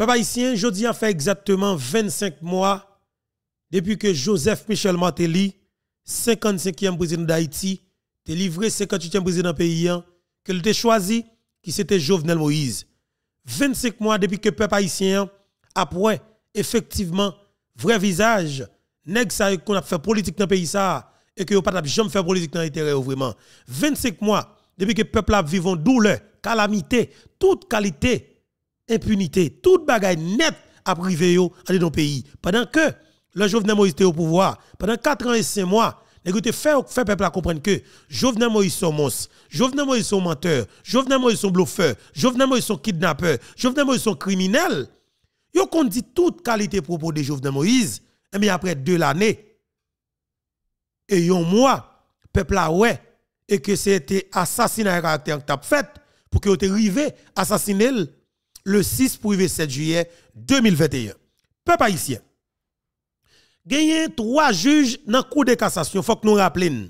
Peuple haïtien, jeudi a fait exactement 25 mois depuis que Joseph Michel Martelly, 55e président d'Haïti, te livré 58e président pays hein, que le choisi qui c'était Jovenel Moïse. 25 mois depuis que peuple haïtien hein, a pris, effectivement vrai visage nest ça qu'on a fait politique dans le pays ça et que pas jamais fait politique dans l'intérêt vraiment. 25 mois depuis que peuple a vivant douleur, calamité, toute qualité impunité, toute bagaille net a privé yo dans le pays. Pendant que le Jovenel Moïse était au pouvoir, pendant 4 ans et 5 mois, Écoutez, fait, fait peuple à comprendre que Jovenel Moïse sont monstres, Jovenel Moïse sont menteurs, Jovenel Moïse sont bluffeurs, Jovenel Moïse sont kidnappeurs, Jovenel Moïse sont criminels. Yo qu'on dit toute qualité propos de Jovenel Moïse, et eh bien après deux l'année, et yon mois, peuple a ouais, et que c'était assassinat à caractère que tap fait, pour que vous à assassiner le 6 pour 7 juillet 2021. Peuple haïtien, gagné trois juges dans le coup de cassation, faut que nous rappelions,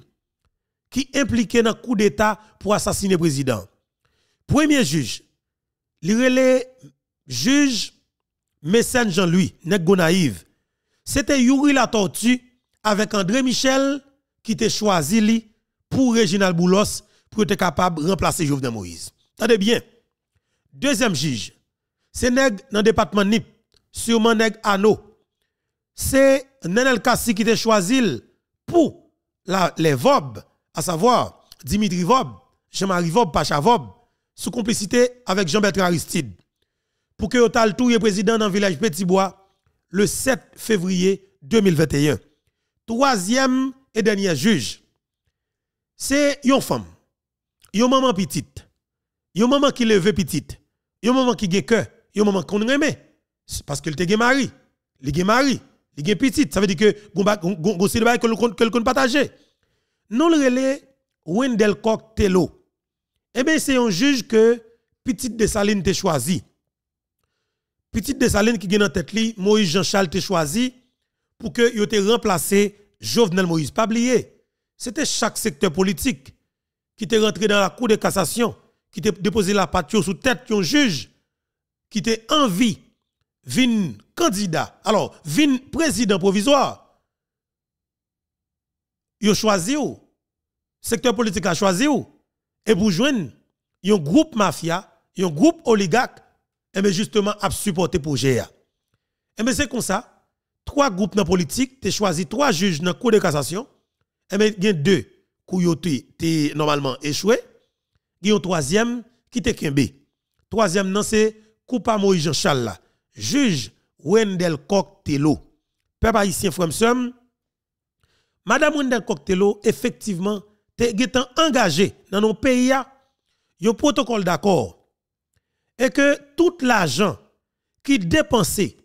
qui impliquait dans le coup d'État pour assassiner le président. Premier juge, le juge Messen Jean-Louis, c'était Yuri La Tortue avec André Michel qui était choisi pour Reginald Boulos pour être capable de remplacer Jovenel Moïse. de bien. Deuxième juge, c'est dans le département NIP, sûrement nèg Ano. C'est Nenel Kassi qui était choisi pour les VOB, à savoir Dimitri Vob, Jean-Marie Vob, Pacha Vob, sous complicité avec Jean-Bertrand Aristide. Pour que tout le président dans le village bois le 7 février 2021. Troisième et dernier juge, c'est une femme, une maman petite, une maman qui veut petite, une maman qui a cœur, un moment qu'on C'est parce qu'il était mari, il gen mari, il gen petit. ça veut dire que vous c'est le que le Non le relais Wendell Tello. Eh bien c'est un juge que petite Dessaline te choisi. Petite Dessaline qui gagne en tête li, Moïse Jean-Charles te choisi pour que il te remplacé Jovenel Moïse. Pas oublier, c'était chaque secteur politique qui était rentré dans la cour de cassation, qui te déposé la patio sous tête un juge qui était envie vin candidat, alors vin président provisoire, ont choisi ou, secteur politique a choisi ou, et pour joindre, un groupe mafia, un groupe oligarque, et eh bien justement, a supporté pour Et eh bien c'est comme ça, trois groupes dans politique, choisi trois juges dans la cour de cassation, et eh bien il y a deux qui ont normalement échoué, il y un troisième qui te Troisième, non, c'est Coupa Moïse Jean-Charles juge Wendel Coctello. Peuple haïtien Fremsem, Madame Wendel Coctello, effectivement, est engagée dans nos pays, un protocole d'accord. Et que tout l'argent qui dépensait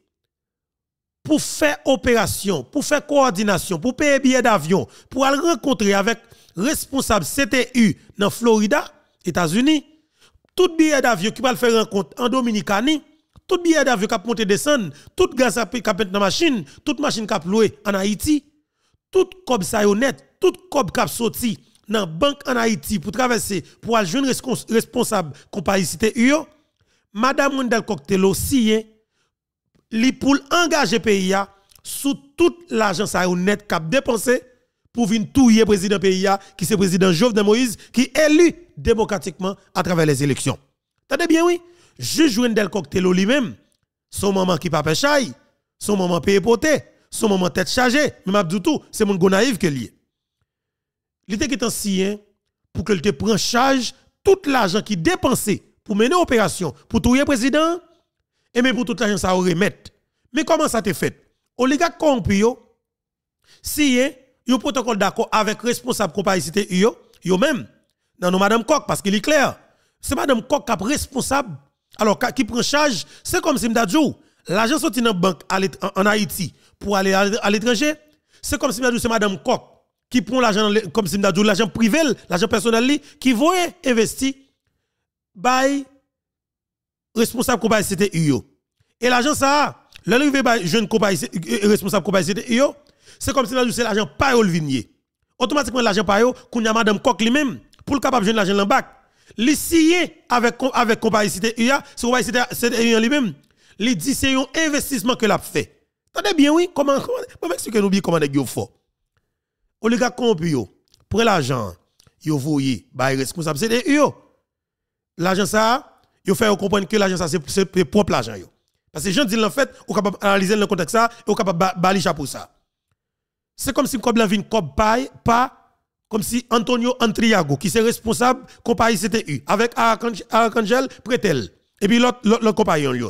pour faire opération, pour faire coordination, pour payer billet d'avion, pour aller rencontrer avec responsable CTU dans Florida, États-Unis, tout billet d'avion qui va le faire compte, en Dominicanie, tout billet d'avion qui va monter descendre, tout gaz qui va dans la machine, toute machine qui va louer en Haïti, tout cob ça honnête, tout cob qui va sortir dans la banque en Haïti pour traverser, pour aller jeune responsable compagnie UO, Madame Wendel Coctello, si hein, li pour engager pays hein, sous toute l'argent ça honnête qui a dépensé pour venir tout président PIA, qui c'est président Jovenel Moïse, qui est élu démocratiquement à travers les élections. T'as bien, oui. Juge Wendel cocktail lui-même, son maman qui pas chaye, son maman paye poté, son maman tête chargée, ma dit tout, c'est mon go naïf que lié. Il un sien, pour qu'elle te prenne charge tout l'argent qui dépensait pour mener opération, pour tout le président, et même pour tout l'argent ça remettre. Mais comment ça te fait? Oligarque corrompu, si un protocole d'accord avec responsable compagnie Uyo yo, même dans non madame Coq parce qu'il est clair. C'est madame Coq qui est responsable alors qui prend charge, c'est comme si m'dadjou l'argent sorti dans banque en Haïti pour aller à l'étranger, c'est comme si m'dadjou c'est madame Coq qui prend l'argent comme si m'dadjou l'argent privé, l'argent personnel qui veut investir by responsable compagnie Uyo Et l'argent ça, l'arrivée by jeune e, responsable compagnie Uyo c'est comme si là c'est l'argent pas le vigné. Automatiquement, l'argent pas qu'il y a madame Koch lui-même, pour le capable de l'argent l'embac le bac. avec, avec compagnie UA, c'est compagnie lui-même. lui dit c'est un investissement que l'a fait. Attendez bien, oui, comment, comment, m'expliquer nous bien comment les fort. On les gars compris, pour l'argent, yo voyez, bah, responsable, c'est des L'argent ça, il fait comprendre que l'argent ça, c'est propre l'argent, yo. Parce que les gens disent, en fait, on capable analyser le contexte ça, et capable de balicher pour ça c'est comme si Kob la Kob pas comme si Antonio Antriago, qui est responsable compagnie CTU, avec Arcangel Pretel, et puis l'autre compagnie.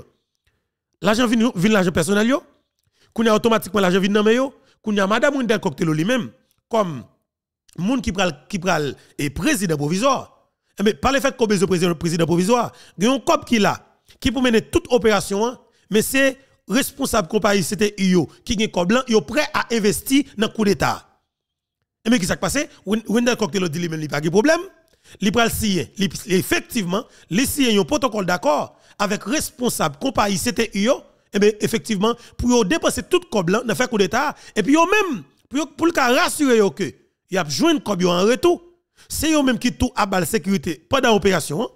L'argent vient l'argent personnel, qu'on a automatiquement l'argent vient il qu'on a Madame Wendel Cocktail lui-même, comme le qui pral président provisoire. Eh mais par le fait qu'on besoin président président provisoire, il y a un cop qui là qui peut mener toute opération, hein. mais c'est responsable compagnie c'était qui gagne koblan yo prêt à investir dans coup d'état. Et mais qui s'est passé Wendell Cocktail dit lui-même il pas de problème. Il pral signer effectivement, il signer un protocole d'accord avec responsable compagnie c'était et bien effectivement pour dépenser tout comme blanc dans faire coup d'état et puis yo même pour pour rassurer yo que y a joindre Coblan en retour. C'est eux même qui tout à bal sécurité pendant l'opération. Hein.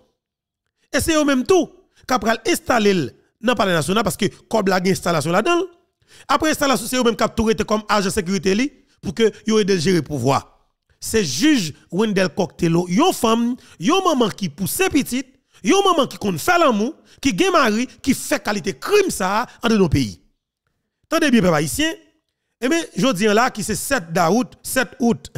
Et c'est eux même tout qui pral installer dans le palais national parce que comme la installation là-dedans. Après installation, c'est eux-mêmes qui comme agent de sécurité li, pour que vous aient gérer le pouvoir. C'est juge Wendell Coctello, une femme, yon maman qui pousse petit, yon maman qui compte faire l'amour, qui gagne mari, qui fait qualité crime ça dans nos pays. Tendez bien, papa ici, Eh bien, je dis là, qui c'est 7 août, 7 août,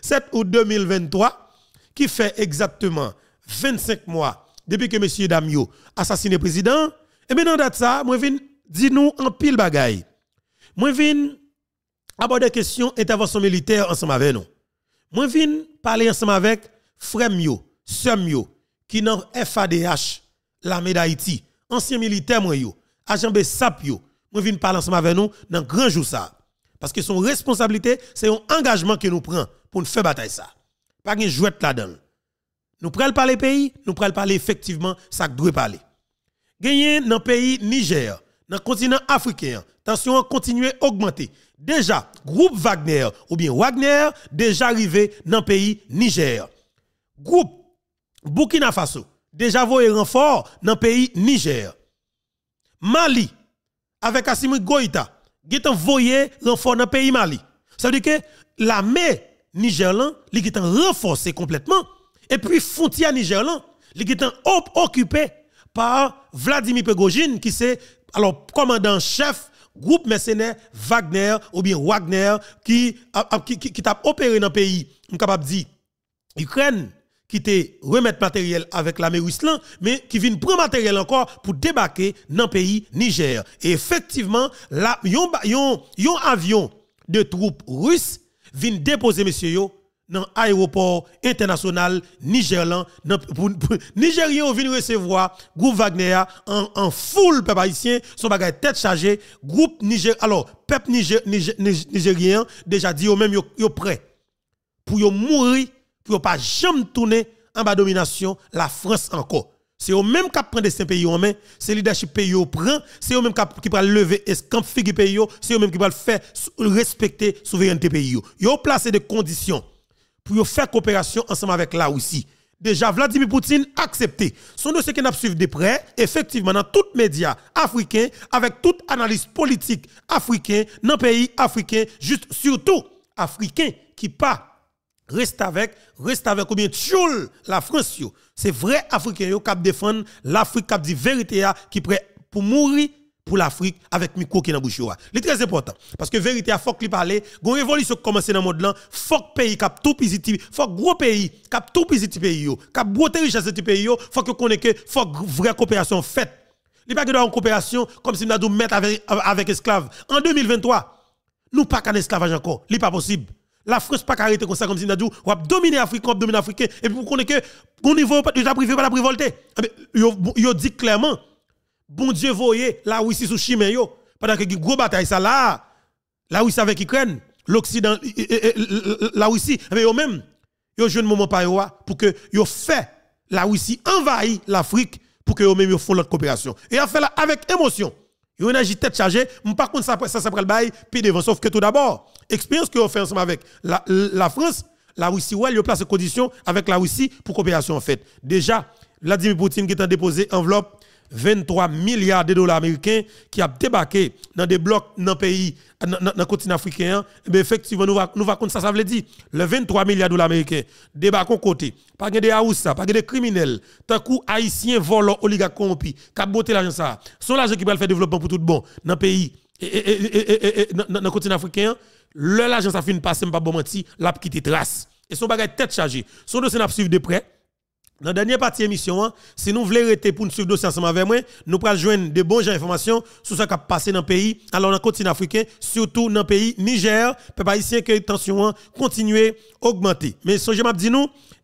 7 août 2023, qui fait exactement 25 mois depuis que M. Damio assassiné président, et bien, dans ça, je viens dire nous en pile bagaille. Je viens aborder question intervention militaire ensemble avec nous. Je viens parler ensemble avec Frémio, Semio, qui est qui dans FADH, l'armée d'Haïti, ancien militaire, moi, yo, agent de Je viens parler ensemble avec nous dans grand jour ça. Parce que son responsabilité, c'est un engagement que nous prend pour nous faire bataille ça. Pas qu'il jouette là-dedans. Nous prenons parler les pays, nous prenons parler effectivement ça que doit parler. Gagné dans le pays Niger, dans le continent africain, tension continue à augmenter. Déjà, groupe Wagner ou bien Wagner déjà arrivé dans le pays Niger. Groupe Burkina Faso déjà voyé renfort dans le pays Niger. Mali avec Assimi Goïta, qui est envoyé renfort dans le pays Mali. Ça veut dire que l'armée qui est renforcée complètement et puis frontière qui est occupée par Vladimir Pegogine, qui c'est alors commandant-chef groupe mercenaire Wagner ou bien Wagner qui a, qui, qui, opéré dans pays, on capable dit Ukraine qui te remettre matériel avec l'armée russe mais qui vient prendre matériel encore pour débarquer dans le pays Niger. Et effectivement, la yon, yon, avion de troupes russes vient déposer monsieur yo dans l'aéroport international Nigerland. Nigérien vient recevoir groupe Wagner en, en foule, peuple haïtien, son bagage tête chargée. Groupe Niger, alors, peuple Niger, Nigérien, déjà dit, eux même yo prêt pour yo mourir, pour ne pas jamais tourner en bas domination, la France encore. C'est eux même qui prendre des pays en main, c'est leadership pays au prend, c'est eux même qui va lever escamp de pays, c'est eux même qui va faire respecter souveraineté pays. ont placé des conditions pour faire coopération ensemble avec la Russie. Déjà, Vladimir Poutine a accepté. Son dossier qui n'a suivi de près, effectivement, dans tous les médias africains, avec toute analyse politique africaine, dans le pays africains, juste surtout africains qui pas reste avec, reste avec combien de la France. C'est vrai Africain qui défendu l'Afrique, qui dit vérité, qui prêt pour mourir pour l'Afrique avec micro qui est dans bouche C'est très important parce que vérité il faut qu'il parler, une révolution qui commence dans le monde là, faut pays cap tout positif, faut gros pays cap tout positif pays yo, cap gros richesse du pays il faut que connaît que faut vraie coopération faite. Il pas une coopération comme si nous mettre avec avec esclaves. En 2023, nous pas qu'un esclavage encore, n'est pas possible. La France pas arrêter comme ça comme si nous on dominer l'Afrique, dominer l'Afrique et puis qu'on que au niveau pas privé pas la révolter. Ah, yo dit clairement bon Dieu voyez la Russie sous chimé pendant que grosse bataille ça là la Russie avec Ukraine l'occident la Russie mais eux même yo jeune moment par ah, pour que yo fait la Russie envahit l'Afrique pour que eux même yo leur coopération et a fait là avec émotion yo une tête chargée par contre ça ça ça le bail puis devant sauf que tout d'abord expérience que ont fait ensemble avec la, France la Russie ouais yo place conditions avec la Russie pour coopération en fait déjà Vladimir Poutine qui a déposé enveloppe 23 milliards de dollars américains qui a débarqué dans des blocs dans le pays, dans le continent africain. Hein. Eh effectivement, nous allons nous ça, ça veut dire, le 23 milliards de dollars américains débarquent côté. Pas de haoussa, pas de criminels, tant que haïtiens volent oligarques corrompus, qui l'argent ça. Son l'argent qui va faire développement pour tout bon dans le pays, dans le continent africain. L'agence a finit passer, je pas bon l'app l'a quitté trace. Et son bagage tête chargée. Son dossier n'a pas suivi de près. Dans la dernière partie de l'émission, hein, si nous voulons rester pour nous suivre dossier ensemble avec moi, nous pourrons joindre de bonnes informations sur ce qui a passé dans le pays, alors dans le continent africain, surtout dans le pays Niger. pas haïtien, que tension hein, continue à augmenter. Mais ce que je dit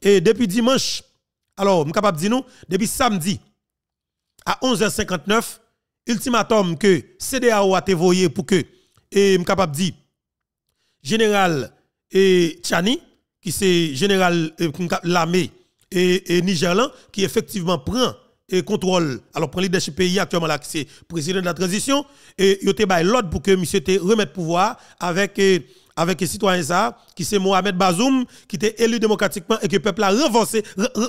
et depuis dimanche, alors, je capable de dire depuis samedi à 11h59, ultimatum que CDAO a été voyé pour que, et je capable de dire, général et Chani, qui c'est général euh, l'armée, et, et qui effectivement prend et contrôle. Alors, prend leadership pays actuellement là, président de la transition. Et il y a l'ordre pour que monsieur te remette pouvoir avec eh, avec les citoyens ça, qui c'est Mohamed Bazoum, qui était élu démocratiquement et que le peuple a renversé,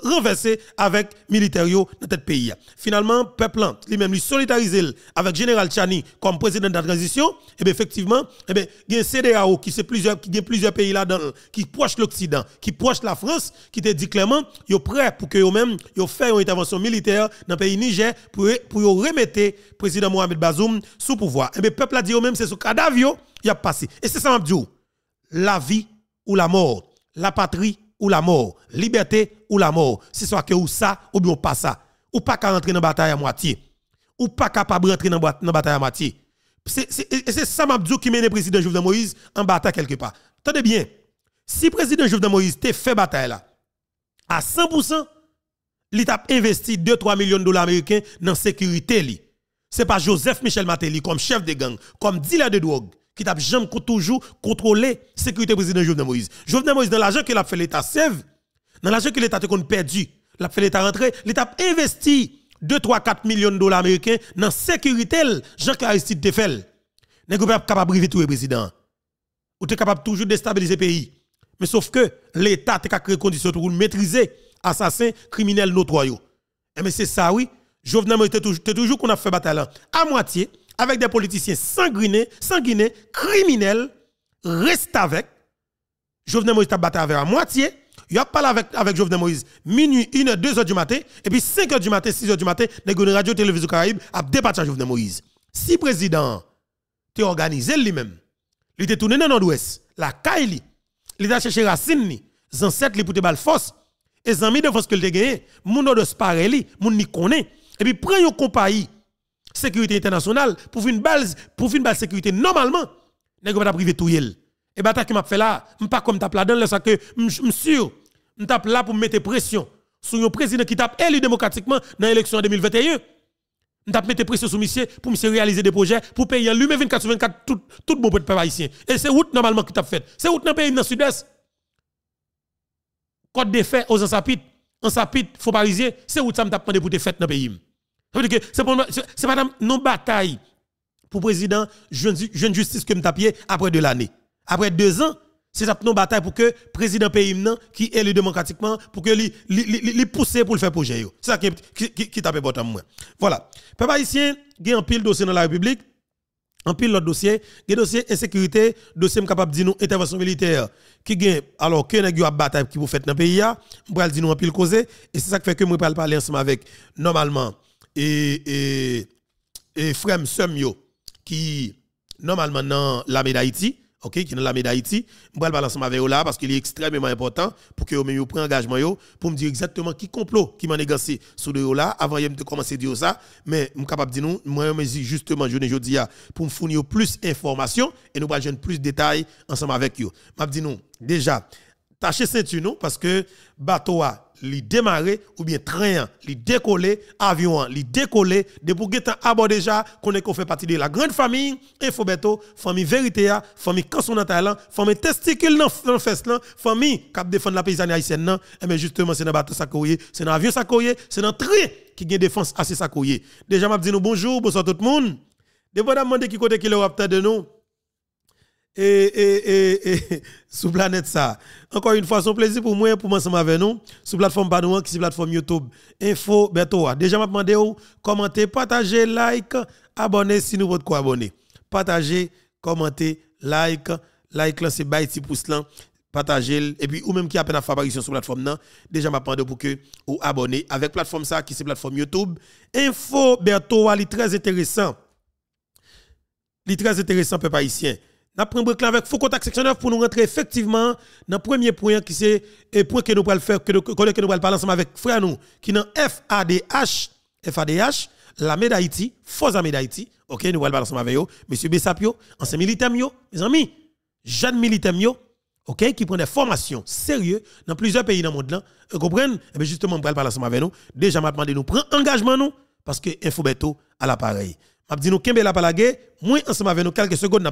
renversé avec militaire dans ce pays. Finalement, peuple lui-même lui solidarisé avec Général Chani comme président de la transition, et eh bien effectivement, et eh bien, il y a CDAO qui c'est plusieurs, qui plusieurs pays là qui proche l'Occident, qui proche la France, qui te dit clairement, ils prêt pour que eux-mêmes, ils fait une intervention militaire dans le pays Niger pour, pour remettre le président Mohamed Bazoum sous pouvoir. Et eh bien, peuple a dit eux même c'est ce cadavre, il a passé. Et c'est ça, m'abdou la vie ou la mort, la patrie ou la mort, liberté ou la mort, si soit que ou ça ou bien pas ça. Ou pas qu'à rentrer dans la bataille à moitié. Ou pas capable rentrer dans la bataille à moitié. C'est ça Mabdou qui mène le président Jovenel Moïse en bataille quelque part. Tenez bien, si le président Jovenel Moïse fait bataille là, à 100%, il a investi 2-3 millions de dollars américains dans la sécurité. Ce n'est pas Joseph Michel Matéli comme chef de gang, comme dealer de drogue, qui t'a jamais toujours contrôlé sécurité président Jovenel Moïse. Jovenel Moïse, dans l'argent qu'il a fait l'État sève, dans l'argent que l'État a perdu, l'a fait l'État rentrer, l'État a investi 2, 3, 4 millions de dollars américains dans la sécurité, Jean-Claude Aristide Tefel. N'est pas capable de briver tout le président. Ou t'es capable toujours de déstabiliser le pays. Mais sauf que l'État a créé conditions pour maîtriser assassins, criminels, notoires. Et eh, mais c'est ça, oui. Jovenel Moïse, toujours qu'on a fait bataille à moitié avec des politiciens sanguinés, sanguinés, criminels, reste avec. Jovenel Moïse t'a battu avec à moitié. Il a parlé avec, Jovenel Moïse minuit, 1h, 2h du matin. Et puis 5h du matin, 6h du matin, les radio télévision Caraïbes a débattu Jovenel Moïse. Si président s'est organisé lui-même, il était tourné dans le nord-ouest, la Kaili, il a cherché racine, les ancêtres les pour te bal force. Et amis de force que le gagné, moun nom de Sparelli, li, moun ni connaît. Et puis prenez une compagnie sécurité internationale, pour une base, pour une base sécurité normalement, nèg pas privé tout yel. Et eh bataille ben, que m'a fait là, pas comme tape là dedans, ça que Je tape là pour mettre pression sur le président qui tape élu démocratiquement dans l'élection 2021. pour mettre pression sur monsieur pour réaliser des projets pour payer lui 24 24 tout tout bon peuple haïtien. Et c'est route normalement qui t'a fait. C'est route dans pays dans le sud-est. Côte des faits aux Ensapit, en faux parisien, c'est route ça m'a demandé pour des dans pays. C'est pas c'est madame non bataille pour président jeune justice que me tapier après de l'année. Après deux ans, c'est nos bataille pour que président pays qui est élu démocratiquement pour que lui lui pousser pour le faire projet C'est ça qui qui, qui tape bottom moi. Voilà. Peuple haïtien, il y a un pile dossier dans la République. Un pile l'autre dossier, il dossier insécurité, dossier capable de dire intervention militaire qui gagne alors que nèg une bataille qui vous fait dans le pays là, y a dire nous en pile et c'est ça qui fait que moi parler ensemble avec normalement et, et, et frère Semyo, qui normalement dans la d'Haïti, OK, qui dans la d'Haïti, je vais balancer avec là parce qu'il est extrêmement important pour que vous preniez engagement pour me dire exactement qui complot qui m'a négocié sur le là avant de commencer dire ça, mais je suis capable de dire moi je justement je pour me fournir plus d'informations et nous allons plus de détails ensemble avec vous. Je dit nous déjà tâchez ceinture nous parce que bateau li démarrer ou bien train li décoller avion li décoller de bouge temps déjà qu'on qu'on fait partie de la grande famille et Fobeto famille vérité famille canson dans famille testicule dans dans fesse là famille cap défendre la paysanne haïtienne là et mais justement c'est dans bateau ça c'est dans avion ça c'est dans train qui gagne défense assez ça Déjà m'a dit nous bonjour bonsoir tout le monde dépendamment demander qui côté qui le de nous et, et, et, et sous planète ça. Encore une fois, son plaisir pour moi pour m'ensemble avec nous Sous plateforme Banouan qui est plateforme YouTube Info Betoa. Déjà m'a demandé ou commenter, partager, like, abonner si nous votre quoi abonner. Partager, commenter, like, like là c'est si pouce là, partager et puis ou même qui a peine à faire apparition sur plateforme non. déjà m'a demandé pour que ou abonner avec plateforme ça qui c'est plateforme YouTube Info Betoa, est très intéressant. Li très intéressant peuple haïtien. Nous prenons break avec Faux Contact Section 9 pour nous rentrer effectivement dans le premier point qui est le point que nous allons faire, que nous allons parler ensemble avec frère nous, qui est dans FADH, FADH, la Médaïti, Fos d'Haïti, Ok, nous allons parler ensemble avec eux. Monsieur Bessapio, ancien militaire, mes amis, jeune militaire, OK, qui prend des formations sérieuses dans plusieurs pays dans le monde là. Vous comprenez Et eh justement, nous va parler ensemble avec nous. Déjà m'a demandé nous prendre engagement nous parce que info à l'appareil. Je dis, nous pour la nous nous, ensemble avec nous quelques secondes n'a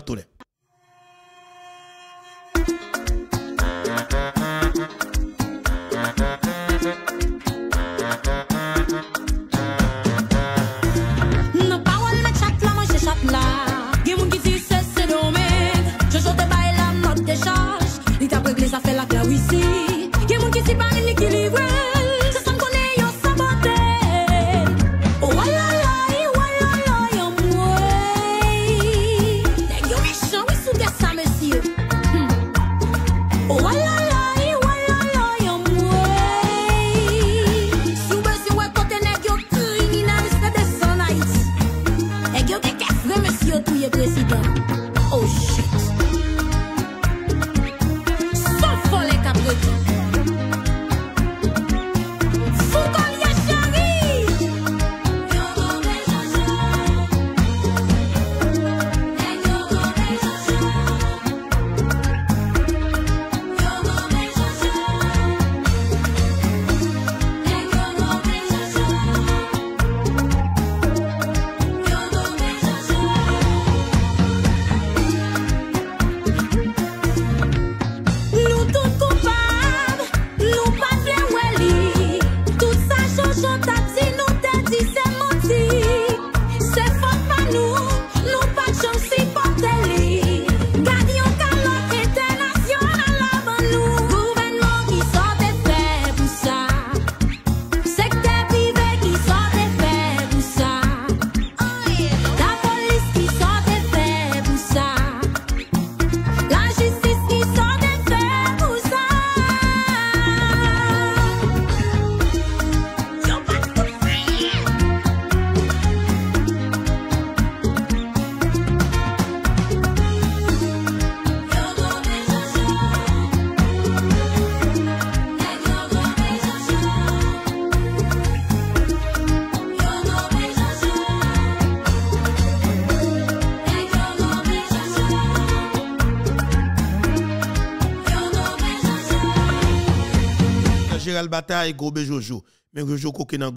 bataille, Gobe Jojo. Mais Jojo koke nan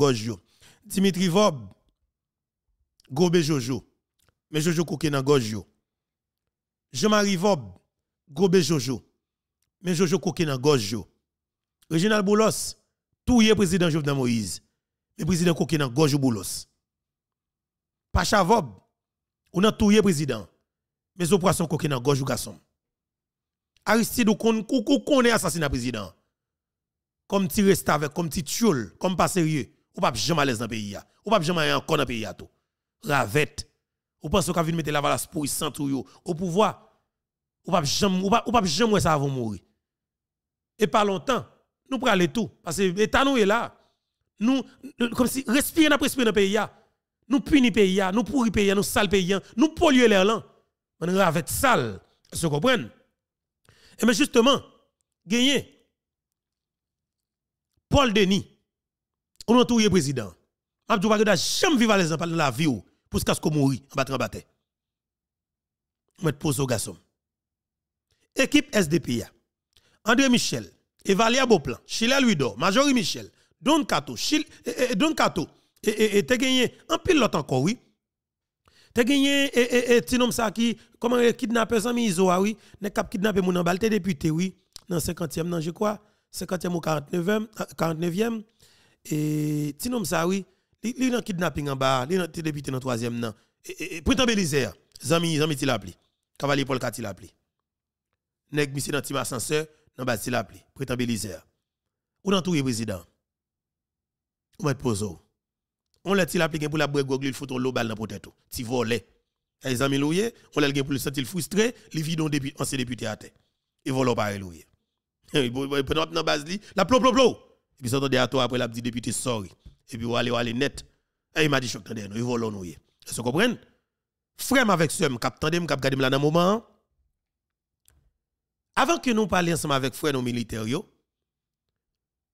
Dimitri Vob, Gobe Jojo. Mais Jojo koke nan Jean-Marie Vob, Gobe Jojo. Mais Jojo koke nan Boulos, tout Boulos, tout président Jovenel Moïse. Le président koke nan Boulos. Pacha Vob, on a yé président. Mais au poisson koke nan Aristide ou kon, kou, assassinat président comme tu restes avec, comme tu comme pas sérieux, ou pas jamais à l'aise dans le pays. Ou pas jamais encore dans le pays. Ravette. Ou pense qu'on vient mettre la valasse pour sans tout au pouvoir. Ou pas jamais, pas jamais ça avant mourir. Et pas longtemps, nous prenons tout. Parce que l'État nous est là. Nous, comme si, respirer après respirer dans le pays. Nous punissons le pays, nous pourrissons le pays, nous salons le pays, nous polluons l'air là. On ravette sale. Vous comprenez? Et mais justement, gagner Paul Denis, on a le président. Abdou Bagdad, jamais vivre les dans la vie pour ce qu'on mourir en battant en On Je pose au garçon. Équipe SDPA. André Michel, Evalia Beauplan, Chila Luido, Majorie Michel, Don Kato, eh, eh, eh, Don Kato, et eh, gagné un pilote encore, oui. Tu gagné, et Tinom nom ça qui, comment kidnapper Zami Izoa, oui. Ne a kidnappé mon en balte député, oui. Dans 50e, je crois. 50e ou 49e, 49e et sommes ça oui, li un kidnapping en bas, li un député dans 3e nan. Et printemps Belizer, zami zami ti l'appli. Cavalier Paul Kati l'appli. Nèg monsieur dans ascenseur dans bas il l'appli. Belizer. Ou dans tout président. Ou met pozo. On l'a ti pour la brègue il faut ton lobal dans Potato? Ti volé. Les eh, amis on l'a pour le sentir frustré, li ancien député à terre. Et louye. Eh il dans base la plop plop plop. Et puis s'entendait à toi après la dit député sorry. Et puis aller aller net. Et eh, il m'a dit je tande nous, ils volent nous. Est-ce vous comprenez Frère avec je cap tande, je garder là dans moment. Hein. Avant que nous parlions ensemble avec frère nos militaires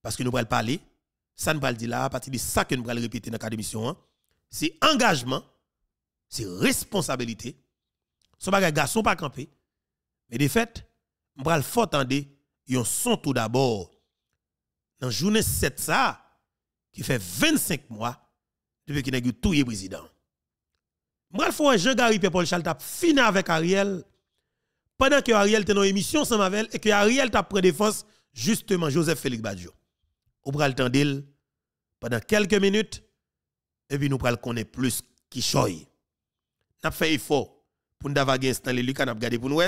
parce que nous allons parler, ça nous va dire là à partir de ça que nous allons répéter dans la commission hein. c'est engagement, c'est responsabilité. Ce bagage garçon pas camper. Mais de fait, nous allons fort tendre yon son tout d'abord. Dans journée 7 ça, qui fait 25 mois depuis qu'il a tout le président. Moi, il faut un Jean-Gary Paul Chaltap fini avec Ariel pendant que Ariel était dans l'émission sans et que Ariel t'a pris défense justement Joseph Félix Badjo. le temps tendil pendant quelques minutes et puis nous le connaître plus qui choy. N'a fait effort pour nous d'avoir installé Lucas n'a gardé pour nous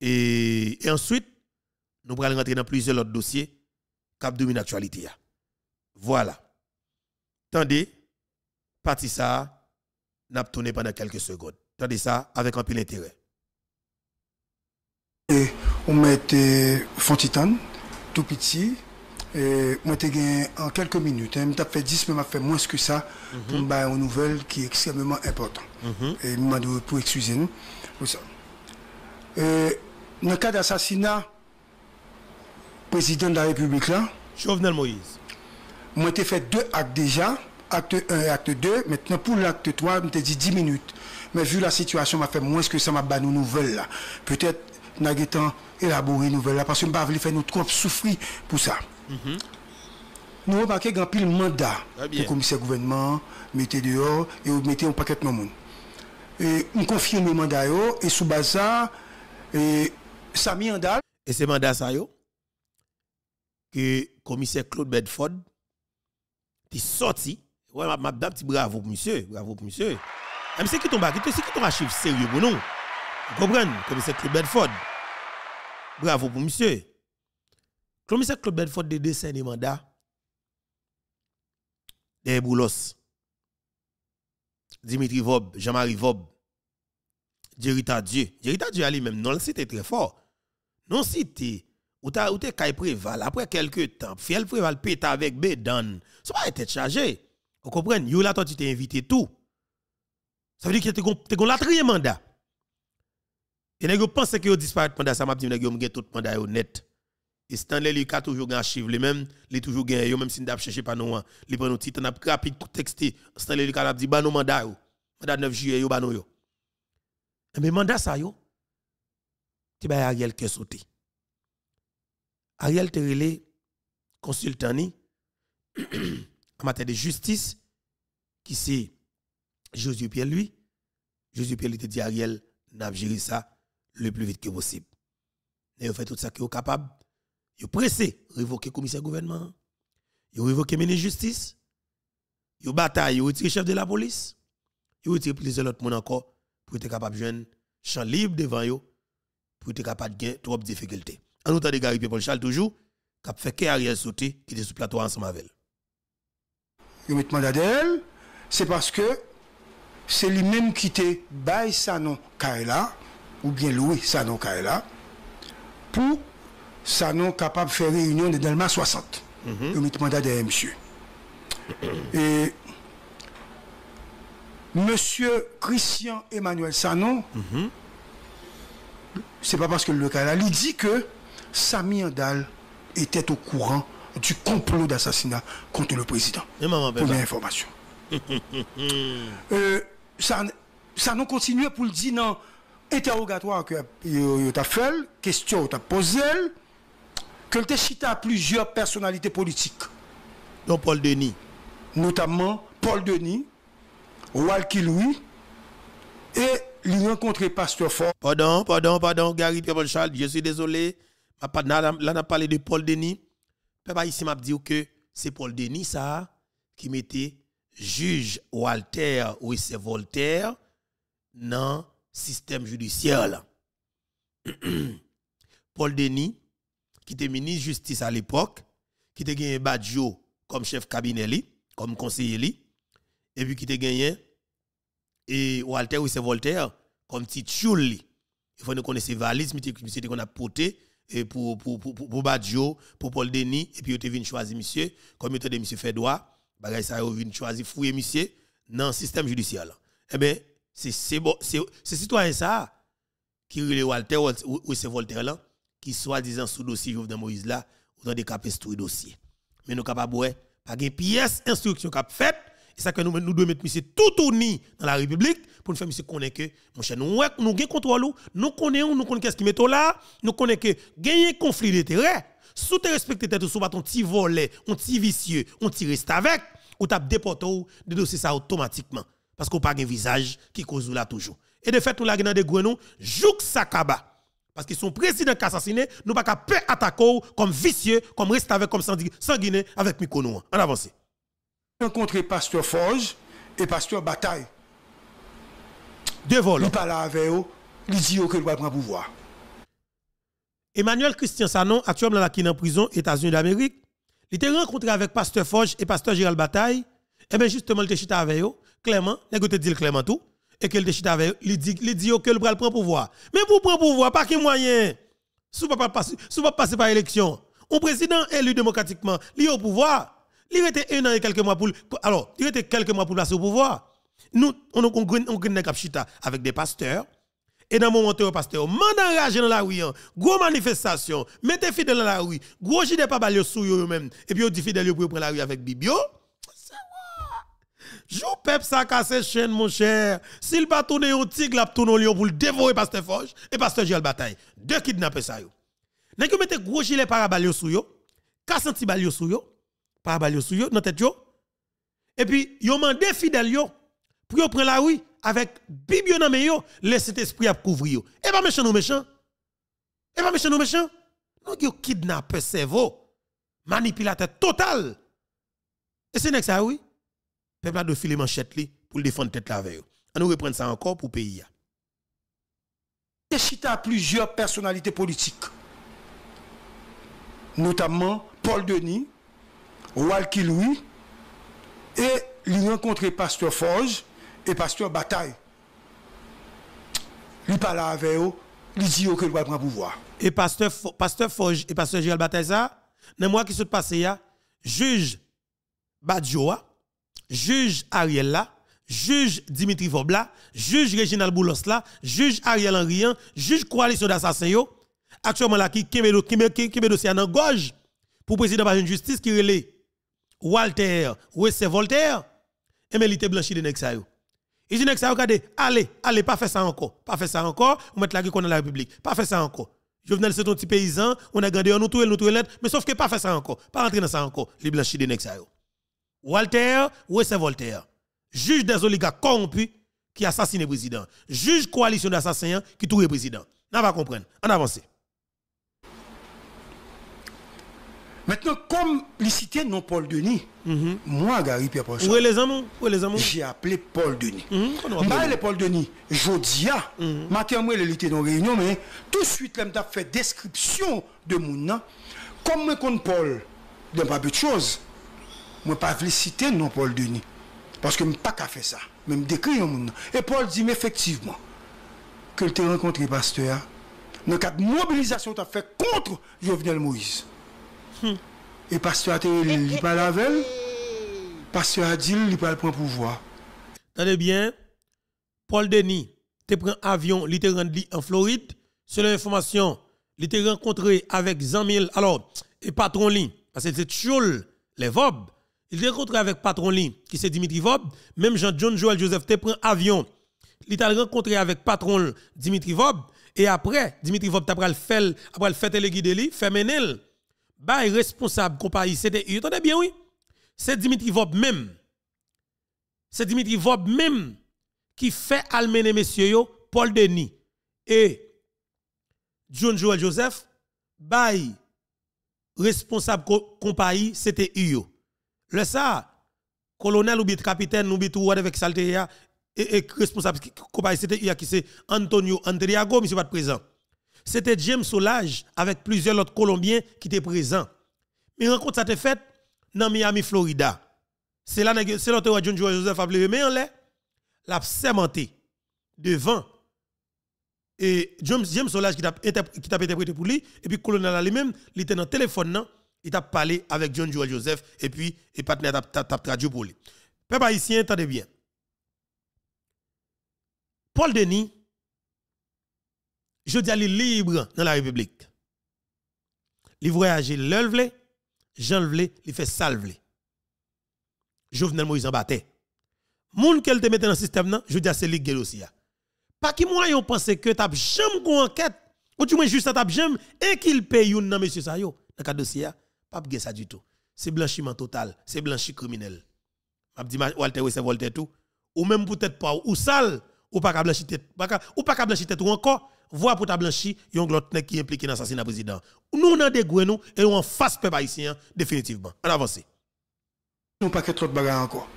et ensuite nous pourrons rentrer dans plusieurs autres dossiers qui domine actualité. Voilà. Tendez, parti ça, n'a tourné pendant quelques secondes. Tendez ça avec un peu d'intérêt. On met euh, Fontitane, tout petit. Et moi, en quelques minutes, je hein, fait 10, mais je fait moins que ça mhm. pour me une nouvelle qui est extrêmement importante. Mhm. Et pour excuser ça. dans le cas d'assassinat, président de la République là. Jovenel Moïse. Moi, j'ai fait deux actes déjà, acte 1 et acte 2. Maintenant, pour l'acte 3, je dit 10 minutes. Mais vu la situation, m'a fait moins que ça m'a banni nous nouvelle là. Peut-être j'ai élaboré élaborer nouvelle là parce que pas faire nous trop souffrir pour ça. -hmm. Nous remarquons grand pile mandat ah pour le commissaire gouvernement, mettez dehors et vous mettez un paquet de monde. Et on confirme le mandat et sous base ça et en Andal et c'est mandat ça yo que commissaire Claude Bedford est sorti. Ouais, m'a petit bravo pour monsieur, bravo pour monsieur. Ah, mais c'est qui tombe, c'est qui tombe chiffre sérieux pour nous. Vous comprenez, commissaire Claude Bedford. Bravo pour monsieur. Commissaire Claude Bedford de dessin de mandat des Boulos. Dimitri Vob, Jean-Marie Vob, jérita Dieu. jérita Dieu, a lui-même, non, c'était très fort. Non, c'était ou t'as ou te kay préval après quelques temps fiel préval pète avec bedan, ça pas être chargé vous comprenez you là toi tu t'es invité tout ça veut dire que tu gon triye mandat et nèg pense que yo disparaît mandat ça m'a dit nèg yo m'gen tout mandat honnête et Stanley lui a toujours gagné chiffre même il a toujours gagné, même si n'a pas cherché pas nous, il prend nous titres, n'a rapide tout texté. Stanley lui a dit ba nous mandat yo. Mandat 9 juillet yo ba yo. E Mais mandat ça yo. Tu a Ariel qui saute. Ariel Terele, consultant en matière de justice, qui c'est Josué Pierre lui, Josué Pierre lui te dit Ariel, n'a ça le plus vite que possible. Et vous fait tout ça qui est capable. Vous pressé, le commissaire gouvernement, vous le ministre de justice, vous bataille, vous le chef de la police, vous retiré plusieurs autres monde encore pour être capable de jouer champ libre devant vous, pour être capable de gagner trop de difficultés. En autant de Gary Paul Charles toujours, qui a fait qu'Ariel Sauté qui était sur le plateau ensemble avec elle. me mandat d'elle, c'est parce que c'est lui-même qui était bail Sanon Kaela, ou bien Louis Sanon Kaela, pour Sanon capable de faire réunion de Delma 60. Mm -hmm. Le d'elle, monsieur. Et Monsieur Christian Emmanuel Sanon, mhm. c'est pas parce que le Kaela lui dit que Samy Andal était au courant du complot d'assassinat contre le président. Pour Première information. Euh, ça, nous continue pour le dire dans l'interrogatoire que tu as fait, question que tu as posée, que tu cité à plusieurs personnalités politiques. Dont Paul Denis. Notamment Paul Denis, Walky Louis, et lui rencontrer Pasteur Fort. Pardon, pardon, pardon, Gary pierre je suis désolé. Là, on a parlé de Paul Denis. papa ici m'a dit que c'est Paul Denis, ça, qui mettait juge Walter ou c'est Voltaire dans le système judiciaire. Paul Denis, qui était ministre de justice à l'époque, qui était gagné Badjo comme chef cabinet, comme conseiller, et puis qui était gagné et Walter ou c'est Voltaire comme petit Il faut nous connaître ces valises, mais qu'on a porté et pour, pour, pour, pour, Badjo, pour Paul Denis, et puis ils venu choisir monsieur, comme ils ont monsieur fait droit, ça ils venu choisir fouiller monsieur dans le système judiciaire. Eh bien, c'est bon c'est citoyen ça qui les Walter, ou c'est Voltaire là, qui soi-disant sous dossier Jovenel Moïse là, ou dans des capes tout dossier. Mais nous capables, pas de pièce instruction cap fait c'est ça que nous, nous devons mettre monsieur tout au dans la République pour nous faire monsieur connaître que, mon cher, nous, nous un contrôle, nous connaissons, nous connaissons ce qui met là, nous connaissons que gagner conflit d'intérêt, sous respectes respecter tête sous ton petit volet, on petit vicieux, on petit reste avec, ou des déporté de dossier ça automatiquement. Parce qu'on pas un visage qui cause là toujours. Et de fait, nous avons des gouenons, jouk sakaba. Parce que son président qui assassiné, nous pas pouvons peu attaquer comme vicieux, comme reste avec, comme sanguiné, avec Mikono. En avance rencontré Pasteur Forge et Pasteur Bataille. Deux volants. Il parle avec eux, il dit que le pouvoir. Emmanuel Christian Sanon, actuellement qui est en prison, États-Unis d'Amérique, il était rencontré avec Pasteur Forge et Pasteur Gérald Bataille. Et eh bien justement, il était avec eux, clairement, il était dit clairement tout. Et qu'il était avec eux, il dit que le pouvoir. Mais pour prendre pouvoir, pas qu'il moyen. Si vous ne pas passer par élection, un président élu démocratiquement, il a au pouvoir. Il était un an et quelques mois pour alors, il était quelques mois pour passer au pouvoir. Nous on on on capchita avec des pasteurs et dans mon moment pasteur, pasteur mandat dans la rue, hein, gros manifestation, mettez fidèles dans la rue, gros gilet pas balio sous eux même et puis on dit fidèle pour prendre la rue avec bibio. Jou pep sa casse chaîne mon cher. S'il pas tourner un tigre la au lion pour le dévorer pasteur Forge et pasteur Joël Bataille. Deux kidnappés ça yo. que mettez gros gilet parabalio sous yo, kassanti cm balio sous yo pas sur yo tête yo et puis yo a fidèle yo pour prendre la oui. avec bible dans yo cet esprit à couvrir yo et pas méchant nous méchant et pas méchant ou méchant nous yo kidnapper cerveau manipulateur total et c'est ça oui peuple a de filer manchette li pour défendre tête la veille on nous reprendre ça encore pour pays Chita a plusieurs personnalités politiques notamment Paul Denis Walkiloui, et lui rencontrer Pasteur Forge et Pasteur Bataille. Lui parle avec eux, lui dit que le prend pouvoir. Et Pasteur, Pasteur Forge et Pasteur Gérald Bataille, ça, moi qui se passe, juge Badjoa, juge Ariel là, juge Dimitri Vobla, juge Reginald Boulos là, juge Ariel Henrien, juge coalition d'assassins actuellement là qui qui met dossier en gorge pour président de la justice qui relève Walter, c'est Voltaire, et eh mais il était blanchi de nexa yo. Il dit nexa yo, regardez, allez, allez, pas faire ça encore, pas faire ça encore, on met la gueule dans la République, pas faire ça encore. Je Jovenel, c'est ton petit paysan, on a gardé, on nous tout, nous l'autre mais sauf que pas faire ça encore, pas rentrer dans ça encore, les blanchi de nexa yo. Walter, c'est Voltaire, juge des oligarques corrompus qui assassinent le président, juge coalition d'assassins qui touche le président. On va comprendre, on avance. Maintenant, comme les non Paul Denis, mhm. moi, Gary Pierre Où les J'ai appelé Paul Denis. Je mm bah, Paul Denis, je dis, mhm. matin, moi, dans la réunion, mais tout de suite, là, fait description de mon nom. Comme je connais Paul, je pas de choses. Je ne pas les citer non Paul Denis. Parce que je n'ai pas fait ça. même je décris mon nom. Et Paul dit, mais effectivement, que tu as rencontré pasteur, dans le cadre de mobilisation que tu as fait contre Jovenel Moïse. Et pasteur a il pas parce Pasteur a dit, il pas le prendre pouvoir. Tenez bien, Paul Denis, te prend avion, il te rendu en Floride. Selon l'information, il te rencontré avec Zamil, alors, et patron li, parce que c'est Choule les Vob. Il te rencontré avec patron li, qui c'est Dimitri Vob. Même Jean-John Joel Joseph te prend avion. Il t'a rencontré avec patron Dimitri Vob. Et après, Dimitri Vob t'a fait le fête les lui, fait menel bah responsable compagnie CTI. Entendez bien, oui? C'est Dimitri Vob même. C'est Dimitri Vob même qui fait almener messieurs Paul Denis et John Joel Joseph, bah responsable compagnie CTI. Le ça, colonel ou bien capitaine ou bien tout, avec Saltea et, et responsable compagnie CTI qui c'est Antonio Andriago, monsieur pas présent. C'était James Solage avec plusieurs autres Colombiens qui étaient présents. Mais rencontre ça été faite dans Miami, Florida. C'est là que c'est l'autre John Joseph a mais en l'air l'a sermenté devant et James, James Solage qui t'a interprété pour lui et puis colonel lui-même, il était dans le téléphone il t'a parlé avec John Joel Joseph et puis et partenaire t'a traduit pour lui. Peuple haïtien, attendez bien. Paul Denis je dis à libre dans la République. Il voyage, le vle, j'en vle, il fait ça vle. Jovenel Moïse en battait. Moun qu'elle te mette dans le système, je dis à c'est ligue aussi. Pas qui moi yon pense que t'as jamais une enquête, ou tu moins juste t'as jamais, et qu'il paye une nan monsieur sa yo, dans le dossier, pas de ça du tout. C'est blanchiment total, c'est blanchi criminel. M'a dit Walter, c'est Walter tout. Ou même peut-être pas, ou sale, ou pas blanchi tête, ou pas blanchi tête, encore, voie pour ta blanchi, yon l'autre qui est impliqué dans l'assassinat président. Nous, on a des nous et on face peuple haïtien, définitivement. On avance. Nous pas que trop de bagarre encore.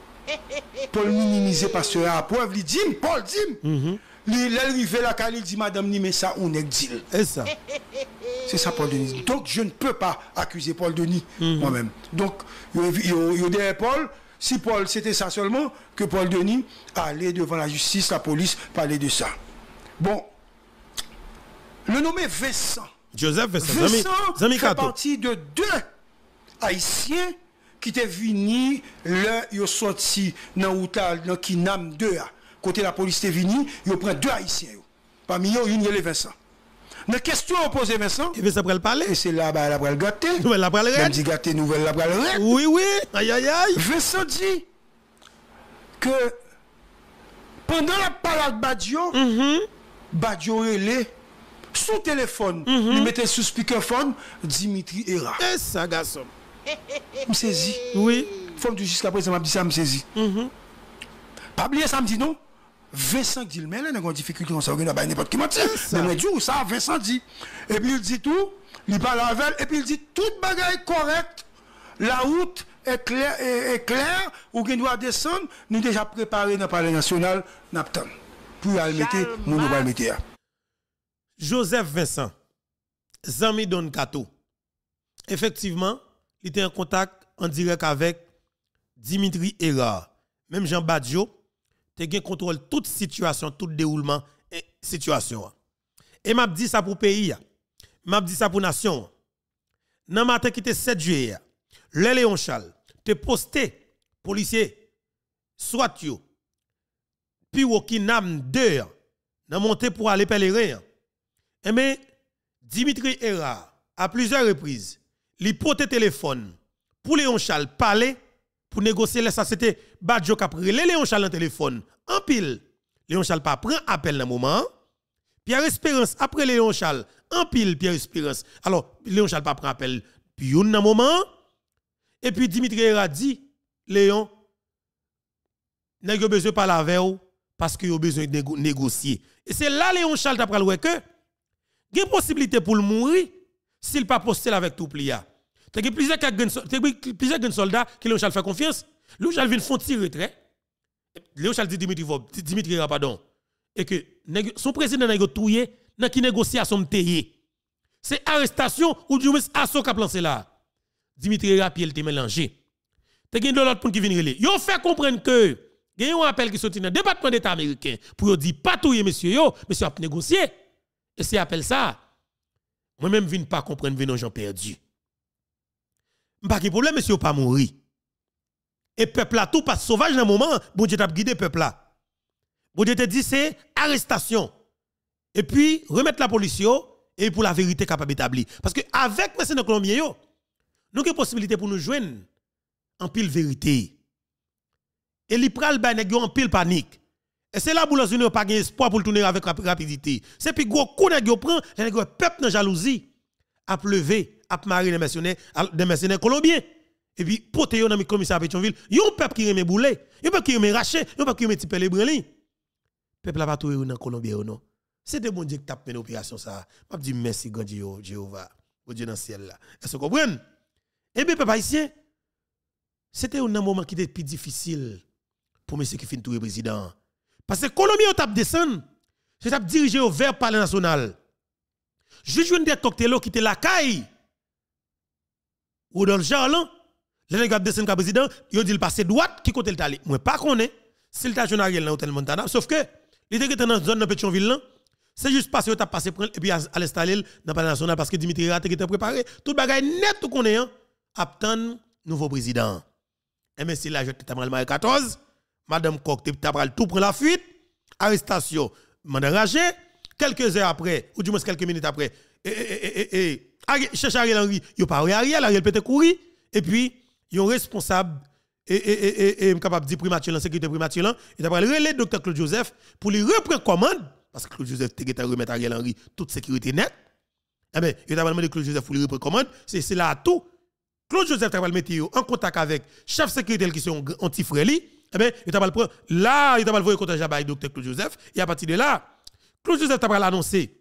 Paul minimise parce que la preuve, il dit, Paul dit, mhm. il arrive là, quand il dit, madame, ni mais ça, on est dit. C'est ça. C'est ça, Paul Denis. Donc, je ne peux pas accuser Paul Denis mhm. moi-même. Donc, il y a Paul, si Paul, c'était ça seulement, que Paul Denis allait devant la justice, la police, parler de ça. Bon, le nommé Vincent. Joseph Vincent. Vincent Zami, parti fait partie de deux Haïtiens qui étaient venus, l'un est sorti dans l'Outal, dans Kinam 2. Côté la police est venue, ils pris deux Haïtiens. Parmi eux, il y a Vincent. La question posée Vincent. Et Vincent le parler. Et c'est là, bah, la le gâté. Nouvelle la le Même dit gâté, nouvelle la le Oui, oui. Aïe, aïe, aïe. Vincent dit que pendant la parade Badio, mm-hmm. Badio est sous téléphone, mhm. il mettait sous speakerphone Dimitri Era. Et eh, ça, garçon. me saisis. Oui. Femme du jusqu'à présent, m'a dit ça, me saisis. Mm Pas oublier ça, me dit non. Vincent là, il a une difficulté, on sait pas n'importe qui mentir. Mais moi, dit ça, Vincent dit. Et puis il dit tout, il parle avec elle, et puis il dit toute est correcte, la route est claire, est, claire ou qu'il doit descendre, nous déjà préparé dans le palais national, Napton. Puis aller mettre, nous, nous, mettre. Hein. Joseph Vincent, Zami Don Kato, effectivement, il était en contact en direct avec Dimitri Erard. Même Jean Badjo, tu contrôle toute situation, tout déroulement et situation. Et m'a dit ça pour pays, m'a dit ça pour nation. Dans matin qui était 7 juillet, le Léon Charles te posté policier soit yo puis au kinam 2 dans monté pour aller pèlerin eh bien, Dimitri Hera, à plusieurs reprises, le téléphone pour Léon Charles parler pour négocier ça c'était Badjo Chal a Léon en téléphone en pile Léon Chal pas prend appel dans moment Pierre Espérance après Léon Charles en pile Pierre Espérance alors Léon Chal pas prend appel puis un moment et puis Dimitri Hera dit Léon n'a besoin de parler avec vous parce qu'il a besoin de négocier et c'est là Léon Charles t'a pris que il y a une possibilité pour le mourir s'il pas posté avec tout plia. Il y a plusieurs soldats qui lui ont fait confiance. Lui ont vient un petit retrait. Lui ont dit Dimitri Vob, Dimitri pardon. Et que son président n'a pas négocié à négociation tayé. C'est arrestation ou du moins assaut qu'a lancé là. Dimitri Rapi il te mélangé. T'as de l'autre pour qui vient Ils Yo fait comprendre que il y a un appel qui sorti dans le département d'état américain pour dire pas monsieur yo, monsieur a négocié. Et c'est appel ça. Moi-même, je ne pas comprendre, je gens perdu. Je pas de problème, monsieur, pas mourir. Et peuple là, tout passe sauvage dans le moment, bon Dieu t'a guidé peuple là. Bon Dieu te dit, c'est arrestation. Et puis, remettre la police, et pour la vérité capable d'établir. Parce que avec président Colombien, yo, nous avons possibilité pour nous joindre en pile vérité. Et l'Ipral, ben, en pile panique. Et c'est là où les n'ont pas espoir pour tourner avec rapidité. C'est puis gros coup nèg yo prend, les peuple dans jalousie à levé, à marier les mercenaires, colombiens. Et puis pour yo dans le commissaire Pétionville, un peuple qui remet bouler, yon peuple qui remet racher, yon peuple qui remet tipé les Le Peuple a pas trouvé dans Colombie non. C'est de bon Dieu qui tape une opération ça. M'a dit merci grand Dieu, Jéhovah, au Dieu dans le ciel là. Est-ce que vous comprenez Et eh bien papa ici, c'était un moment qui était plus difficile pour monsieur qui finit tout le président. Parce que Colombie, on tape descendre, c'est tape dirigé au vert palais national. Juste une des cocktails qui était la caille. Ou dans le jarlan, les gens qui comme président, il dit le passé droite qui côté le talé. Moi pas connais s'il t'a joué Ariel dans l'hôtel Montana sauf que il était dans la zone de Pétionville c'est juste parce que t'a passé prendre et puis à, l'installer dans palais national parce que Dimitri Raté qui était préparé, tout bagage net tout qu'on est hein, à attendre nouveau président. Et mais si la jette t'a mal 14 Madame Coq parlé, tout pour la fuite, arrestation, mandaragé, quelques heures après, ou du moins quelques minutes après, et, et, et, Ariel, cherche Ariel Henry, il pas Ariel, Ariel peut être courir, et puis, il y a un responsable, et, eh, et, eh, et, eh, et, capable de dire la sécurité primature, il t'abral le docteur Claude Joseph pour lui reprendre commande, parce que Claude Joseph t'a remettre Ariel Henry toute sécurité nette. Eh bien, il t'a demandé Claude Joseph pour lui reprendre commande, c'est là tout. Claude Joseph t'a mettre en contact avec chef sécurité qui sont anti eh bien, il t'a pas le prendre. Là, il t'a pas le voir contre Jabaï, docteur Claude Joseph. Et à partir de là, Claude Joseph t'a pas l'annoncer.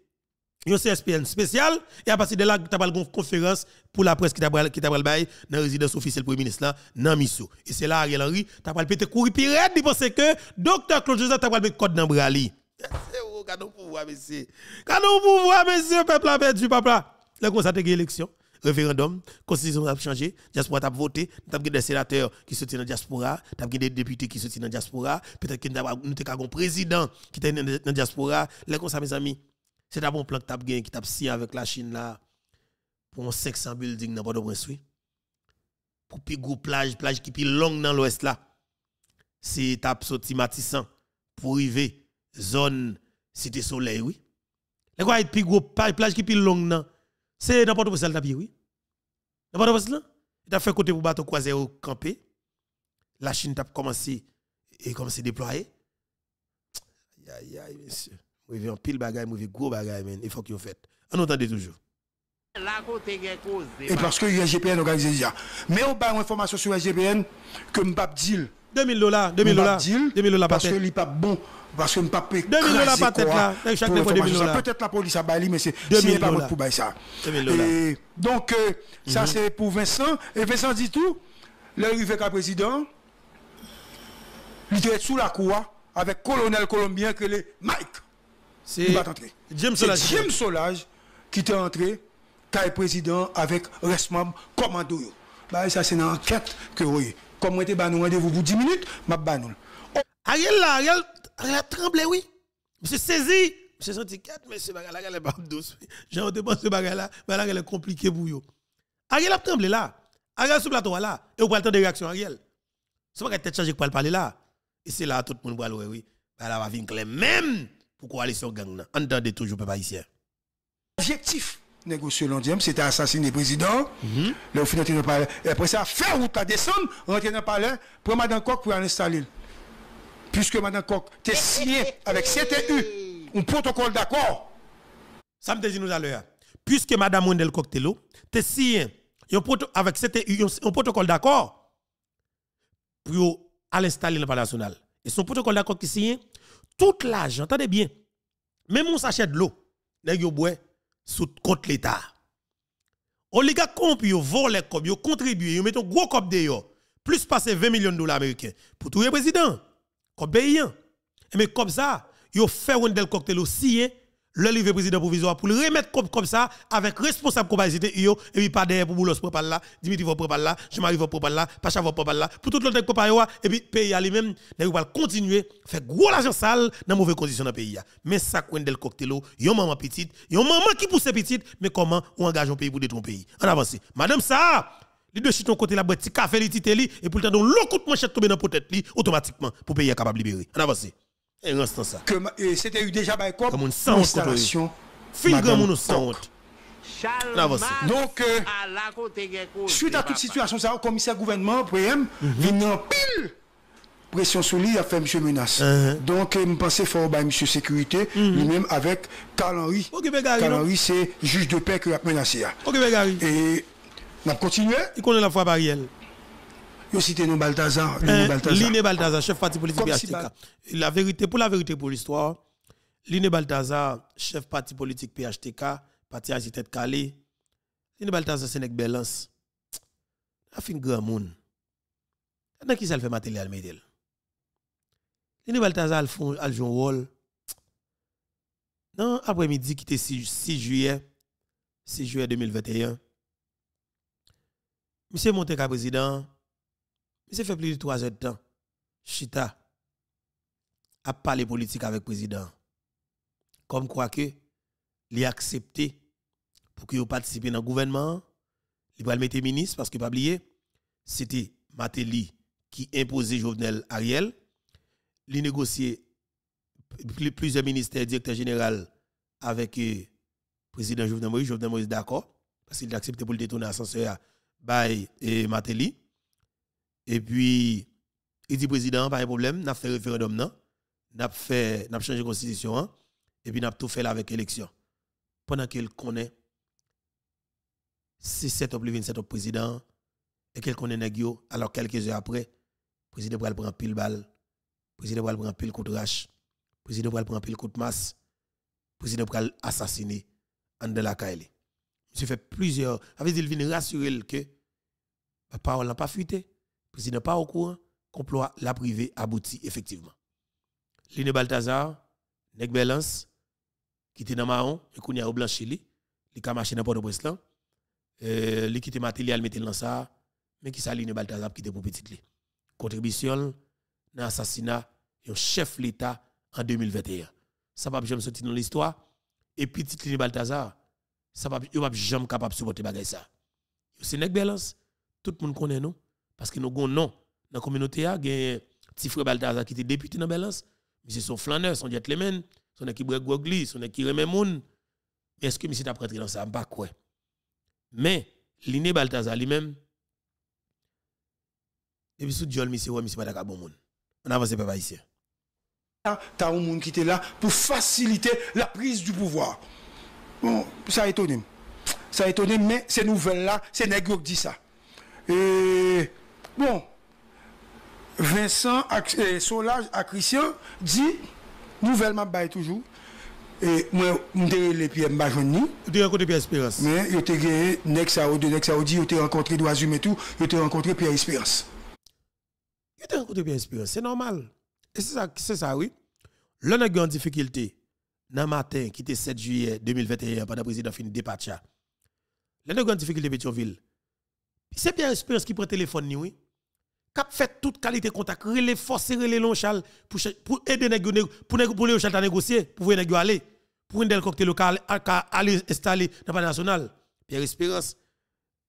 Yon CSPN spécial, et à partir de là, tu pas une conférence pour la presse qui t'a qui dans la résidence officielle Premier ministre, là, dans Missou. Et c'est là, Ariel Henry, tu as pété courir pirate, il pense que Docteur Claude Joseph t'a pas le code dans Brali. Eh, c'est canon pouvoir, monsieur. nous pouvoir, monsieur, peuple a perdu, papa. Là, comment ça t'a élection? référendum, constitution a changé, diaspora a voté, nous avons des sénateurs qui sont dans la diaspora, nous avons des députés qui sont dans la diaspora, peut-être que nous avons un président qui est dans la diaspora. Là, comme ça, mes amis, c'est un bon plan que tu as qui t'a signé avec la Chine là, pour 500 buildings dans Port-au-Prince, Pour plus gros plage, plage qui est longue dans l'ouest là. C'est tape sorti matissant pour arriver zone Cité Soleil, oui. Là, quoi, il y plus gros plage qui est longue dans c'est n'importe où ça le tapis, oui. N'importe où là. Il a fait côté pour bateau croisé au campé. La Chine a commencé et commencé à déployer. Aïe, aïe, aïe, monsieur. Vous avez un pile bagaille, vous avez gros bagaille, man. Il faut qu'il vous fête. On entendait toujours. Et parce que GPN organisé déjà Mais on a une information sur l'IGPN que Mbappé deal. 2000 dollars, 2000 dollars. 2000 dollars. Parce que n'est pas bon. Parce que ne pas peut Peut-être la police a bailli, mais c'est pas pour bailler ça. donc, euh, ça mhm. c'est pour Vincent. Et Vincent dit tout. L'arrivée qu'a président, il était sous la cour avec colonel colombien que le Mike. C'est Jim Solage. Jim Solage qui était entré, taille président avec reste membre commando. Bah, ça c'est une enquête que oui. Comme on était bah, nous rendez-vous pour 10 minutes, m'a Ariel Ariel elle a tremblé, oui. Monsieur saisi, monsieur senti quatre, mais ce bagage-là, elle est pas douce. J'ai entendu ce bagage-là, bagage elle est compliqué pour vous. Ariel a tremblé là. Ariel sur le plateau là. Et vous pas le temps de réaction, Ariel. C'est pas qu'elle tête chargée pour parler là. Et c'est là tout le monde va le oui. Bah va venir clé même pour coalition gang là. Entendez toujours, peuple haïtien. Objectif négocier l'ondième, c'était assassiner le président. Mm-hmm. Le final, après ça, faire route à descendre, rentrer dans le palais, prendre un coq pour installer puisque Mme Koch t'es signé avec CTU un protocole d'accord. Ça me dit nous à l'heure. Puisque Mme Wendel Coctello t'es signé avec CTU un protocole d'accord pour l'installer le national. Et son protocole d'accord qui signe tout l'argent, entendez bien, même on s'achète de l'eau, pas, sous compte l'État. Oligarque comp yo vole comme ont contribué, yon met un gros cop de yon. plus passer 20 millions de dollars américains pour tout le président comme hein. Mais comme ça, ils fait Wendel cocktail aussi, hein. le livre président provisoire pour le remettre comme, ça avec responsable compagnie et puis pas derrière pour Boulos pour là Dimitri va prendre là je m'arrive va parler là Pacha va parler là pour tout le l'autre pour et puis pays lui-même nèg va continuer faire gros l'argent sale dans mauvaise condition dans pays hein. mais ça coin del cocktail yon maman petite yon maman qui pousse petite mais comment on engage un pays pour détruire un pays en avance madame ça les deux citons côté la boîte, café li tite li, et pour le temps de l'eau coûte manchette tomber dans la être automatiquement, pour payer capable libérer. En avance. Et eh, instant ça. c'était eu déjà by quoi? Comme une sans installation. Fil grand instant. honte. Donc, euh, suite à toute situation, ça, le commissaire gouvernement, PM, vient en pile pression sur lui a fait monsieur menace. Uh-huh. Donc il me pensait fort par bah, monsieur sécurité mm-hmm. lui-même avec Carl Henry. Ben, Carl Henry c'est juge de paix qui a menacé. Hein. Ben, et on va continué. Il connaît la foi barrière. Il cité non Balthazar. Eh, Liné Balthazar, chef parti politique PHTK. La vérité, pour la vérité, pour l'histoire, Liné Balthazar, chef parti politique PHTK, parti agité de Calais. Liné Balthazar, c'est une balance. La fin grand monde. Dans qui ça le fait matériel à Medel? Liné Balthazar, a joué un rôle. Non, après-midi, qui était 6 juillet, 6 juillet 2021. Monsieur monté président. Monsieur fait plus de trois heures de temps. Chita a parlé politique avec président. Comme quoi que il a accepté pour qu'il participe dans le gouvernement, il va le mettre ministre parce que pas oublier, c'était Matéli qui imposait Jovenel Ariel, il négocié plusieurs ministères directeur général avec le euh, président Jovenel Moïse, Jovenel Moïse d'accord parce qu'il a accepté pour le détourner à e ascenseur by et Matéli. Et puis, il dit président, pas de problème, n'a fait référendum, non? N'a fait, n'a changé constitution, hein. Et puis, n'a tout fait là avec élection. Pendant qu'il connaît, si c'est au plus 27 président, et qu'il connaît Negio, alors quelques heures après, le président va prendre pile balle, le président va prendre pile coup de rache, président va prendre pile coup de masse, le président va assassiner Andela Kaeli. Monsieur fait plusieurs. Avec il vient rassurer que la parole n'a pas fuité. Le président pas au courant. Complot la privé aboutit effectivement. Lino Balthazar, qui était dans Mahon, et qui a au Blanchili, qui a marché dans Port-au-Prince là. Il euh, quitté qui mettait dans ça. Mais qui Lino Balthazar qui était pour petit Contribution dans l'assassinat du chef l'État en 2021. Ça va me sortir dans l'histoire. Et petit Lino Balthazar, ça va yo pas jamais capable supporter bagay ça c'est une balance tout le monde connaît nous parce que nous avons nom dans communauté a gagne petit frère qui était député dans balance monsieur son flaneur, son gentleman son équipe Gogli son équipe Rememoun mais est-ce que monsieur t'a rentré dans ça pas quoi mais l'iné Baltaza lui-même et puis sous monsieur ouais monsieur pas bon monde on avance pas ici t'as un monde qui était là pour faciliter la prise du pouvoir Bon, ça étonne. Ça étonne, mais ces nouvelles-là, c'est Negro qui dit ça. Et bon, Vincent, eh, Solage, à Christian, dit, Nouvellement, m'a toujours. Et moi, je les pieds m'a Vous Tu rencontré Pierre Espérance. Mais je t'ai à Nexao, de dit je t'ai rencontré Doisum et tout, je t'ai rencontré Pierre Espérance. Je t'ai rencontré Pierre Espérance, c'est normal. Et c'est ça, ça, oui. L'on a en difficulté dans matin, qui était 7 juillet 2021, pendant le président fin dépatcha. L'une des grandes difficultés de ville. c'est Pierre Espérance qui prend téléphone, ni, oui. Cap fait toute qualité contact, relé force, relé longs pour, pour aider les pour, pour à négocier, pour les aller, pour une le cocktail local, aller installer dans le national. Pierre Espérance,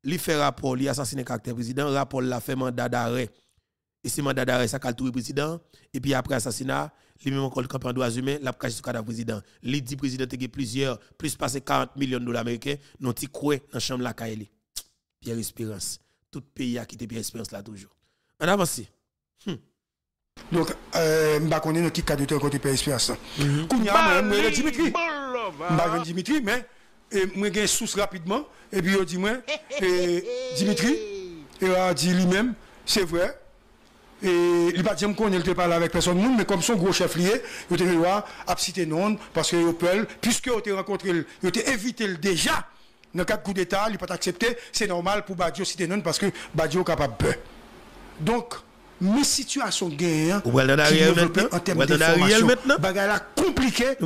lui fait rapport, lui assassiné caractère président, rapport l'a fait mandat d'arrêt. Et c'est mandat d'arrêt, ça cal le président. Et puis après assassinat, lui même encore le campagne droits humains l'a caché sur cadavre président li dit président a plusieurs plus passé 40 millions de dollars américains non ti croit dans chambre la Kaeli Pierre Espérance tout pays a quitté Pierre Espérance là toujours on avance hmm. donc euh m'ba pas qui a de contre Pierre Espérance mhm. kounya moi Dimitri m'ba Dimitri mais et moi le source rapidement et puis on dit moi Dimitri il a dit lui-même c'est vrai et il pas dire qu'on ne parle avec personne, mais comme son gros chef lié, il était voir, à citer non, parce que peut, puisque il a rencontré, il a évité déjà, dans le cas coup d'État, il peut pas accepté, c'est normal pour Badio citer non, parce que Badio est capable de Donc, mes situations gagnent, hein, qui en termes de d'information, bagaille là compliquée,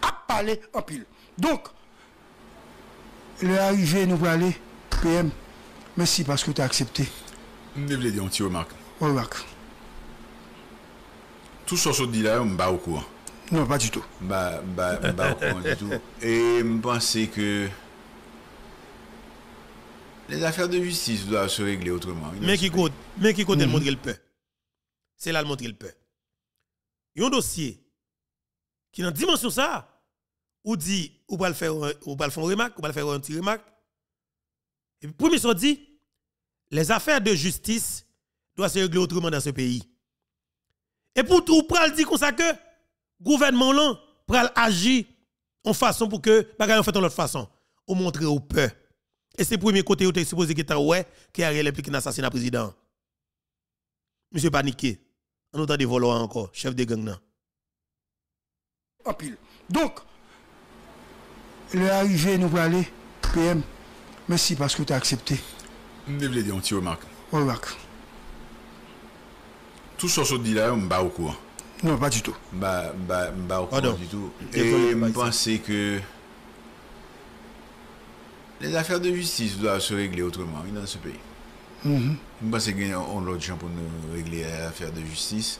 à parler en pile. Donc, arrivé, nous va aller, PM, merci parce que tu as accepté. Je voulais dire remarque on Tout ce que dit là, je ne pas au courant. Non, pas du tout. Bah, bah, pas au courant du tout. Et je pense que les affaires de justice doivent se régler autrement. Mais qui, compte, mais qui compte, le mhm. montrer le peu. C'est là le montrer le peut. Il y a un dossier qui dans dimension ça, ou dit, ou pas le faire, ou pas le faire une remarque, ou pas le faire un petit remarque. Et puis, premier sont dit, les affaires de justice doit se régler autrement dans ce pays. Et pour tout, pral dit comme ça que gouvernement là pral agit en façon pour que bagaille en fait en l'autre façon, On montrer au peur. Et c'est premier côté où tu supposé que t'as ouais qui a impliqué dans le président. Monsieur paniqué. on entend des volants encore, chef de gang là. En pile. Donc le arrivé nous aller PM. Merci parce que tu as accepté. Je voulais dire une petite remarque. Remarque. Tout sa sot di la, mba ou kouan. Mba ou kouan du tout. E mpensek ke... Les affaires de justice se règle autrement dans ce pays. Mpensek ke yon lot de gens pou nou règle affaires de justice.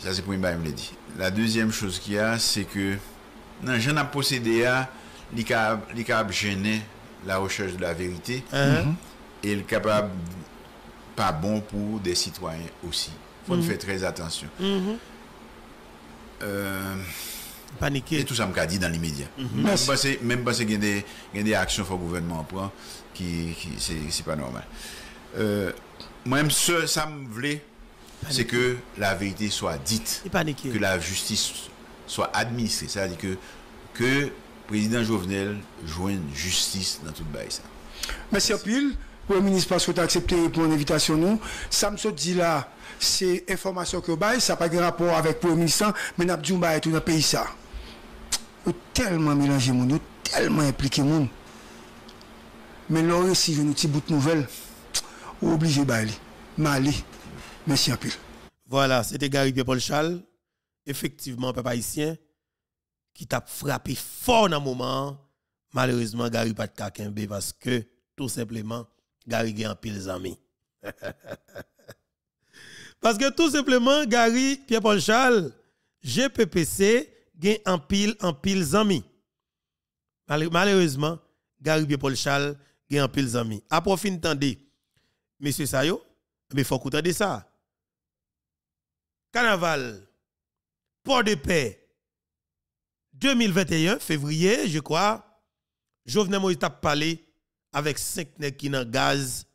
Sa se pou mba mle di. La deuxième chose ki a, se ke nan jen ap poséde ya, li ka ap jenè la recherche de la vérité. Mm-hmm. Et li ka ap... bon pour des citoyens aussi. faut fait mhm. faire très attention. Mhm. Euh, paniquer. Et tout ça me dit dans l'immédiat. Mhm. Même parce qu'il y, a des actions que le gouvernement prend qui, qui c'est pas normal. Euh, moi-même, ce ça me voulait, c'est que la vérité soit dite. Que la justice soit administrée. C'est-à-dire que, que président Jovenel joigne justice dans toute baisse. monsieur Merci. pile. Premier ministre, parce que tu as accepté pour une invitation, nous. Ça me dit là, c'est information que bail, ça n'a pas de rapport avec le Premier ministre, mais nous avons dit tout dans pays. Ça. tellement mélangé, nous tellement impliqué. Nous. Mais là, si je une petite bout de nouvelle on obligé Mali. Merci un Voilà, c'était Gary Paul Chal. Effectivement, papa haïtien, qui t'a frappé fort dans le moment. Malheureusement, Gary pas de parce que, tout simplement, Gary gen en pile zami. Parce que tout simplement, Gary, Pierre-Paul Charles, GPPC, gen en pile, en pile zami. Malheureusement, Gary Pierre-Paul Charles, gen en pile zami. Après, fin tendez, monsieur Sayo, mais faut qu'on de ça. Carnaval, port de paix, 2021, février, je crois, Jovenel Moïse t'a avec 5 nègres qui n'ont gaz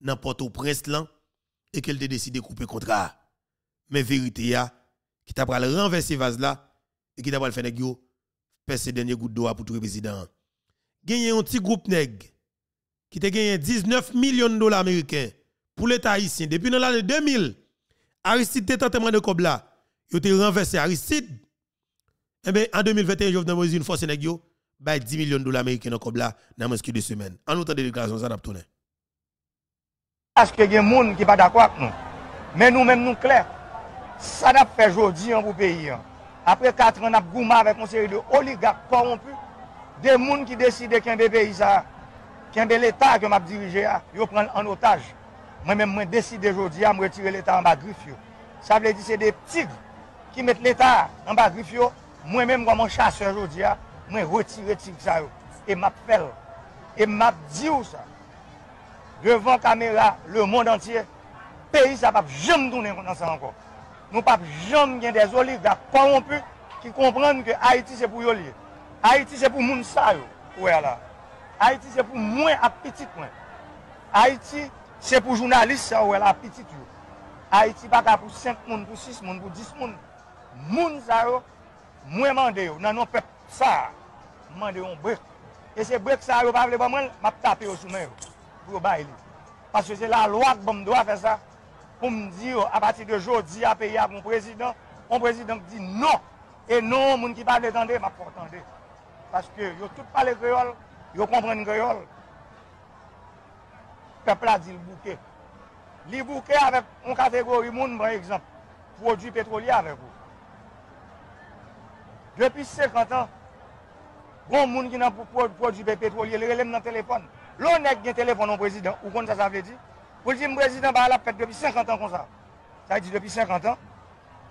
dans Port-au-Prince là et qu'elle a décidé de couper contrat. Mais vérité a qui t'a pral renverser vase là et qui t'a pral faire nèg yo percer dernier goutte d'eau pour tout président. Gagné un petit groupe nèg qui a gagné 19 millions de dollars américains pour l'État haïtien depuis dans l'année 2000. Aristide était tenté de cobla. Il a renversé Aristide. Eh ben, et bien, en 2021, Jovenel Moïse une force nèg yo bah 10 millions de dollars américains dans Cobla dans moins de deux semaines. En outre délégation déclarations ça n'a pas Parce qu'il y a des gens qui ne pas d'accord avec nous. Mais nous-mêmes, nous clairs, ça n'a fait aujourd'hui hein, pour le pays. Hein. Après 4 ans, nous avons avec une série d'oligarques corrompus, des gens qui décident qu'un pays, qu'un l'État que m'a dirigé, hein, ils prennent en otage. Moi-même, je décide aujourd'hui de retirer l'État en bas griffio Ça veut dire que c'est des tigres qui mettent l'État en bas griffio Moi-même, comme un chasseur aujourd'hui, mwen reti reti sa yo e map fel, e map diyo sa devan kamera le moun entye peyi sa pap jom donen konan sa ankon nou pap jom gen dezoli ga koron pu ki kompran ki Haiti se pou yoli Haiti se pou moun sa yo Haiti se pou mwen apetit Haiti se pou jounalist Haiti se pou moun apetit Haiti baka pou 5 moun, pou 6 moun, pou 10 moun moun sa yo mwen mande yo nanon pep ça, mande un break. Et ces break ça, vous parlez pas moi, m'a tapé au sous-main, pour Parce que c'est la loi que bon doit faire ça. Pour me dire, à partir de jeudi, à payer avec mon président, mon président dit non. Et non, mon qui parle ne m'a pas entendu. Parce que, yo tout parle créole, yo comprenne créole. Le peuple a dit le bouquet. Le bouquet avec une catégorie monde, par exemple, produit pétrolier avec vous. Depuis 50 ans, Bon gens qui ont produit pétrolier, le ont le téléphone. L'on pas le téléphone au président, ou ce que ça veut dire Pour dire président a la ça depuis 50 ans comme ça. Ça dit depuis 50 ans,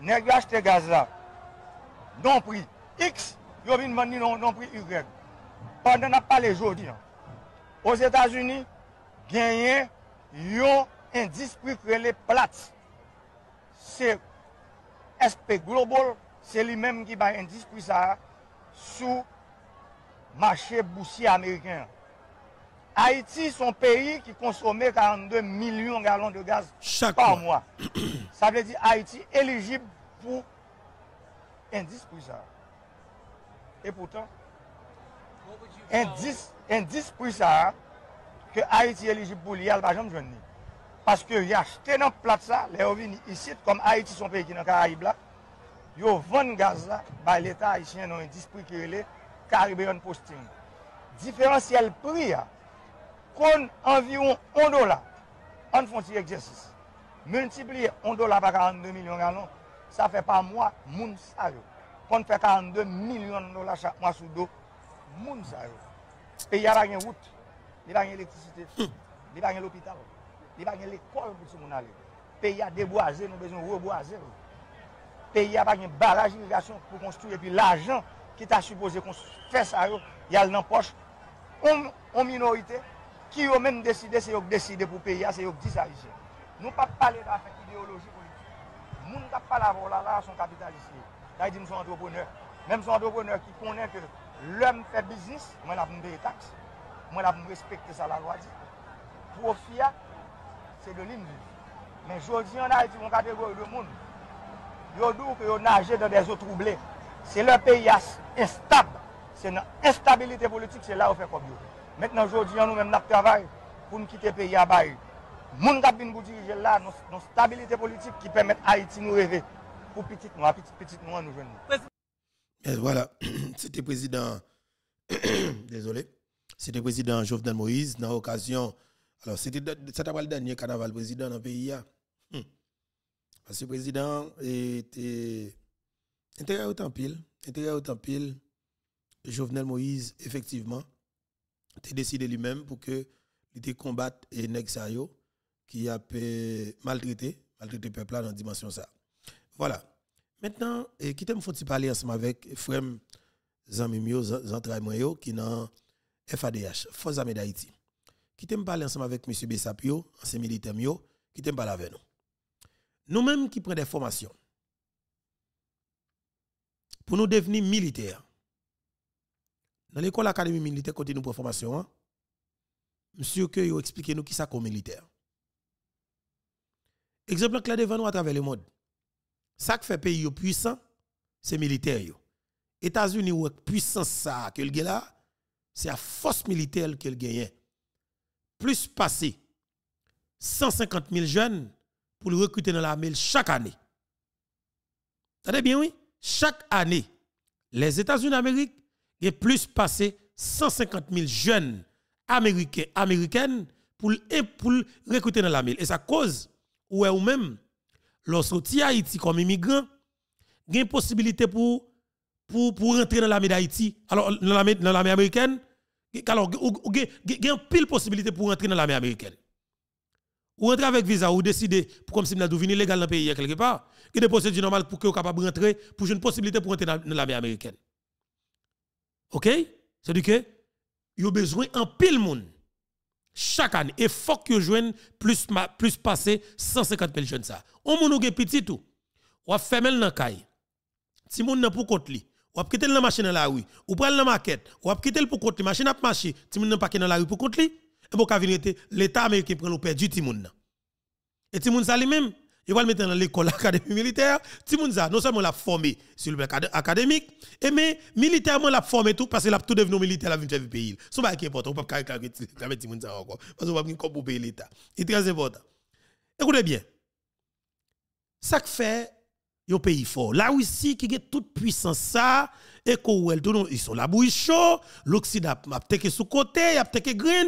a acheté gaz là. Non prix X, il a vendu non, non prix Y. Pendant n'a parlé aujourd'hui. Aux États-Unis, gagné un indice prix les plates. C'est SP Global, c'est lui-même qui va indice prix ça sous Machè boussi Amerikèn. Haiti son peyi ki konsome 42 milyon galon de gaz par mwa. Sa ble di Haiti elegib pou endis pou yara. E poutan, endis pou yara ke Haiti elegib pou li al bajan mjouni. Paske yache tenan plat sa, le ovi ni isit kom Haiti son peyi ki nan ka aib la. Yo voun gaz la, bay leta Haitien nan endis pou yarele Caribbean Posting. différentiel prix qu'on hein. environ un 1 dollar en fon exercice multiplier 1 dollar par 42 millions galon, ça fait par mois moun sa yo. Kon fait 42 millions dollars chaque mois sous dos, moun sa yo. a pas d'électricité, il les a pas les il l'opital, a pas pays pour sou moun avons besoin de de nou bezon reboaze. a ya bagen irrigation pour construire et puis l'argent, ki ta suppose kon fè sa yo, yal nan poch, ou minorite, ki yo men deside, se yo deside pou peya, se yo dizayje. Nou pa pale da fè ideoloji politik. Moun da pale avolala son kapitalistik. Da yi di msou antroponeur. Mè msou antroponeur ki konen ke lèm fè biznis, mwen ap mbeye taks, mwen ap mbeye respekte sa la loadi. Profia, se de linvi. Men jodi yon a yi di mwen katego yon moun, yon dou ke yon nage de de zo troubley, C'est le pays instable. C'est notre instabilité politique, c'est là où on fait comme Maintenant, aujourd'hui, nous-même nous nous pour pour quitter quitter le pays à Moun kap bin bou dirije la, stabilité politique qui permet à Haïti de à rêver pour nous, nous petit nous Voilà, c'était président, désolé, c'était président Jovenel Moïse dans l'occasion, alors c'était le dernier carnaval président dans le pays. Hein? Hmm. Parce que le président était... Intérêt au pile, au pile, Jovenel Moïse, effectivement, a décidé lui-même pour que il combatte et qui a maltraité, maltraité le peuple dans la dimension ça. Voilà. Maintenant, et qui t'aime faut-il parler ensemble avec Frem Zamimio Zantraimoyo qui est dans FADH, Force Armée d'Haïti. Qui t'aime parler ensemble avec M. Bessapio, ancien militaire qui t'aime parler avec nous. Nous-mêmes qui prenons des formations, pour nous devenir militaires. Dans l'école académie militaire, continue nous pour formation, hein, monsieur que vous nous qui ça comme militaire. Exemple clair devant nous à travers le monde. Ce qui fait pays puissant, c'est militaire. États-Unis ou puissance ça que là, c'est la force militaire qu'elle gagne. Plus passé 150 000 jeunes pour le recruter dans l'armée chaque année. T'as bien oui? Chaque année, les États-Unis d'Amérique ont plus passé 150 000 jeunes américains, américaines pour, pour recruter dans la Et ça cause, ou ou même, lorsque Haïti comme immigrant, il une possibilité pour, pour, pour rentrer dans l'armée d'Haïti, alors dans l'armée américaine, il y a une pile possibilité pour rentrer dans l'armée américaine. Ou rentre avec visa, ou décider, comme si vous légal dans le pays quelque part, il y a des procédures normales pour que vous capable rentrer, pour une possibilité pour entrer dans l'armée américaine. OK? C'est-à-dire que, vous avez besoin d'un pile monde chaque année. Et il faut que vous plus, plus passer 150 000 jeunes. Ça. On moun petit tout. Ou a fait dans la caille. Si moun pour compte li. Ou a quitter la machine dans la rue. Ou prendre la maquette. On a quitter pour compte Machine a marcher. Si monde nan pas dans la rue pour compte et pour l'État américain prend nous du Timoun. Et Timoun ça lui-même, il va le mettre dans l'école l'académie militaire. Timoun ça, non seulement l'a formé sur le plan académique, mais militairement l'a formé tout parce qu'il a tout devenu militaire à venir pays. Ce n'est pas important, on ne peut pas caricaturer Timoun ça encore. Parce qu'on va venir comme pour payer l'État. C'est très important. Écoutez bien. Ça fait un pays fort. La Russie qui a toute puissance ça, et qu'on ils sont la bouille chaud, l'Occident a peut-être peut-être sous côté, il a être green.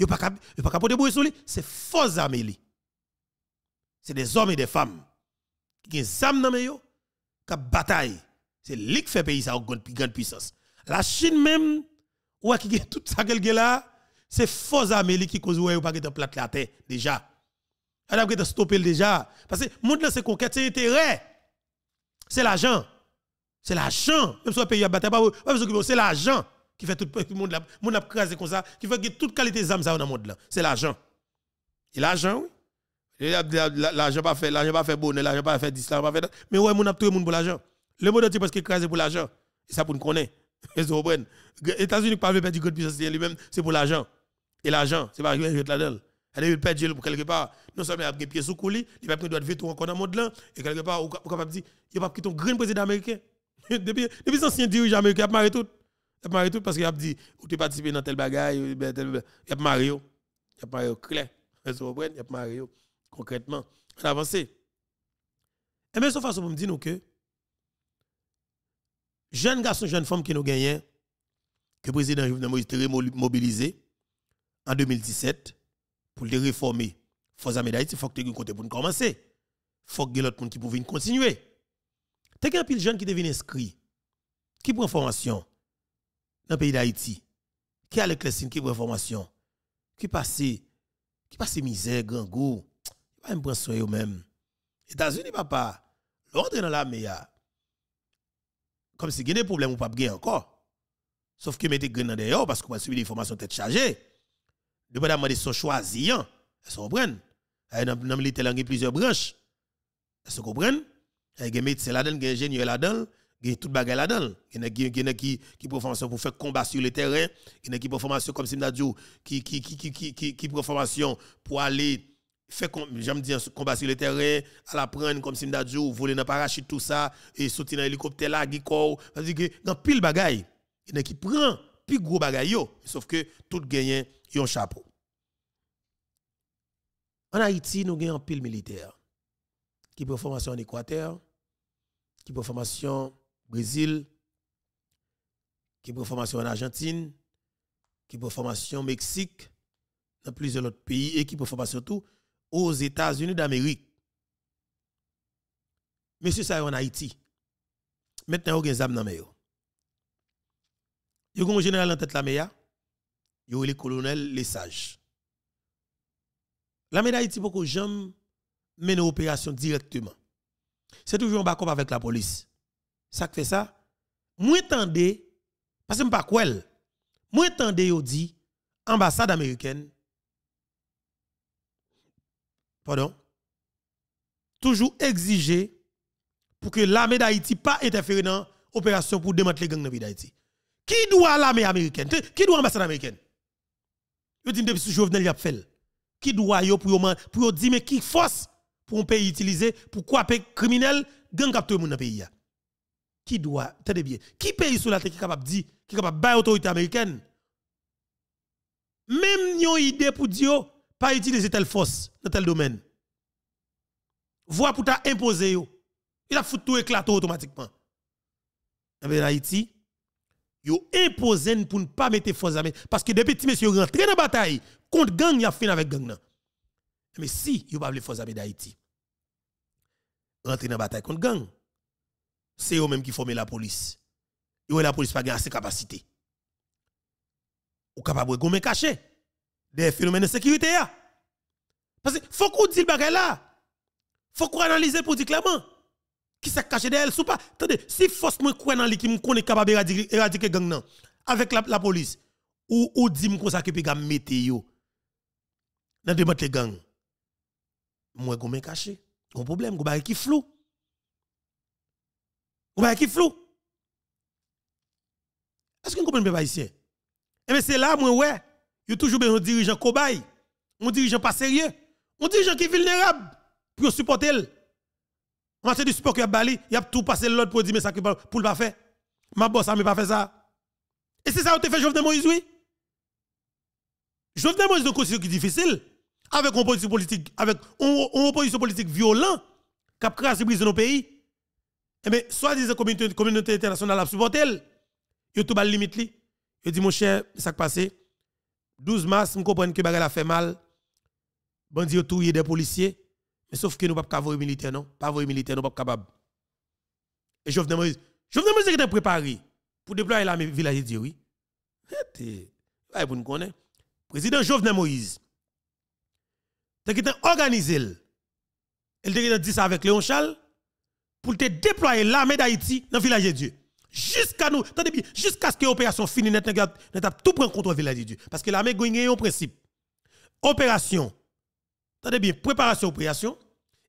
Yo pas pas capoter pour sur lui, c'est faux amélie. C'est des hommes et des femmes qui ont des qui bataille. C'est lui qui fait pays ça au grande puissance. La Chine même ou qui tout ça quelqu'un là, c'est faux amélie qui cause ou pas de plate la terre déjà. Elle a de stopper déjà parce que monde là c'est conquête c'est intérêt. C'est l'argent. C'est l'argent. Même si pays la bataille pas c'est l'argent qui fait tout le monde là, monde a crasé comme ça, qui fait toute qualité d'âme ça dans le monde là, c'est l'argent. Et l'argent, oui. L'argent pas fait, l'argent pas fait bonheur, l'argent pas fait 10, l'argent pas fait. Mais ouais, mon a tout le monde pour l'argent. Le monde entier parce qu'il crasé pour l'argent. Et ça pour nous connaître. Et vous Les États-Unis ne peuvent pas du grande puissance lui-même, c'est pour l'argent. Et l'argent, c'est pas rien, je là-dedans. Elle veut perdre pour quelque part. Non sommes il a pied sous coulis, il a pris droit de encore dans le monde là. Et quelque part, on capable dire, il a pas pris ton grand président américain. depuis, depuis ancien dirigeant américain, il a marré tout. Il a tout parce qu'il a dit, ou tu participé dans tel bagage, ben il a Mario Il a marré clair. Vous comprenez? Il a Mario concrètement. On Et bien, sauf façon pour me dire que, jeunes garçons, jeune femme qui nous gagnent, que le président Jovenel Moïse a mobilisé en 2017 pour les réformer. Faut il faut que tu aies côté pour commencer. Faut que l'autre monde qui pouvait continuer. T'as un pile jeune qui devient inscrit, qui prend formation, dans le pays d'Haïti, qui a les classes, qui prend formation, qui passe, qui passe misère, grand goût, qui va me prendre soin même. mêmes États-Unis, papa, l'ordre dans la meilleure. comme si il y a des problèmes ou pas gagner encore. Sauf que mettez grain d'ailleurs parce qu'on va suivre des formations tête chargée. De madame des sont choisis, elles sont comprennent. Dans le militaire, plusieurs branches. Elles sont comprennent. Il y a médecins là-dedans, il y a ingénieurs là-dedans, a tout bagay la dan. qui gen qui qui prend formation pour faire combat sur le terrain, y qui prend formation comme si qui qui qui qui qui qui prend formation pour aller faire j'aime dire combat sur le terrain, à la prendre comme Simdadjo, voler dans parachute tout ça et sauter dans hélicoptère là, giko, parce que dans pile bagay, a qui prend plus gros bagay sauf que tout gagnant un chapeau. En Haïti, nous gagnons pile militaire qui prend formation en Équateur, qui prend formation Brésil, qui peut formation en Argentine, qui peut formation au Mexique, dans plusieurs autres pays, et qui peut formation surtout aux États-Unis d'Amérique. Monsieur ça en Haïti. Maintenant, vous avez des amis dans le Vous avez un général en tête la meilleure. Vous le colonel, les sages. La médaille d'Haïti, beaucoup de gens mènent opération directement. C'est toujours un backup avec la police ça fait ça moi tendez parce que pas quoi moi tendez yo dit ambassade américaine pardon toujours exiger pour que l'armée d'Haïti pas interférer dans l'opération pour démanteler les gangs dans d'Haïti. Qui doit l'armée américaine Qui doit l'ambassade américaine je dit depuis Jovenel a fait. Qui doit yo pour pour dire mais qui force pour un pays utiliser pour quoi criminel gang capter monde dans pays qui doit, très bien, qui pays sous la tête qui est capable de dire, qui est capable de l'autorité américaine, même une idée pour dire, pas utiliser telle force dans tel domaine. Voix pour imposer. Il a foutu tout éclaté automatiquement. Eh en Haïti, yo impose pour ne pas mettre force armée. Parce que depuis que monsieur rentré dans la bataille contre gang, il a fini avec gang. Mais eh si, yo pouvez pas les force armée d'Haïti, rentrer dans la bataille contre gang c'est eux-mêmes qui forment la police. Et la police pas assez de capacité. Ou capable de gommer caché des phénomènes de sécurité. Parce que faut qu'on dise le là. Faut qu'on analyse pour dire clairement. Qui s'est caché derrière ou pas. Attendez, si force moi dans lui qui me connaît capable d'éradiquer gang nan, avec la, la, police ou ou dit me qu'on s'occupe gars météo. Dans de mettre les gang, Moi gommer caché. Un problème, un qui flou qui flou. Est-ce que vous comprenez pas ici? Eh bien, c'est là, moi, ouais, il y a toujours besoin dirigeants cobayes, un dirigeant pas sérieux, un dirigeant qui est vulnérable pour supporter. En c'est du sport qui a bali, il a tout passé l'autre pour dire, mais ça qui pour le pas faire. Ma boss, ça ne pas fait ça. Et c'est ça que tu fait Jovenel Moïse, oui? Jovenel Moïse, c'est une difficile. Avec un opposition politique, avec une opposition politique violente, qui a créé crasé de nos pays. Eh bien, soit disant communauté, communauté internationale a supporté elle. a tout bal limite li. Je dit, mon cher, ça qui passé. 12 mars, je comprends que bagarre a fait mal. y a tout des policiers. Mais sauf que nous pas capable militaire non, pas voyer militaire nous pas capable. Et Jovenel Moïse, Jovenel Moïse était préparé pour déployer l'armée village dit oui. Et vous nous connaissez, Président Jovenel Moïse. a été organisé. Elle a dit ça avec Léon Charles pour te déployer l'armée d'Haïti dans le village de Dieu. Jusqu'à nous, jusqu'à ce que l'opération finisse, nous avons tout prendre contre le village de Dieu. Parce que l'armée a en principe. Opération, bien, préparation, opération,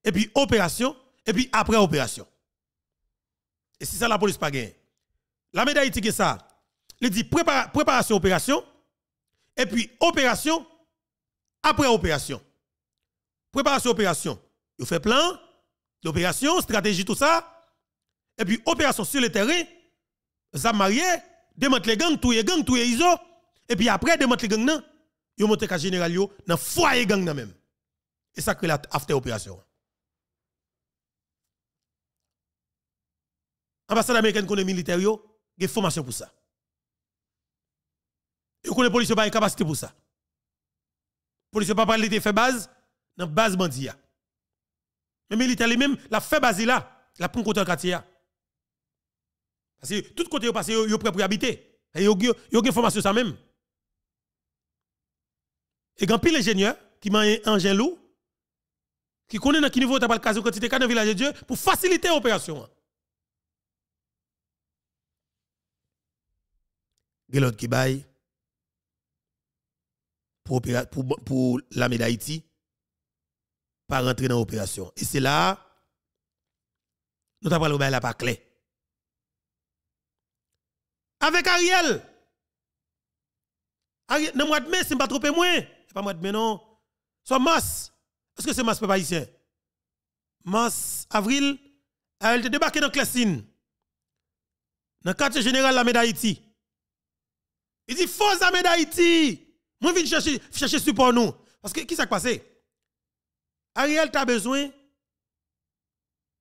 et puis opération, et puis après opération. Et si ça la police pas gagné. L'armée d'Haïti qui ça, il dit préparation, opération, et puis opération, après opération. Préparation, opération, il fait plan, l'opération, stratégie, tout ça. Et puis, opération sur le terrain, ça marié, démonte les gangs, tout les gangs, tout les iso. Et puis après, démonte les gangs, non. Ils monte ka général, yo, dans foyer gang, nan même. Et ça crée la after opération. Ambassade américaine connaît militaire, yo, une formation pour ça. policiers connaît police, pas une capacité pour ça. Police, pas parler, fait base, dans base bandia. Mais militaire lui-même, la fait basé là, la prend contre le quartier. Parce que tout côté, parce qu'ils sont pour habiter. Et y ont une formation ça même. Et quand pile ingénieur qui m'a un engin loup, qui connaît dans quel niveau tu as pas le cas de quantité dans le village de Dieu pour faciliter l'opération. Il y a l'autre qui baille pour, pour, pour l'armée d'Haïti pas rentrer dans l'opération. Et c'est là, nous avons ben, la pas clé. Avec Ariel. Ariel, dans le mois de mai, c'est pas trop moins. C'est pas mois de mai, non. Soit mars. Est-ce que c'est mars, papa ici? Mars, avril, elle te débarqué dans Classine. Dans le quartier général de la d'Haïti. Il dit, force la d'Haïti. Moi, viens chercher, chercher support nous. Parce que, qui s'est passé? Ariel a besoin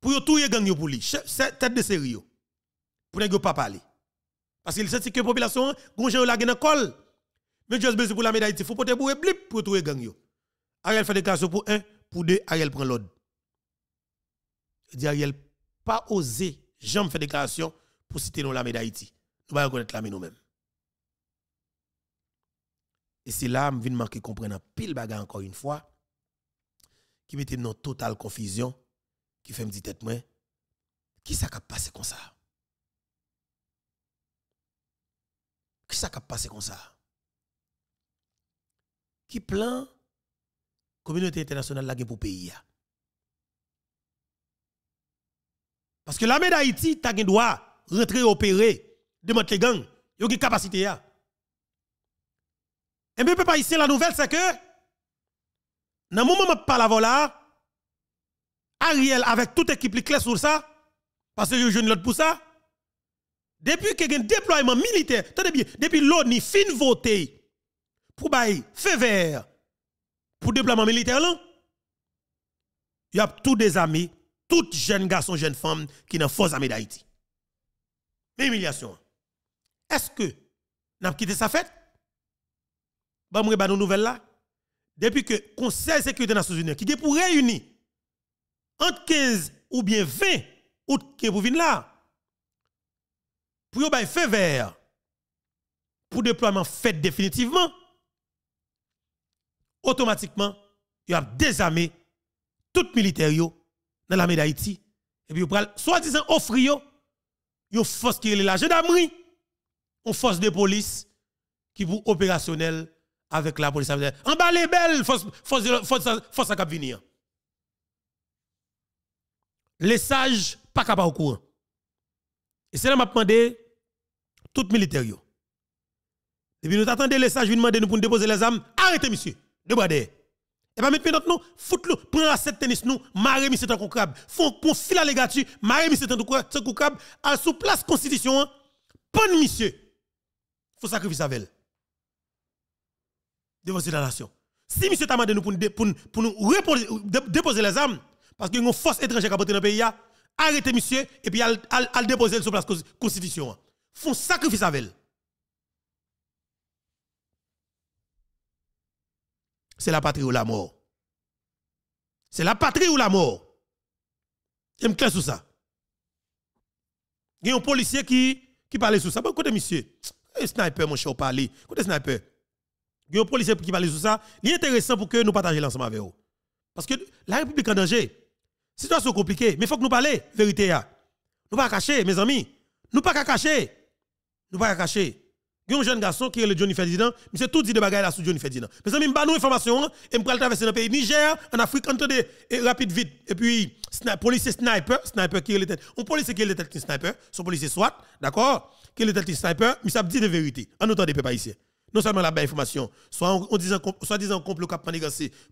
pour tout y gang pour lui. Tête de série. Pour ne pas parler. Parce qu'il sait que la population, eu la gen col. Mais as besoin pour la médaille, il faut porter pour blip pour tout y gang. Ariel fait des cas pour un, pour deux, Ariel prend l'autre. Dit Ariel, pas osé, jamais faire déclaration pour citer nous la médaille. Nous allons reconnaître la nous-mêmes. Et c'est là que je viens de manquer comprendre pile bagarre encore une fois qui mette dans totale confusion, qui fait me dire tête moi, qui ça passé comme ça? Qui ça passé comme ça? Qui plan communauté internationale la pour pays Parce que l'armée d'Haïti, gen droit rentrer opérer, de les gangs, il y a une capacité. Et eh bien, pas ici la nouvelle, c'est que dans le moment où je parle là, Ariel avec toute équipe clé sur ça, parce que je jeune l'autre pour ça, depuis qu'il y a un déploiement militaire, bien, depuis l'ONU fin voté pour faire feu vert pour déploiement militaire là, il y a tous des amis, toutes jeunes garçons, jeunes femmes qui n'ont force amis d'Haïti. Mais humiliation. Est-ce que n'a quitté sa fête? Bah, nous nouvelle là depuis que le Conseil de sécurité des Nations Unies, qui est pour réunir entre 15 ou bien 20 août qui est pour venir là, pour y feu vert, pour déploiement fait définitivement, automatiquement, il a désarmé tout militaire dans l'armée d'Haïti. Et puis, il soi-disant offrir une force qui est la gendarmerie, une force de police qui est opérationnel, avec la police. En bas les belles, force, à cap venir. Les sages, pas capable au courant. Et c'est là que je demandé tout militaire. puis nous attendons les sages, nous demander nous pour déposer les armes. Arrêtez, monsieur. de Débardez. Et pas bah, mettre nous, Fout le prenez la cette tennis nous, marrez monsieur c'est qu'on crabe. Font pour fil à l'égature, marrez monsieur À sous place constitution, pon hein. monsieur. Faut sacrifier avec elle devant la nation. Si M. Tamade nous pour, nous déposer les armes, parce qu'il y a une force étrangère qui a dans le pays, arrêtez monsieur et puis allez déposer sur place constitution. Font sacrifice avec elle. C'est la patrie ou la mort. C'est la patrie ou la mort. Je me clair sur ça. Il y a un policier qui, qui parlait sur ça. Bon, écoutez, monsieur, eh, sniper, mon cher, parler. Côté sniper un policiers qui parlent tout ça, il est intéressant pour que nous partagions l'ensemble avec vous. Parce que la République est en danger. Situation compliquée, mais il faut que nous parlions, vérité. ne Nous pas cacher, mes amis. Nous pas cacher. Nous ne pas cacher. Il y a un jeune garçon qui est le Johnny Ferdinand, monsieur tout dit de bagarre là sur Johnny Ferdinand. Mes amis, pas une information et me traverser dans le pays Niger, en Afrique, des rapides vite et puis policier sniper, sniper qui est le tête. Un policier qui est le tête sniper, son policier SWAT, d'accord Qui est le tête sniper, mais ça dit de vérité. En entend des peuple ici non seulement la information, soit en disant, soit disant complot cap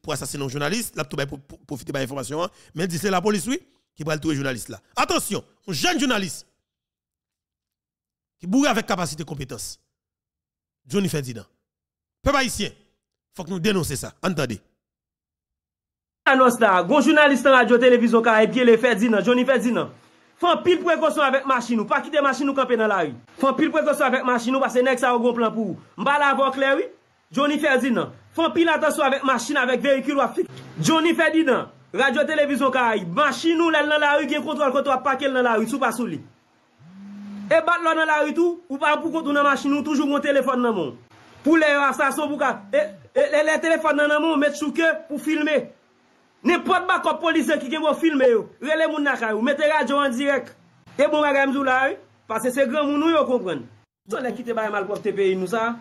pour assassiner un journaliste, là tout pour profiter de l'information, hein. mais c'est la police oui qui va le trouver journaliste là. Attention, un jeune journaliste qui bourre avec capacité et compétence. Johnny Ferdinand. Peuple haïtien, faut que nous dénoncions ça. Entendez. Annonce là, grand journaliste en radio télévision qui a épié le Ferdinand, Johnny Ferdinand. Fon pil prekonson avèk masinou, pakite masinou kapè nan la yi. Fon pil prekonson avèk masinou, basenèk sa wè gon plan pou. Mba la vòk lè wè, wi, jouni fè di nan. Fon pil atonson avèk masinou, avèk veyikil wè fik. Jouni fè di nan, radyo televizyon ka yi. Masinou lè lè nan la yi, gen kontrol kontrol, pakè lè nan la yi, sou pa sou li. E bat lò nan la yi tou, ou pa pou kontron nan masinou, toujou mwen telefon nan moun. Pou lè rastasyon pou ka, e, e lè telefon nan moun, mè chouke pou filme. Ne pot bako polisen ki genwo filme yo, rele moun naka yo, mete radyo an direk. E moun agay mzou la yo, pase se gran moun nou yo konpren. Donen kite bayan malpok te peyi nou sa.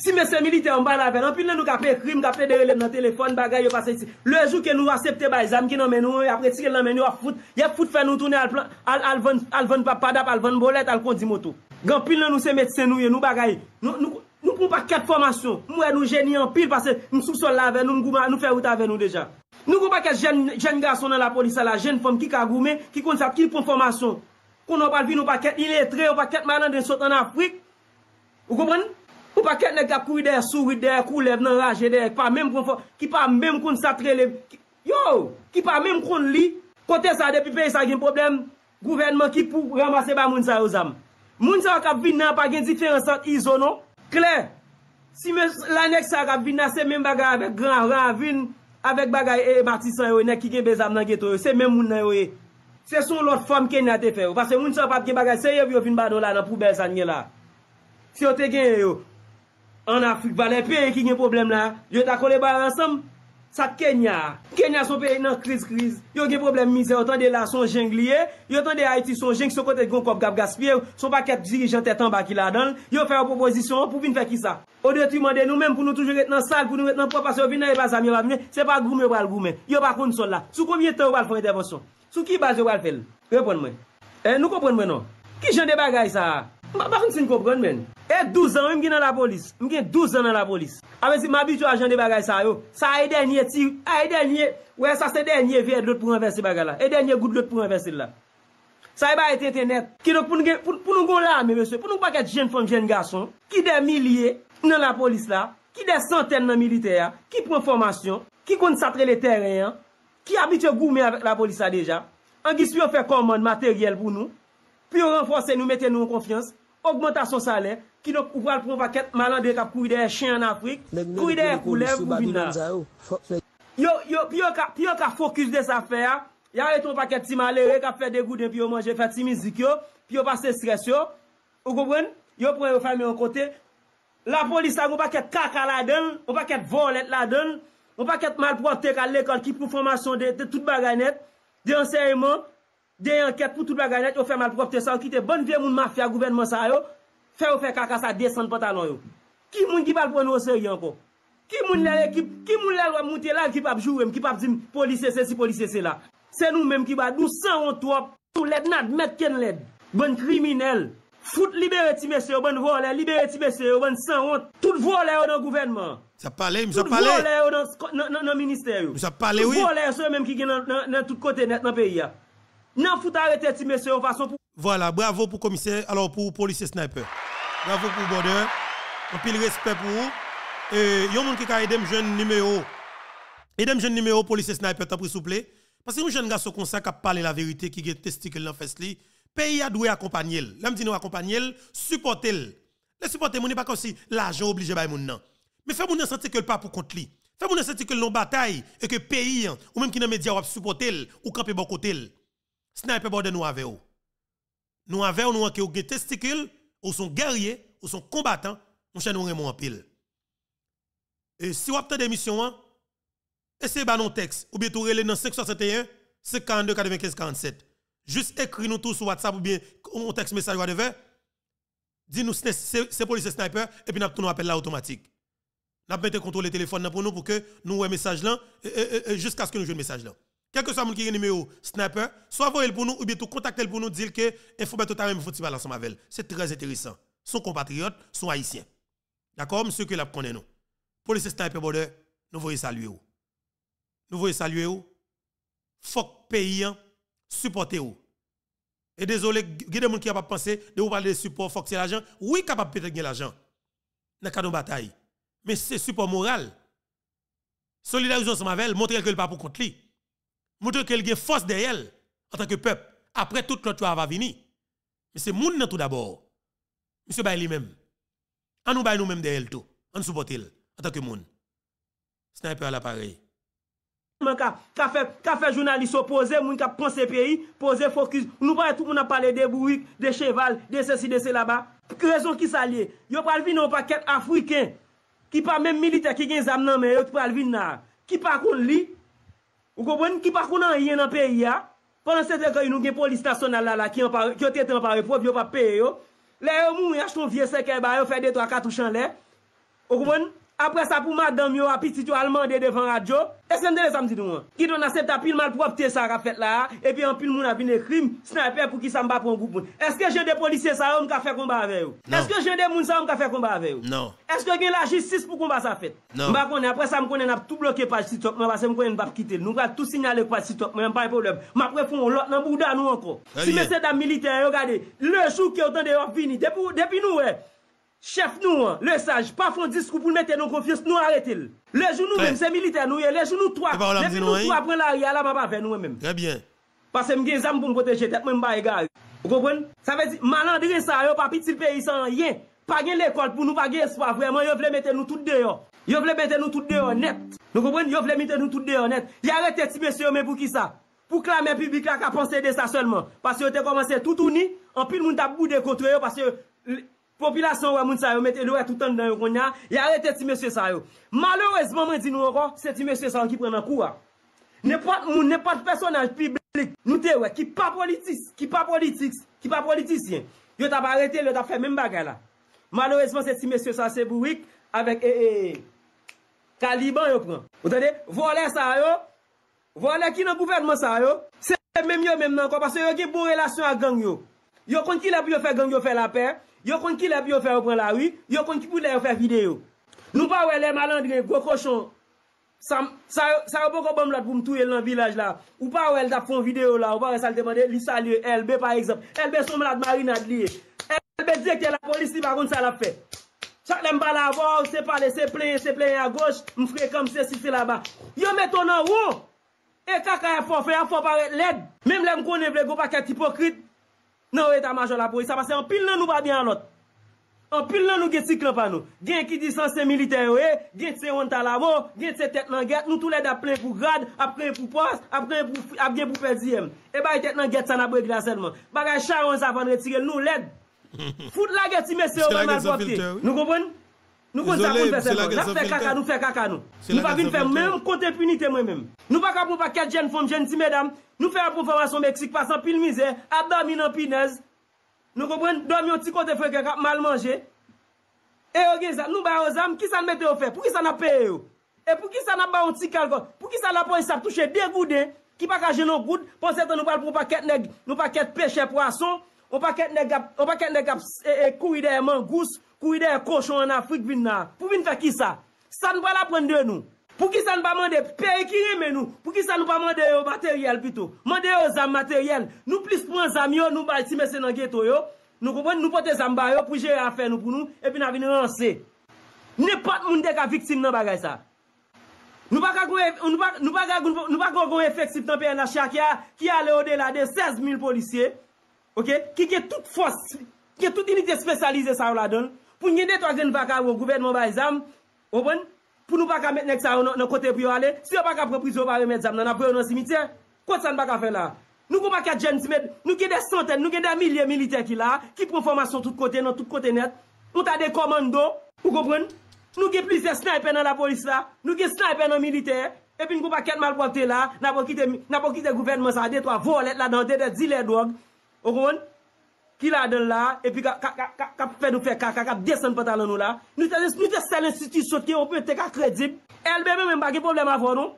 Si mesen milite an ban avè, an pilnen nou kapeye krim, kapeye rele mnan telefon, bagay yo pase iti. Lejou ke nou asepte bay, zam ki nanmen yo, apre ti ke nanmen yo a fout, ye fout fè nou tounen al van padap, al van bolet, al kondi motou. Gan pilnen nou se mesen nou yo, nou bagay, nou pou pa ket komasyon. Mwen nou jenye an pil, pase nou sou sol la avè, nou fè wout avè nou deja. Nou kon pa ket jen ga son nan la polisa la, jen fom ki ka goume, ki kon sa kil kon formasyon. Kon an pa vin, an pa ket iletre, an pa ket manan den sot an Afrik. Ou kompon? An pa ket nek ap kou ide, sou ide, kou lev nan raje ide, ki pa men kon sa tre lev. Yo, ki pa men kon li, kote sa depi pey sa gen problem, gouvenman ki pou ramase ba moun sa yo zam. Moun sa akap vin nan pa gen diferent sat izonon. Kler, si mè l'anek sa akap vin nan se men baga avèk gran, ran, vin, Avek bagay e eh, martisan yo, nek ki gen bezam nan geto yo, se men moun nan yo yo. Eh. Se son lot fom ken yate feyo. Pase moun san papke bagay, se yo vyo fin bado la nan pou bel san nye la. Se yo te gen yo, an a valen peye ki gen problem la, yo takole bayan ansam. Sa Kenya. Kenya son pe inan kriz kriz. Yo gen problem mi, se otan de la son jeng liye. Yo otan de Haiti son jeng se konten Gonkop Gap Gaspier. Son pa ket dirijen tetan bakil adan. Yo fè a proposisyon pou vin fè ki sa. O de tri mande nou men pou nou toujou ret nan sal. Pou nou ret nan popasyon vin nan e bazan mi wap men. Se pa goumen wap al goumen. Yo pa kon son la. Sou kon mi etan wap al kon eten fon son. Sou ki bazan wap al fel. Repon mwen. E eh, nou kompon mwen nou. Ki jen de bagay sa a? Mwa bak mwen sin ko proun men. E 12 an wè mwen gen nan la polis. Mwen gen 12 an nan la polis. A men si mabyt yo ajande bagay sa yo. Sa e denye tir. Sa e denye. Ouè sa se denye veyè lout pou renversi bagay la. E denye gout lout pou renversi la. Sa e ba e ete ete net. Ki lout pou nou gon la mwen mwen se. Pou nou bak ete jen fon jen gason. Ki de miliye nan la polis la. Ki de santenne nan militer ya. Ki pon formasyon. Ki kon satre le terren ya. Ki abit yo goume la polis la deja. Angi si yo fe komon materyel pou nou. Pi yo Augmentasyon sale ki nou pou val pou an pa ket malande kap kou ide e chen an Afrik, kou ide e kou lev ou binaz. Yo, yo, pi yo ka fokus de sa fe a, yo an etou an pa ket ti male, yo e ka fe degou den, pi yo manje, fe ti mizik yo, pi yo pase stres yo. Yo goben, yo pou e refanme an kote, la polisa an pa ket kaka la den, an pa ket volet la den, an pa ket mal pou an te kal lekal ki pou formasyon de tout baganet, de anseriment. Deye anket pou tout bagay net, ou fè mal pou kopte sa, ou kite bon vè moun mafya gouvenman sa yo, fè ou fè kakasa desan pou talon yo. Ki moun ki bal pou nou se yon po? Ki moun lè lè, ki moun lè lwa moun tè la ki pap jurem, ki pap zim polise se si polise se la. Se nou mèm ki bal, nou san ontou ap, tou led nad met ken led, bon kriminel. Fout libere ti mè se yo, bon volè, libere ti mè se yo, bon san ont, tout volè yo nan gouvenman. Sa pale, mi sa pale. Tout volè yo nan minister yo. Mi sa pale, oui. Tout volè yo se yo mèm ki gen nan tout kote net nan peyi ya. Non, faut arrêter ti monsieur en façon pour Voilà, bravo pour commissaire, alors pour policier sniper. Bravo pour Border. Un pile respect pour vous. Et yon moun ki ka aidem jeune numéro. Aidem jeune numéro policier sniper t'as pris s'il vous plaît. Parce que un jeune garçon comme ça qui parler la vérité qui est testicule dans fesse li, pays a dû accompagner. L'homme dit nous accompagner, supporter. Le supporter moun pas comme si l'argent obligé bay moun nan. Mais fait moun sentir que le pas pour compte li. Fait moun sentir que l'on bataille et que pays hein, ou même qui dans média ou supporter ou camper bon côté sniper borde nous avec vous. Nous avons, nous qui ont des testicules, ou sont guerriers, ou sont combattants, nous cher nous en pile. Et si vous avez des missions, essayez de nos textes, ou bien tout relais dans 561 542 95 47. Juste écris nous tous sur WhatsApp ou bien on texte message ou devant. Dis-nous c'est police sniper et puis nous appelons là automatique. Nous mettons contrôle le téléphone pour nous pour que nous un message là jusqu'à ce que nous jouions le message là quel que soit mon qui numéro sniper, soit voyez pour nous ou bien tout contacter pour nous dire que mettre tout même faut parler ensemble avec C'est très intéressant. Son compatriote, son haïtien. D'accord, monsieur que l'a connaît nous. Police sniper border, nous voulons saluer Nous voulons saluer ou. Fok pays hein? supporter Et désolé, il y a des gens qui n'ont pas pensé de vous parler de support, faut que c'est l'argent. Oui, capable de gagner l'argent. Dans cadre de bataille. Mais c'est support moral. Solidarisation ensemble avec, montrer que le pas pour contre lui. Mwote ke lge fos de yel, ata ke pep, apre tout klotwa va vini. Mwen se moun nan tout dabor, mwen se bay li men. An nou bay nou men de yel tout, an sou potil, ata ke moun. Snape ala pare. Mwen ka, ka fe jounaliso pose, mwen ka pon se peyi, pose fokus. Mwen pou nan pale de bouik, de cheval, de se si, de se la ba. Ke rezon ki sa liye? Yo pa lvi nan pa ket afriken, ki pa men milite ki gen zam nan men, yo pa lvi nan. Ki pa kon liye? Ou konpwen, ki parkou nan, yen nan pe ya, panan se te kay nou gen polistasyon nan la la, ki yo tetan pa repop, yo pa pe yo, le yo moun yach ton vie seke, ba yo fè de to a katou chan le, ou konpwen, Apre sa pou ma dam yo api titou alman de devan radio, eske m dene sa m titou an? Ki don asep ta pil mal pou apite sa kap fet la, epi an pil moun apine krim, sna epi an pou ki sa m bap pou an goup moun. Eske jende polise sa oum ka fe komba ave yo? No. Eske jende moun sa oum ka fe komba ave yo? No. Eske gen la jis 6 pou komba sa fet? No. M bakone, apre sa m konen api tout blokye pati sitop, m api se m konen bap kite, nou va tout sinyale pati sitop, m api api pou an lop nan bouda nou anko. Si m se da milite, yo gade, le chou ki otan de yo vini, Chef nou, le saj, pa fondi skou pou nou mette nou konfios, nou aretil. Lejou nou men, se milite nou ye, lejou nou toak, lejou nou toak pren la ri, ala pa pa ven nou men. Eh bien. Pase m gen zan pou m poteje, tet men ba e gari. O konpon? Sa vezi, malandri sa, yo pa pitil peri san, ye. Pa gen lekol pou nou pa gen swa, kweman, yo vle mette nou tout de yo. Yo vle mette nou tout de yo net. No konpon? Yo vle mette nou tout de yo net. Yo vle mette nou tout de yo net. Yare te ti mese yo men pou ki sa. Pou klamen publika ka ponse de sa selman. Popilasyon wè moun sa yon mette lè wè toutan nan yon konya Yare tè ti mè sè sa yon Malouèzman mè di nou wè kò Sè ti mè sè sa yon ki pren nan kou wè Nè pat moun, nè pat personaj piblik Nou tè wè ki pa politis, ki pa politis Ki pa politisyen Yon tè pa arete lè, yon tè fè mè m bagay la Malouèzman sè ti mè sè sa se bou wik Avek e e e Kaliban yon pren Vole sa yon Vole ki nan kouvernman sa yon Sè mè mè mè mè nan kò Pase yon ki pou relasyon a gang yon Yon Yo kon ki lè bi yo fè ou pren la wi, yo kon ki pou lè yo fè video. Nou pa wè lè malandre, gwo koshon, sa wè pou kòpon mlad pou mtouye lè nan vilaj la. Ou pa wè lè tap kon video la, ou pa wè sa lè demande lisa lè, LB par exemple. LB son mlad marin ad liye. LB diye ki la polisi bagoun sa lè ap fè. Chak lè mba la vò, se pale, se pleye, se pleye a goch, mfre kòm se si se la ba. Yo mè ton nan wò, e kaka yè fò, fè yè fò parè lèd. Mèm lè mkonè blè gò pa kèt ipokrit. Nou e ta majo la pou e, sa pase an pil nan nou va bi an not. An pil nan nou get si klop an nou. Gen ki disansen militer we, gen se yon talamo, gen se tet nan get. Nou tou led apren pou grad, apren pou pas, apren pou apren pou felzi em. E bay tet nan get sa nabwe glasen man. Bagay chayon sa fan retire nou led. Fout la get si mese yo ban man bop ti. Nou kompon? Nou kon sa kon fese fote, la fè kaka nou fè kaka nou, nou pa vin fè mèm kote punite mwen mèm. Nou pa ka pou pa ket jen fòm jen ti mèdam, nou fè an pou fòm fòm asò Meksik pa san pil mizè, a dami nan pinez, nou ko bwen dami yon ti kote fòm yon ka mal manje, e yo gen sa, nou ba o zanm, ki san mète yon fè, pou ki san apè yon, e pou ki san apè yon ti kal kò, pou ki san apè yon sap touche de goudè, ki pa ka jen yon goudè, pon se tan nou pal pou pa ket neg, nou pa ket peche pwason, Ou pa ket ne kap e, e, kou ide man gous, kou ide kouchon an Afrik bin nan. Pou bin fè ki sa? Sa nou pa la pwende nou. Pou ki sa nou pa mande, pè ekine men nou. Pou ki sa nou pa mande yo materyel pito. Mande yo zam materyel. Nou plis pou an zam yo, nou pa itime se nan geto yo. Nou pou pwende nou pwende zam ba yo pou jere an fè nou pou nou. Epi nan bine an se. Nè pat moun de ka viksim nan bagay sa. Nou pa kakou e, nou pa kakou, nou pa kakou e fèksip nan pè en la chak ya. Ki a le o de la de, 16 mil polisye. Ok, ki ke tout fos, ki ke tout inite spesyalize sa ou la don, pou nye detwa gen baka ou ou gouvenman ba e zam, ou bon, pou nou baka met nek sa ou nou kote pou yo ale, si yo baka proprizo ba re met zam, nou napoyon nou simite, kwa san baka fe la? Nou kou baka gen si med, nou ke de soten, nou ke de milye milite ki la, ki performasyon tout kote, nou tout kote net, nou ta de komando, ou gobon, nou ke plise sniper nan la polis la, nou ke sniper nan milite, epi nou kou baka ket malpwante la, napo kite gouvenman sa, detwa volet la, detwa zile drog, O kon, ki la den la, e pi kap fe nou fe, kap desen patal nou la. Nou te sel insiti sote, ou pou te ka kredib. Elbe mwen mbagye problem avon nou?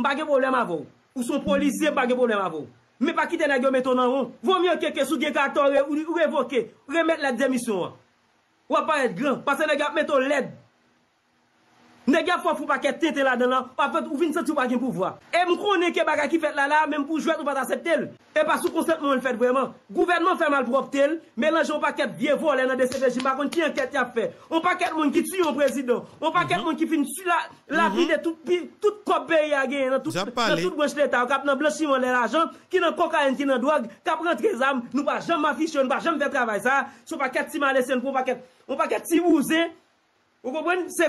Mbagye problem avon. Ou son polisye mbagye problem avon. Mwen pa kite na gyo meton nan ou, vwom yon keke sou dekato re ou revoke, remet la demisyon. Ou aparek gran, pase na gyo apmeton led. Ne gya fwa pou pa ket tete la den la, apat ou vin se ti wak gen pou vwa. E mkou ne ke baga ki fet la la, men mkou jwet ou pat asepte el. E pa sou konsept mwen fet vweman. Gouvernment fè mal pou opte el, menanjè ou pa ket gye volen an de se veji. Makon, ki an ket ya fè? Ou pa ket moun ki tsu yon prezident? Ou pa ket mhm. moun ki fin tsu la? La mhm. vide tout kop be yagyen, tout bwench leta. Ou kap nan blanchi mwen lè l'ajant, ki nan kokayen, ki nan doag, kap rentre zanm, nou pa jom ma fiche, nou pa jom fè travay. Sou pa ket ti man les Ou konpwen, se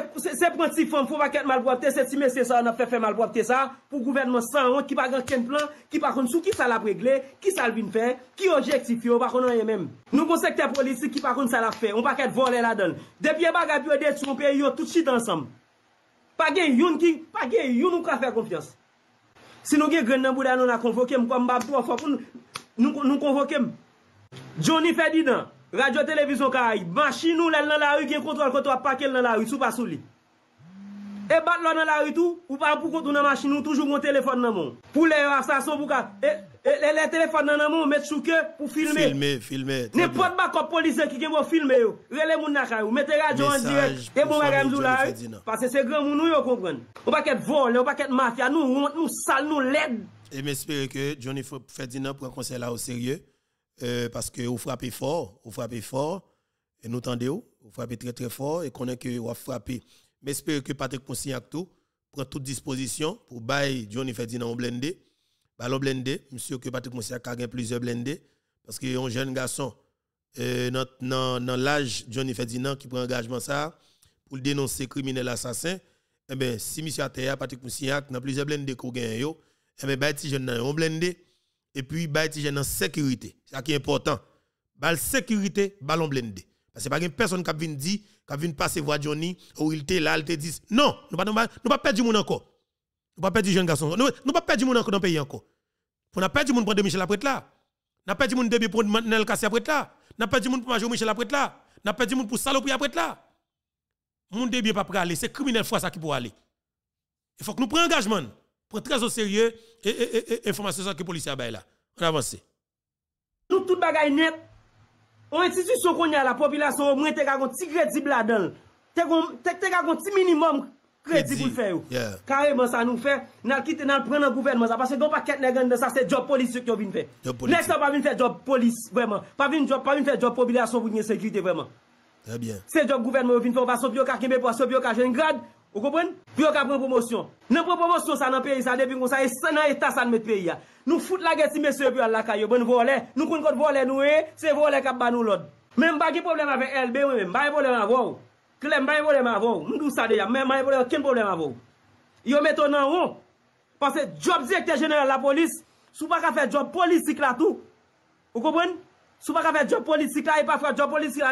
prend si fon pou wak et malbwapte, se ti mese sa an ap fe fe malbwapte sa, pou gouvernman san an ki pa gen ken plan, ki pa kon sou ki sa la pregle, ki sa albine fe, ki ojek si fyo, wak kon an ye menm. Nou pou sekte politi ki pa kon sa la fe, wak et volen la don. Depi e baga pi ou deti, wak pe yo tout chit ansam. Pa gen yon ki, pa gen yon nou ka fe konpiyos. Si nou gen gwen nan boudan nou na konvokem, kwa mbap tou an fok, nou konvokem. Johnny Ferdinand. Radyo televizyon ka a yi, manchinou lè lè nan la riy ki kontrol kontrol pakè lè nan la riy, sou pa sou li. E bat lò nan la riy tou, ou pa anpou kontrol nan manchinou, toujou moun telefon nan moun. Pou lè rafsasyon pou ka, e lè telefon nan moun, mè chouke pou filme. Filme, filme. Nè pot bakop polisen ki ke mò filme yo, rele moun nan ka yi, mè te radyo an direk, e mò regem zou la riy. Mèsage pou chanlou Johnny Ferdinand. Pase se grè moun nou yo konpren. Ou pa ket vol, ou pa ket mafia, nou sal nou led. E mè espere ke Johnny Ferdinand pran konsè la Euh, parce que vous frappez fort, vous frappez fort, et nous tendez, vous frappez très très fort, et qu'on est que vous frappez. Mais j'espère que Patrick Consignac tout prend toute disposition pour bailler Johnny Ferdinand blindé. Ballon blindé, monsieur que Patrick Consignac a gagné plusieurs blindés, parce que un jeune garçon, euh, dans l'âge Johnny Ferdinand qui prend engagement ça, pour dénoncer criminel assassin, eh ben, si monsieur a Patrick Consignac, dans plusieurs blindés qu'on gagne, eh ben, bah, si jeune, on blindé et puis baïti en sécurité. C'est ça qui est important. Bah, la sécurité, ballon blindé. Parce que pas une personne qui vient dire, qui vient passer voir Johnny, ou il était là, il te dit, non, nous ne pouvons pas perdre du monde encore. Nous ne pouvons pas perdre du jeune garçon. Nous ne pouvons pas perdre du monde encore dans le pays encore. Pour pas perdre du monde pour Michel après là. Nous perdre du monde début pour Nel à après là. Nous perdre du monde pour Major Michel après là. Nous perdre du monde pour Salopri après là. Mon début pas pour aller. C'est criminel fois ça qui pour aller. Il faut que nous prenions engagement prend très au sérieux et, et, et, et que les policiers ont là. On avance. Tout, tout bagaille net. On institution qu'on a la population, au moins, t'as un petit crédible là-dedans. T'es un petit minimum crédit pour faire. Carrément, ça nous fait. Nous avons pris le gouvernement. Ça, parce que nous pas qu'être de ça, c'est job police qui vient faire. N'est-ce pas venir faire job police, vraiment. Pas venir job, pas faire job population pour une sécurité, vraiment. Très bien. C'est job gouvernement qui vient faire. On va sauver le qui est pour car le cas grade. Ou konpon? Pi yo ka proun promosyon. Nèm proun promosyon sa nan peyi sa depi kon sa e sanan e tas sa nan met peyi ya. Nou foute la geti meseyo pi al laka yo. Bon volen. Nou kon kote volen nou e. Se volen kap ban nou lod. Mèm bagi problem avè LB wèm. Mèm bagi problem avè wèm. Mèm bagi problem avè wèm. Mèm bagi problem avè wèm. Yo meto nan wèm. Pase job direkte jenère la polis. Sou pa ka fè job polisik la tou. Ou konpon? Sou pa ka fè job polisik la. E pa fè job polisik la.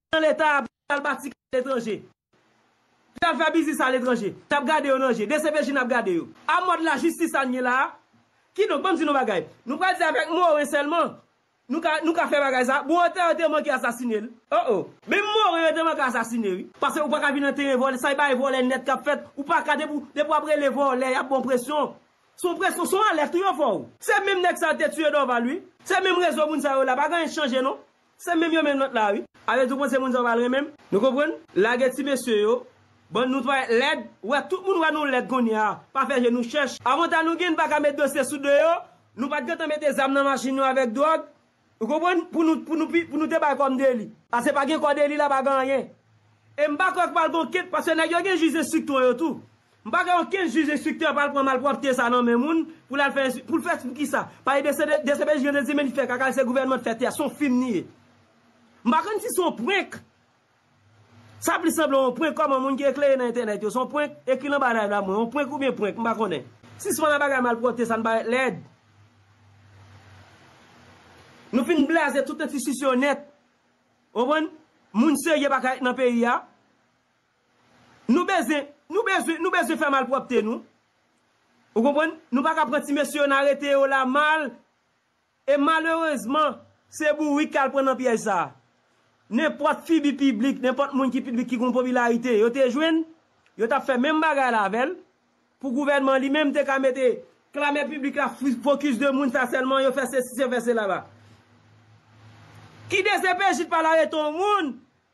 Nan l'Etat, al batik l'étranger. Al fè bizis an l'étranger. Tè ap gade yo nan jè. Dè se pe jè nap gade yo. A mod la jistis an nye la. Ki nou? Mèm si nou bagay. Nou prezè avèk mò wè sèlman. Nou ka fè bagay sa. Mèm mò wè sèlman ki asasinè. Oh oh. Mèm mò wè sèlman ki asasinè. Pase ou pa ka binatè yon volè. Sa y pa yon volè net kap fèt. Ou pa ka debou apre yon volè. Yap bon presyon. Son presyon. Son alert yon fò ou. Se Se mèm yò men not la wè. Bon, a vè dò kon se moun zò valè mèm. Nou konpwen, lage ti mèsyò yò. Bon nou twaye led. Ouè tout moun wè nou led kon yò. Pa fè jè nou chèch. Avè an nou gen baka mè dosè soudè yò. Nou pa gè tan mè te zam nan ma chi nou avèk do. Nou konpwen, pou nou te bay kon deli. A se pa gen kon deli la bagan yè. E mbak wè kwa kwa l bon kèt. Pasè nan gen gen jizè siktò yò tou. Mbak wè gen jizè siktò yò pal kon malpwapte sa nan mè moun. Pou lal fè Mbakon si sou pwenk, sa plisablon, mwen pwenk koman mwen ki ekleye nan internet yo, sou pwenk ekleye nan banay la mwen, mwen pwenk koumye pwenk, mbakon e. Si sou mwen a bagay malpwote, sa mwen bagay led. Nou fin blaze touta tisyon net, ou bon, mwen seye baka nan periya, nou beze, nou beze, nou beze fè malpwote nou, ou bon, nou baka proti mesyon arete yo la mal, e malwezman, se bou wikal pren nan periya sa. Nèpote fi bi piblik, nèpote moun ki piblik ki goun pou vila ite, yo te jwen, yo tap fè mèm bagay la ven, pou gouvenman li mèm te kamete, klamè piblika fokus de moun sasèlman, yo fè se fè se la va. Ki dese pejit pala e ton moun,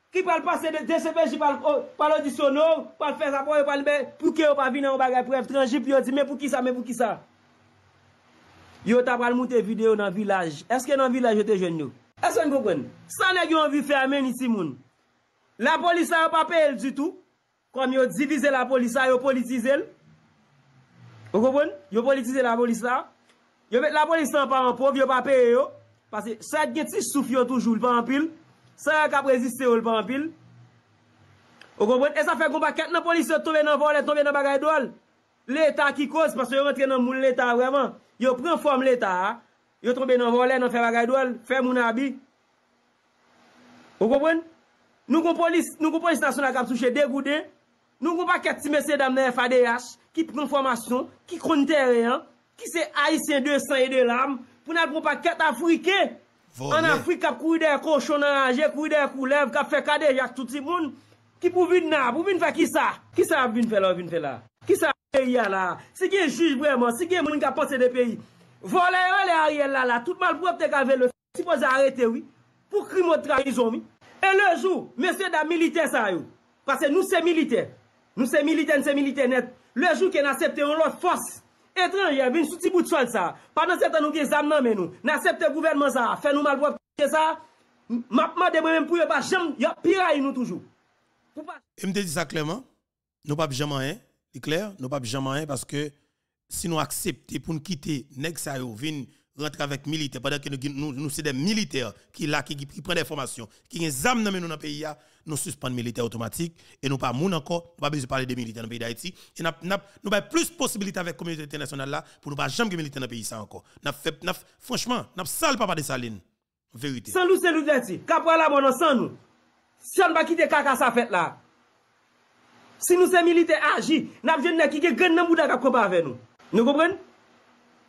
ki pala pase dese pejit pala ou di son nou, pala fè sa pou yo pala be, pou ke yo pa vin nan bagay pou f tranjip, yo ti mèm pou ki sa, mèm pou ki sa. Yo tap al moutè videyo nan vilaj, eske nan vilaj yo te jwen nou? E san koukwen, san e gyo anvi fermen iti moun? La polisa an pa pe el du tou? Kom yo divize la polisa, yo politize el? Ou koukwen? Yo politize la polisa? Yo met la polisa an pa an pov, yo pa pe el yo? Pase, sa yad gen ti souf yo toujou l'pampil? Sa yad ka preziste yo l'pampil? Ou koukwen? E sa fe koumba ket nan polisa yo tobe nan vore, tobe nan bagay dole? L'Etat ki kos, pase yo rentre nan moun l'Etat vreman? Yo pren form l'Etat ha? Yo tombe nan vole, nan fe bagay do al, fe moun abi. Ou komwen? Nou kon polis, nou kon polis nasyon la kap souche degou den. Nou kon pa ket ti mese damne FADH, ki kon formasyon, ki kon teryen, ki se aise de sanye de lam. Pou nan kon pa ket Afrike, an Afrike kap kou ide kou chonan anje, kou ide kou lev, kap fe kade jak touti moun. Ki pou vin nan, pou vin fa ki sa, ki sa vin fe la, vin fe la. Ki sa vin ya la, si gen juj breman, si gen moun kap pose de peyi. Voler les arrières là, tout mal propre être gavé le si vous arrêter, oui, pour crime de trahison, oui. Et le jour, monsieur da militaire ça yo, parce que nous c'est militaire, nous c'est militaire, nous c'est militaire net, le jour qu'on accepte une autre force étrangère, vin sous petit bout de sol ça, pendant ce temps nous gagnons amenant, mais nous, n'accepte gouvernement ça, fait nous mal propre que ça, maintenant de même pour yon pas jamais, a pire nous toujours. Et me dis ça clairement, nous pas jamais, rien, c'est clair, nous pas jamais, rien, parce que si nous acceptons pour nous quitter, nèg ça rentrer avec militaires pendant que nous nous, des militaires qui là qui, qui prennent des formations, qui ont des armes dans le pays nous suspendons militaires automatiques et nous pas encore, nous pas besoin de parler des militaires dans le pays d'Haïti et nous avons plus de possibilités avec la communauté internationale là pour nous pas jamais militaires dans le pays ça encore. franchement, nous sale papa de saline. Vérité. Sans nous c'est nous dit, capra la nous. Si on va quitter caca ça fait là. Si nous c'est militaires agis, n'a besoin de qui le avec nous. Nou koupren?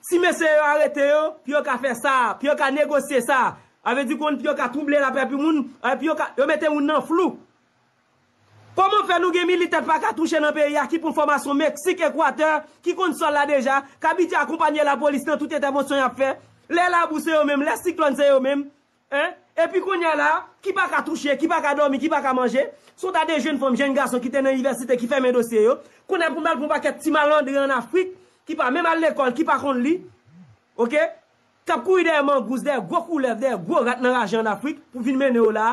Si mese yo arete yo, pi yo ka fe sa, pi yo ka negosye sa Ave di kon, pi yo ka tumble la pe pi moun Yo mette moun nan flou Koman fe nou gen milite pa ka touche nan periya ki pou formasyon Meksik, Ekwater, ki kon sol la deja Kabiti akompanye la polis, nan tout ete monsyon ya fe Le labou se yo menm, le siklon se yo menm E pi konye la, ki pa ka touche, ki pa ka domi, ki pa ka manje Souta de jen fom, jen gason ki ten an yiversite ki fè men dosye yo Konen pou mal pou pa ket ti malandre yon Afrik Ki pa menman le kon, ki pa kon li. Ok? Kap kouy dey man gous dey, gwo kou lev dey, gwo rat nan ajan d'Afrik, pou vin mennen ou la,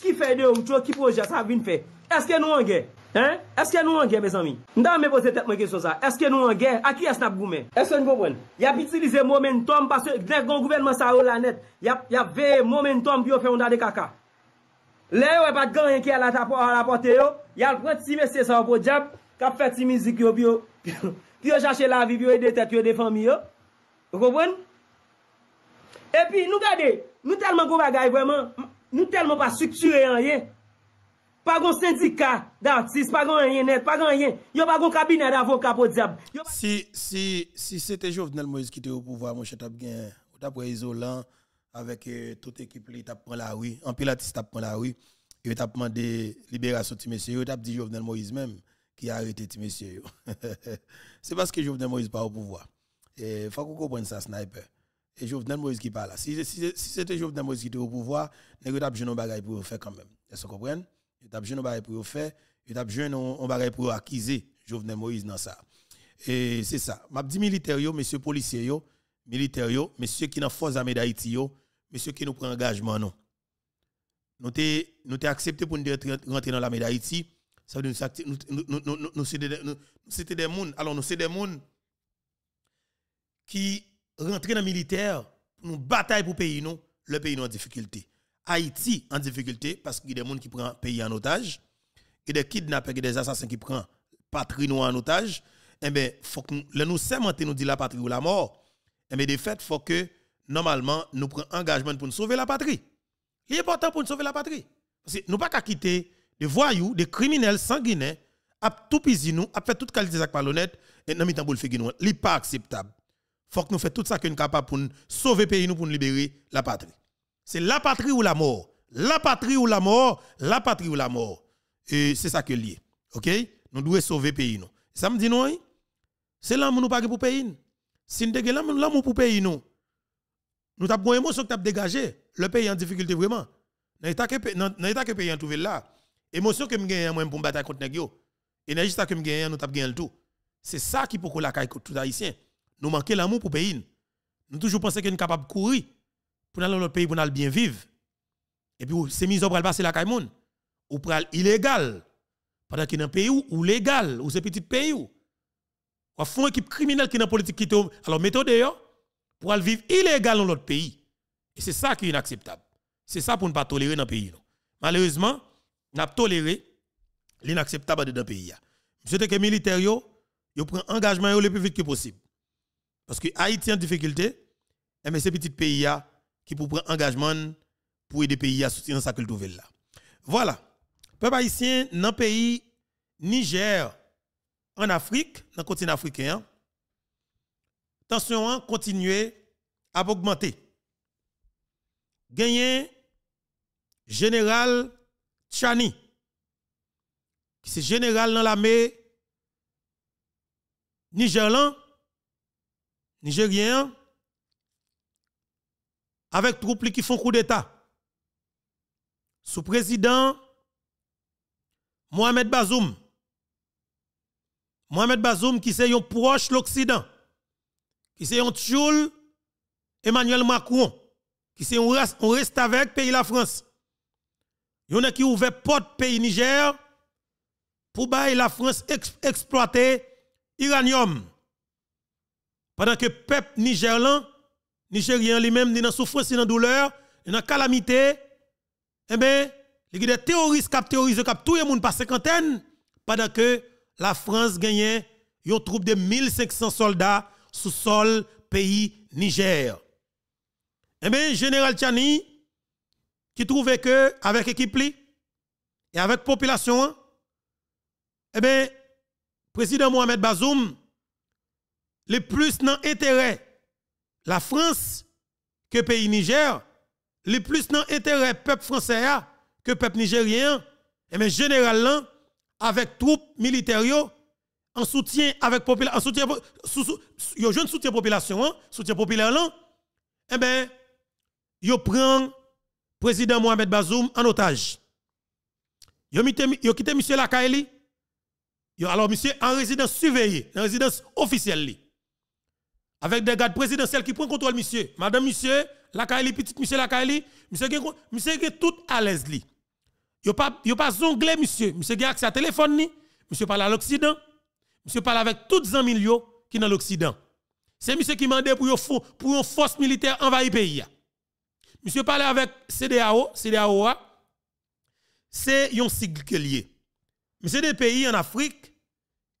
ki fey dey ou chou, ki proje, sa vin fey. Eske nou an gen? Hein? Eske nou an gen, me san mi? Ndan me potetet mwen gen sou sa. Eske nou an gen? Aki es nap gou men? Eske nou an gen? Yap itilize mou men tom, pasyo gen goun gouvenman sa ou la net. Yap, yap vey mou men tom, biyo pe yon dade kaka. Le yon e pat gan yon ki ala tapo, ala pote yo, Vous yo cherché la vie, puis des têtes, tête, yo des familles. Vous comprenez Et puis nous regardons, nous tellement gros bagaille vraiment, nous tellement pas structuré en rien. Pas de syndicat d'artistes, pas de rien net, pas de rien. Yo pas de cabinet d'avocat pour diable. Si si si c'était Jovenel Moïse qui était au pouvoir, mon cher t'a bien, d'après isolant avec euh, toute équipe qui a pris la rue, en pilatiste t'a pris la rue, il t'a demandé libération de monsieur, il t'a dit Jovenel Moïse même qui a arrêté ce monsieur. c'est parce que Jovenel Moïse pas au pouvoir. Il faut qu'on comprenne ça, sniper. Et Jovenel Moïse qui parle Si, si, c'était Jovenel Moïse qui était au pouvoir, nous avons besoin bagage pour faire quand même. Est-ce que vous comprenez Nous avons besoin de pour faire. Nous avons besoin bagage pour acquiser Jovenel Moïse dans ça. Et c'est ça. Je dis militaire, monsieur policier, militaire, monsieur qui n'a force à d'Haïti, monsieur qui nous prend engagement. Nous avons accepté pour nous rentrer dans la médaille nous c'était des mondes Alors, nous des qui rentrent dans le militaire pour nous bataille pour pays, nous, le pays nous en difficulté. Haïti en difficulté parce qu'il y a des gens qui prennent le pays en otage, il y a des kidnappés, des assassins qui prennent patrie nous en otage. Eh bien, faut que nous, nous nous dit la patrie ou la mort. Eh bien, de fait, faut que normalement nous prenions engagement pour nous sauver la patrie. Il est important pour nous sauver la patrie. Parce que nous pas qu'à quitter des voyous, des criminels sanguinaires, à tout pisinou, nous, à faire toute qualité de malhonnête, et nous mettons pour le faire. Ce n'est pas acceptable. Il faut que nous fassions tout ça que nous capable pour sauver le pays, pour nous libérer la patrie. C'est la patrie ou la mort. La patrie ou la mort, la patrie ou la mort. Et c'est ça que lié. OK Nous devons sauver le pays. Ça me dit non, c'est l'amour nous pas pour le pays. Si nous devons l'amour pour le pays, nous avons une émotion qui dégagé. Le pays est en difficulté vraiment. Dans l'état que le pays a trouvé là, Émotion que me gagne moi pour bataille contre nèg yo. Énergie ça que me gagne nous t'a gagné tout. C'est ça qui pour la caille tout haïtien. Nous manquons l'amour pour pays. Nous toujours penser que nous capable courir pour aller dans notre pays pour aller bien vivre. Et puis c'est mis pour passer la caille ou pral illégal pendant qu'il dans pays où, ou légal ou c'est petit pays où. fait une équipe criminelle qui dans politique qui alors méthode yo pour aller vivre illégal dans l'autre pays. Et c'est ça qui est inacceptable. C'est ça pour ne pas tolérer dans le pays. Malheureusement, n'a toléré l'inacceptable dans le pays. Monsieur que militaire yo, prend engagement le plus vite que possible. Parce que Haïti en difficulté, eh, mais c'est petit pays qui pour prendre engagement pour aider pays à soutenir sa culture là. Voilà. Peuple haïtien dans le pays Niger en Afrique, dans le continent africain, hein, tension hein, continue à augmenter. Gagné général Chani, qui est général dans l'armée nigérian, nigérien, avec troupes qui font coup d'État. Sous président Mohamed Bazoum. Mohamed Bazoum qui est un proche l'Occident, qui est un tchoul Emmanuel Macron, qui est on reste avec le pays la France. Yon qui e ouvert porte pays Niger pour bailler la France exploite exploiter Pendant que peuple nigerien nigérien lui-même, dans souffrance, dans douleur, calamité, eh bien, il y a des terroristes qui ont qui tout le monde par cinquantaine, pendant que la France gagne une troupe de 1500 soldats sous sol pays Niger. Eh bien, Général Chani, qui trouvait que avec équipe et avec population, eh bien, président Mohamed Bazoum, le plus dans intérêt la France que pays Niger, le plus dans intérêt peuple français hein, que peuple nigérien, eh bien généralement, avec troupes militaires, en soutien avec population, en soutien, jeune soutien population, hein, soutien populaire là, eh bien, yo prend président Mohamed Bazoum en otage. Yo quitté monsieur Lakaeli. Yo alors monsieur en résidence surveillée, en résidence officielle Avec des gardes présidentiels qui prennent contrôle monsieur, madame monsieur Lakaeli petit monsieur Lakaeli, monsieur gen monsieur tout à l'aise li. Yo pas pas zonglé monsieur, monsieur gen accès à téléphone ni, monsieur parle à l'occident. Monsieur parle avec toutes les amis qui sont dans l'occident. C'est monsieur qui m'a pour une force militaire envahir le pays. Monsieur parlait avec CDAO, CDAO, c'est un sigle est lié. Mais c'est des pays en Afrique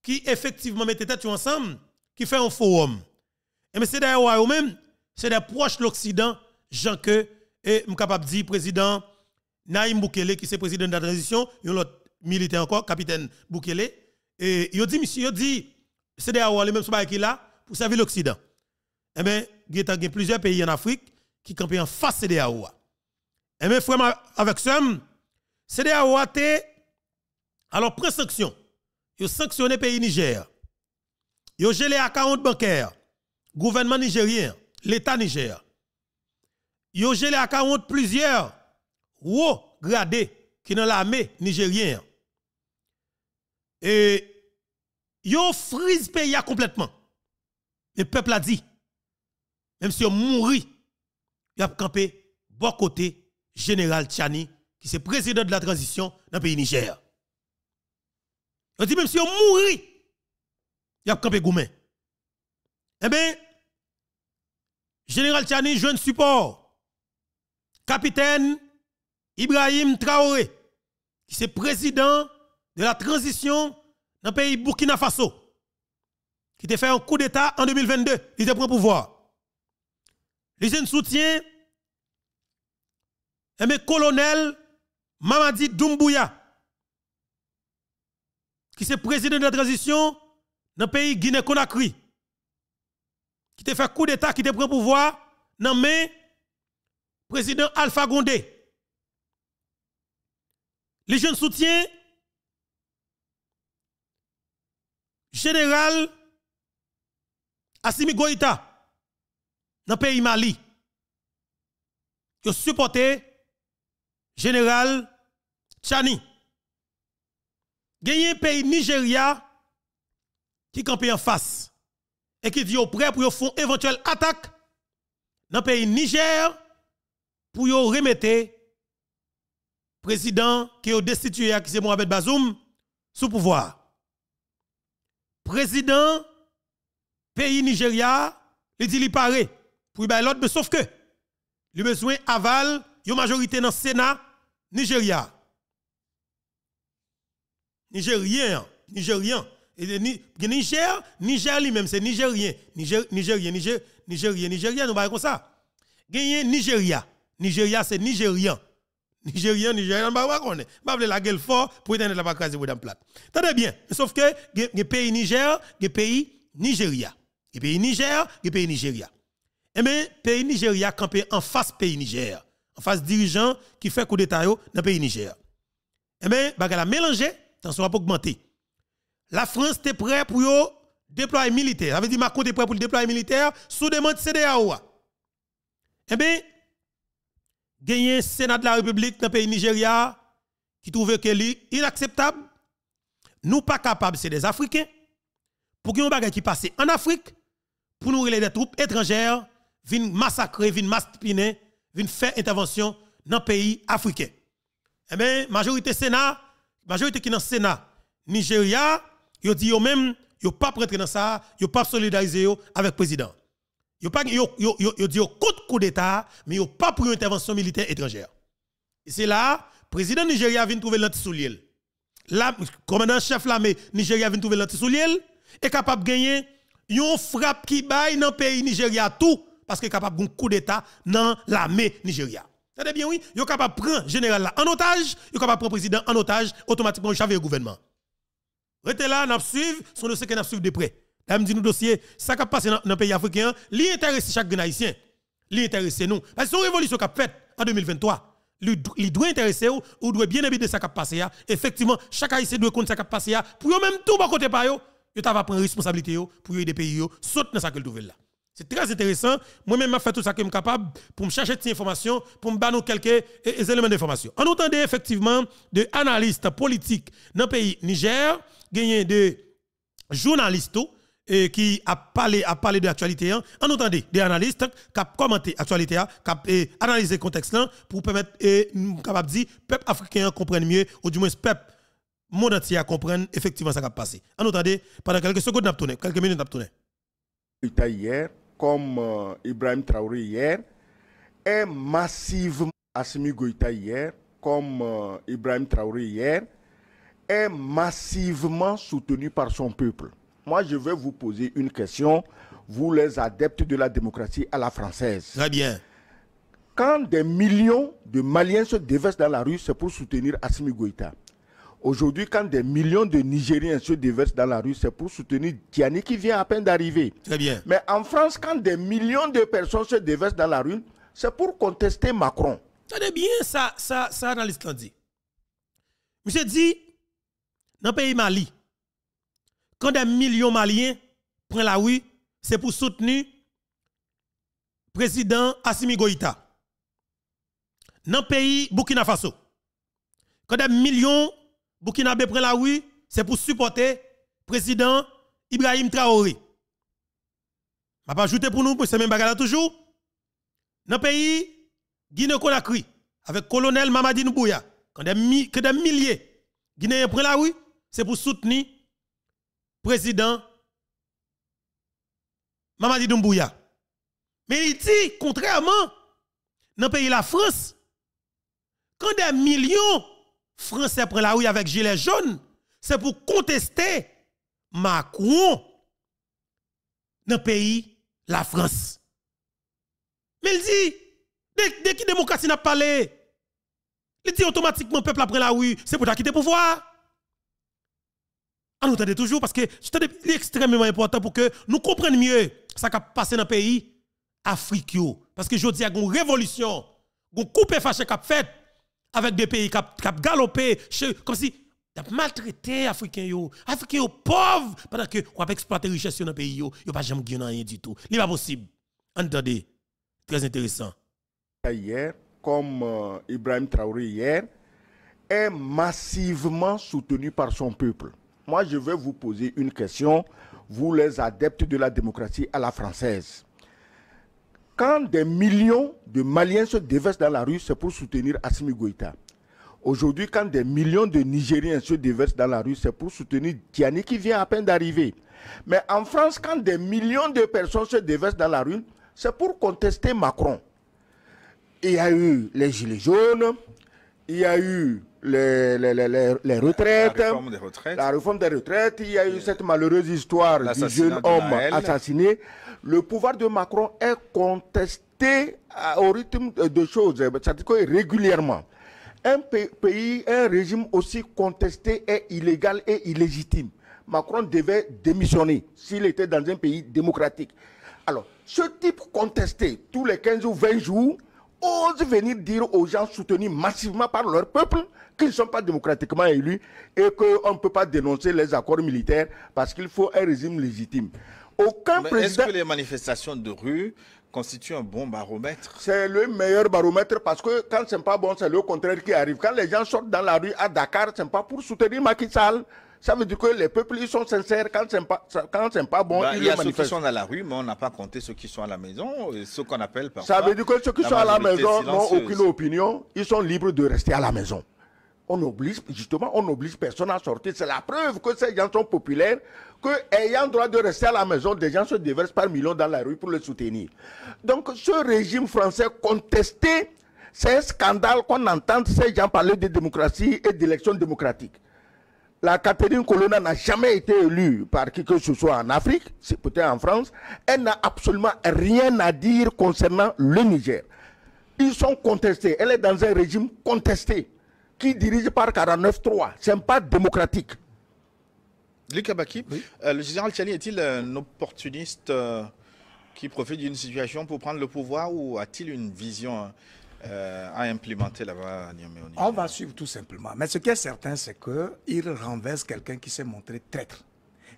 qui effectivement mettent tête ensemble, qui font un forum. Et mais CDAO eux-mêmes, c'est des proches de l'Occident, Jean que, et capable de dire, président Naïm Boukele, qui est président de la transition, il y un autre militaire encore, capitaine Boukele, et il dit, monsieur, il dit, CDAO, les mêmes qui là, pour servir l'Occident. Eh bien, il y a plusieurs pays en Afrique qui campait en face CDAO. Et mes frères avec Sem, CDAO a alors pré sanction. Ils ont sanctionné le pays Niger. Ils ont gelé les 40 bancaires, gouvernement nigérien, l'État nigérien. Ils ont gelé à 40 plusieurs hauts gradés qui dans l'armée nigérienne. Et ils ont le pays complètement. Le peuple a dit, même si on mouru, il a campé bon côté général Tchani, qui est président de la transition dans le pays Niger. On dit même si on mourit, il a campé Goumen. Eh bien, général Tchani, jeune support, capitaine Ibrahim Traoré, qui est président de la transition dans le pays Burkina Faso, qui a fait un coup d'État en 2022, il a pris pouvoir jeunes soutiens et eh le colonel Mamadi Doumbouya, qui le président de la transition dans pays guinée guinée qui qui te fait coup d'état, qui te le pouvoir dans le président Alpha Gondé. Les jeunes soutien, général Assimi Goïta, dans le pays Mali, qui supporté général a un pays Nigeria qui campé en face et qui dit au prêt pour faire une éventuelle attaque dans le pays Niger pour remettre le président qui a destitué, qui Mohamed Bazoum, sous pouvoir. Président pays Nigeria, il dit il paraît pour ben, l'autre, mais ben, sauf que, le besoin aval, une majorité dans le Sénat, Nigeria. Nigérien, Nigérien. Et Niger, Niger lui-même, c'est Nigérien. Nigérien, Nigérien, Niger, Nigérien, Nigérien, nous parlons comme ça. Gagné Nigeria. Nigeria, c'est Nigérien. Nigérien, Nigérien, pas bah, on bah, la gueule fort pour être la bacase pour plate. Tenez bien, sauf que, le pays Niger, le pays Nigeria. Le pays Niger, le pays Nigeria. Eh bien, pays Nigeria campé en face pays Niger, en face dirigeant qui fait coup d'État dans le pays Niger. Eh bien, bagala mélangé, tension va augmenter. La France est prête pour déployer militaire. Ça veut dire Macron était prêt pour le déploiement militaire sous demande de CDAO. Eh bien, un Sénat de la République dans le pays Nigeria qui trouvait que est inacceptable. Nous pas capables, c'est des Africains. Pour qu'il y ait un qui passe en Afrique, pour nous relayer des troupes étrangères vin massacrer, vin mastiné, vin faire intervention dans le pays africain. Eh bien, majorité Sénat, majorité qui est dans le Sénat, Nigeria, ils dit yo même, ils pas prêté dans ça, ils pas solidarisé avec le président. Ils pas yo yo yo dit le coup d'état, mais ils pas pris intervention militaire étrangère. Et c'est là, président Nigeria vient trouver l'antisouliel. Là, commandant chef mais Nigeria vient trouver lanti l'antisouliel est capable de gagner une frappe qui baille dans le pays Nigeria tout parce est capable d'un coup d'État dans l'armée Nigeria. Tenez bien, oui, ils sont capables de prendre le général là en otage, ils sont capables de prendre président en otage, automatiquement, ils le gouvernement. Restez là, nous suivons, son dossier que nous suivons de près. Là, me dit nous dossier, ça qui a dans le pays africain, l'intéresse chaque Haïtien. L'intéresse nous. Parce que son révolution qui a fait en 2023, il doit intéresser ou, doit bien habiter ça qui a passé. Effectivement, chaque Haïtien doit compter ça qui a passé. Pour eux-même, tout bon côté par ils prendre responsabilité pour eux des pays, saute dans ça que là. C'est très intéressant. Moi-même, je fait tout ça que je suis capable pour me chercher des informations, pour me donner quelques éléments d'information. en entendait effectivement des analystes politiques dans le pays Niger, des journalistes qui a parlé, a parlé de l'actualité. Hein. en entendait des analystes hein, qui ont commenté l'actualité, hein, qui ont analysé le contexte pour permettre et nous mm, capable dire peuple africain comprenne mieux, ou du moins peuple monde entier comprenne effectivement ce qui a passé. en entendait pendant quelques secondes, quelques minutes, hier, comme euh, Ibrahim Traoré hier, est massivement Assimi Goïta hier, comme euh, Ibrahim Traoré hier, est massivement soutenu par son peuple. Moi, je vais vous poser une question, vous les adeptes de la démocratie à la française. Très bien. Quand des millions de Maliens se déversent dans la rue, c'est pour soutenir Assimi Goïta. Aujourd'hui, quand des millions de Nigériens se déversent dans la rue, c'est pour soutenir Diani qui vient à peine d'arriver. Très bien. Mais en France, quand des millions de personnes se déversent dans la rue, c'est pour contester Macron. C'est bien ça, ça, ça dans l'Islande. Monsieur dit, dans le pays Mali, quand des millions de Maliens prennent la rue, c'est pour soutenir le président Assimi Goïta. Dans le pays Burkina Faso, quand des millions Burkinabé prend la c'est pour supporter président Ibrahim Traoré. m'a pas ajouté pour nous, c'est même bagarre toujours. Dans le pays, Guinée-Conakry, avec colonel Mamadi Nbouya. quand des, milliers Guinéens prennent la oui, c'est pour soutenir président Mamadi Doumbouya. Mais il dit, contrairement, dans le pays de la France, quand des millions Français prend la rue avec gilet jaune, c'est pour contester Macron dans le pays, la France. Mais il dit, dès, démocratie n'a parlé, il dit automatiquement, peuple après la rue, c'est pour quitter le pouvoir. On avons toujours parce que c'est extrêmement important pour que nous comprenions mieux ce qui a passé dans le pays africain. Parce que je dis, il y a une révolution, une coupe fâchée qui a fait avec des pays qui ont galopé, comme si ont maltraité les Africains. Les Africains sont pauvres pendant que ont exploité les richesses dans le pays. Ils n'ont pas jamais gagné rien du tout. Ce n'est pas possible. Entendez, très intéressant. Hier, comme euh, Ibrahim Traoré hier, est massivement soutenu par son peuple. Moi, je vais vous poser une question, vous les adeptes de la démocratie à la française. Quand des millions de Maliens se déversent dans la rue, c'est pour soutenir Assimi Goïta. Aujourd'hui, quand des millions de Nigériens se déversent dans la rue, c'est pour soutenir Tiani qui vient à peine d'arriver. Mais en France, quand des millions de personnes se déversent dans la rue, c'est pour contester Macron. Il y a eu les gilets jaunes, il y a eu les, retraites, la réforme des retraites, la réforme des retraites, il y a eu cette malheureuse histoire du jeune homme assassiné le pouvoir de Macron est contesté euh, au rythme de choses, euh, cest à régulièrement. Un pays, un régime aussi contesté est illégal et illégitime. Macron devait démissionner s'il était dans un pays démocratique. Alors, ce type contesté, tous les 15 ou 20 jours, ose venir dire aux gens soutenus massivement par leur peuple qu'ils ne sont pas démocratiquement élus et qu'on ne peut pas dénoncer les accords militaires parce qu'il faut un régime légitime. Aucun président... Est-ce que les manifestations de rue constituent un bon baromètre C'est le meilleur baromètre parce que quand c'est pas bon, c'est le contraire qui arrive. Quand les gens sortent dans la rue à Dakar, c'est pas pour soutenir Macky Sall. Ça veut dire que les peuples, ils sont sincères. Quand c'est pas, pas bon, ben, Il y a des dans la rue, mais on n'a pas compté ceux qui sont à la maison, ceux qu'on appelle parfois. Ça veut dire que ceux qui sont à la maison n'ont aucune opinion. Ils sont libres de rester à la maison. On oblige, justement, on n'oblige personne à sortir. C'est la preuve que ces gens sont populaires qu'ayant ayant droit de rester à la maison, des gens se déversent par millions dans la rue pour le soutenir. Donc ce régime français contesté, c'est un scandale qu'on entende ces gens parler de démocratie et d'élections démocratiques. La Catherine Colonna n'a jamais été élue par qui que ce soit en Afrique, c'est peut-être en France. Elle n'a absolument rien à dire concernant le Niger. Ils sont contestés. Elle est dans un régime contesté qui dirige par 49-3. Ce n'est pas démocratique. Luc Abaki, euh, le général Tchali est-il un opportuniste euh, qui profite d'une situation pour prendre le pouvoir ou a-t-il une vision euh, à implémenter là-bas On va suivre tout simplement. Mais ce qui est certain, c'est qu'il renverse quelqu'un qui s'est montré traître.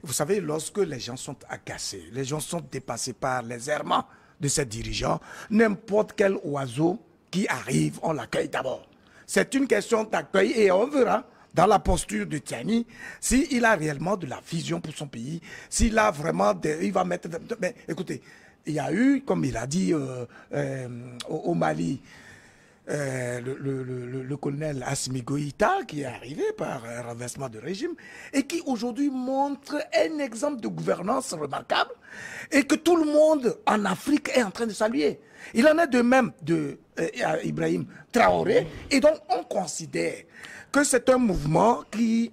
Vous savez, lorsque les gens sont agacés, les gens sont dépassés par les errements de ces dirigeants, n'importe quel oiseau qui arrive, on l'accueille d'abord. C'est une question d'accueil et on verra dans la posture de Tiani, s'il a réellement de la vision pour son pays, s'il a vraiment va mettre, écoutez, il y a eu, comme il a dit euh, euh, au, Mali, euh, le, colonel Asmi Goïta, qui est arrivé par un renversement de régime, et qui aujourd'hui montre un exemple de gouvernance remarquable, et que tout le monde en Afrique est en train de saluer. Il en est de même de Ibrahim Traoré, et donc on considère que c'est un mouvement qui,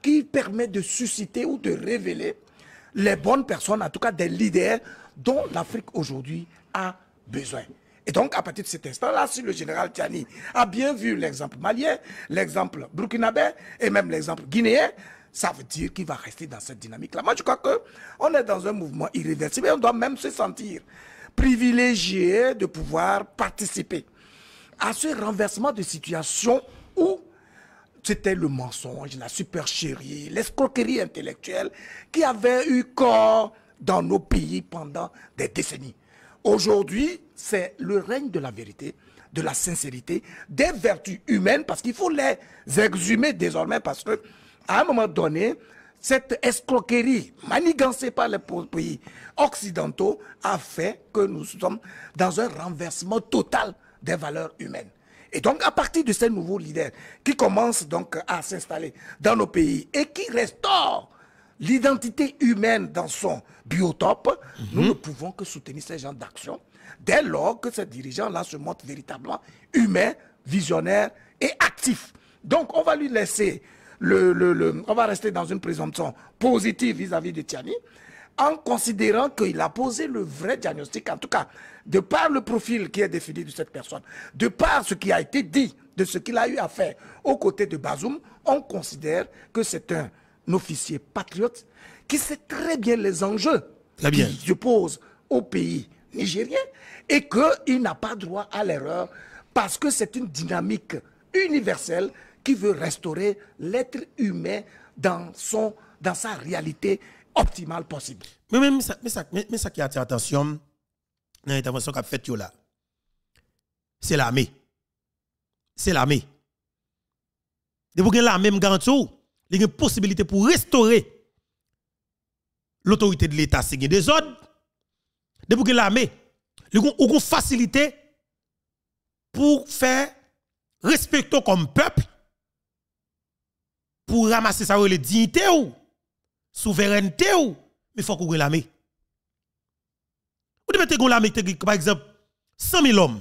qui permet de susciter ou de révéler les bonnes personnes, en tout cas des leaders dont l'Afrique aujourd'hui a besoin. Et donc, à partir de cet instant-là, si le général Tiani a bien vu l'exemple malien, l'exemple burkinabé et même l'exemple guinéen, ça veut dire qu'il va rester dans cette dynamique-là. Moi, je crois qu'on est dans un mouvement irréversible et on doit même se sentir privilégié de pouvoir participer à ce renversement de situation où c'était le mensonge, la supercherie, l'escroquerie intellectuelle qui avait eu corps dans nos pays pendant des décennies. Aujourd'hui, c'est le règne de la vérité, de la sincérité, des vertus humaines, parce qu'il faut les exhumer désormais, parce que à un moment donné, cette escroquerie manigancée par les pays occidentaux a fait que nous sommes dans un renversement total des valeurs humaines. Et donc, à partir de ces nouveaux leaders qui commencent donc à s'installer dans nos pays et qui restaurent l'identité humaine dans son biotope, nous mhm. ne pouvons que soutenir ces gens d'action dès lors que ces dirigeants-là se montrent véritablement humains, visionnaires et actifs. Donc, on va lui laisser le, on va rester dans une présomption positive vis-à-vis -vis de Tiani en considérant qu'il a posé le vrai diagnostic, en tout cas de par le profil qui est défini de cette personne, de par ce qui a été dit, de ce qu'il a eu à faire aux côtés de Bazoum, on considère que c'est un officier patriote qui sait très bien les enjeux qui se posent au pays nigérien et qu'il n'a pas droit à l'erreur parce que c'est une dynamique universelle qui veut restaurer l'être humain dans, son, dans sa réalité optimale possible. Mais, mais, ça, mais ça qui attire attention, dans l'intervention qu'a fait là. C'est l'armée. C'est l'armée. De vous l'armée me garantit, il a une possibilité pour restaurer l'autorité de l'État, c'est des ordres. De vous l'armée, il a facilité pour faire respecter comme peuple pour ramasser sa dignité ou souveraineté ou mais faut qu'on l'armée ou de mettre la par exemple, 100 000 hommes,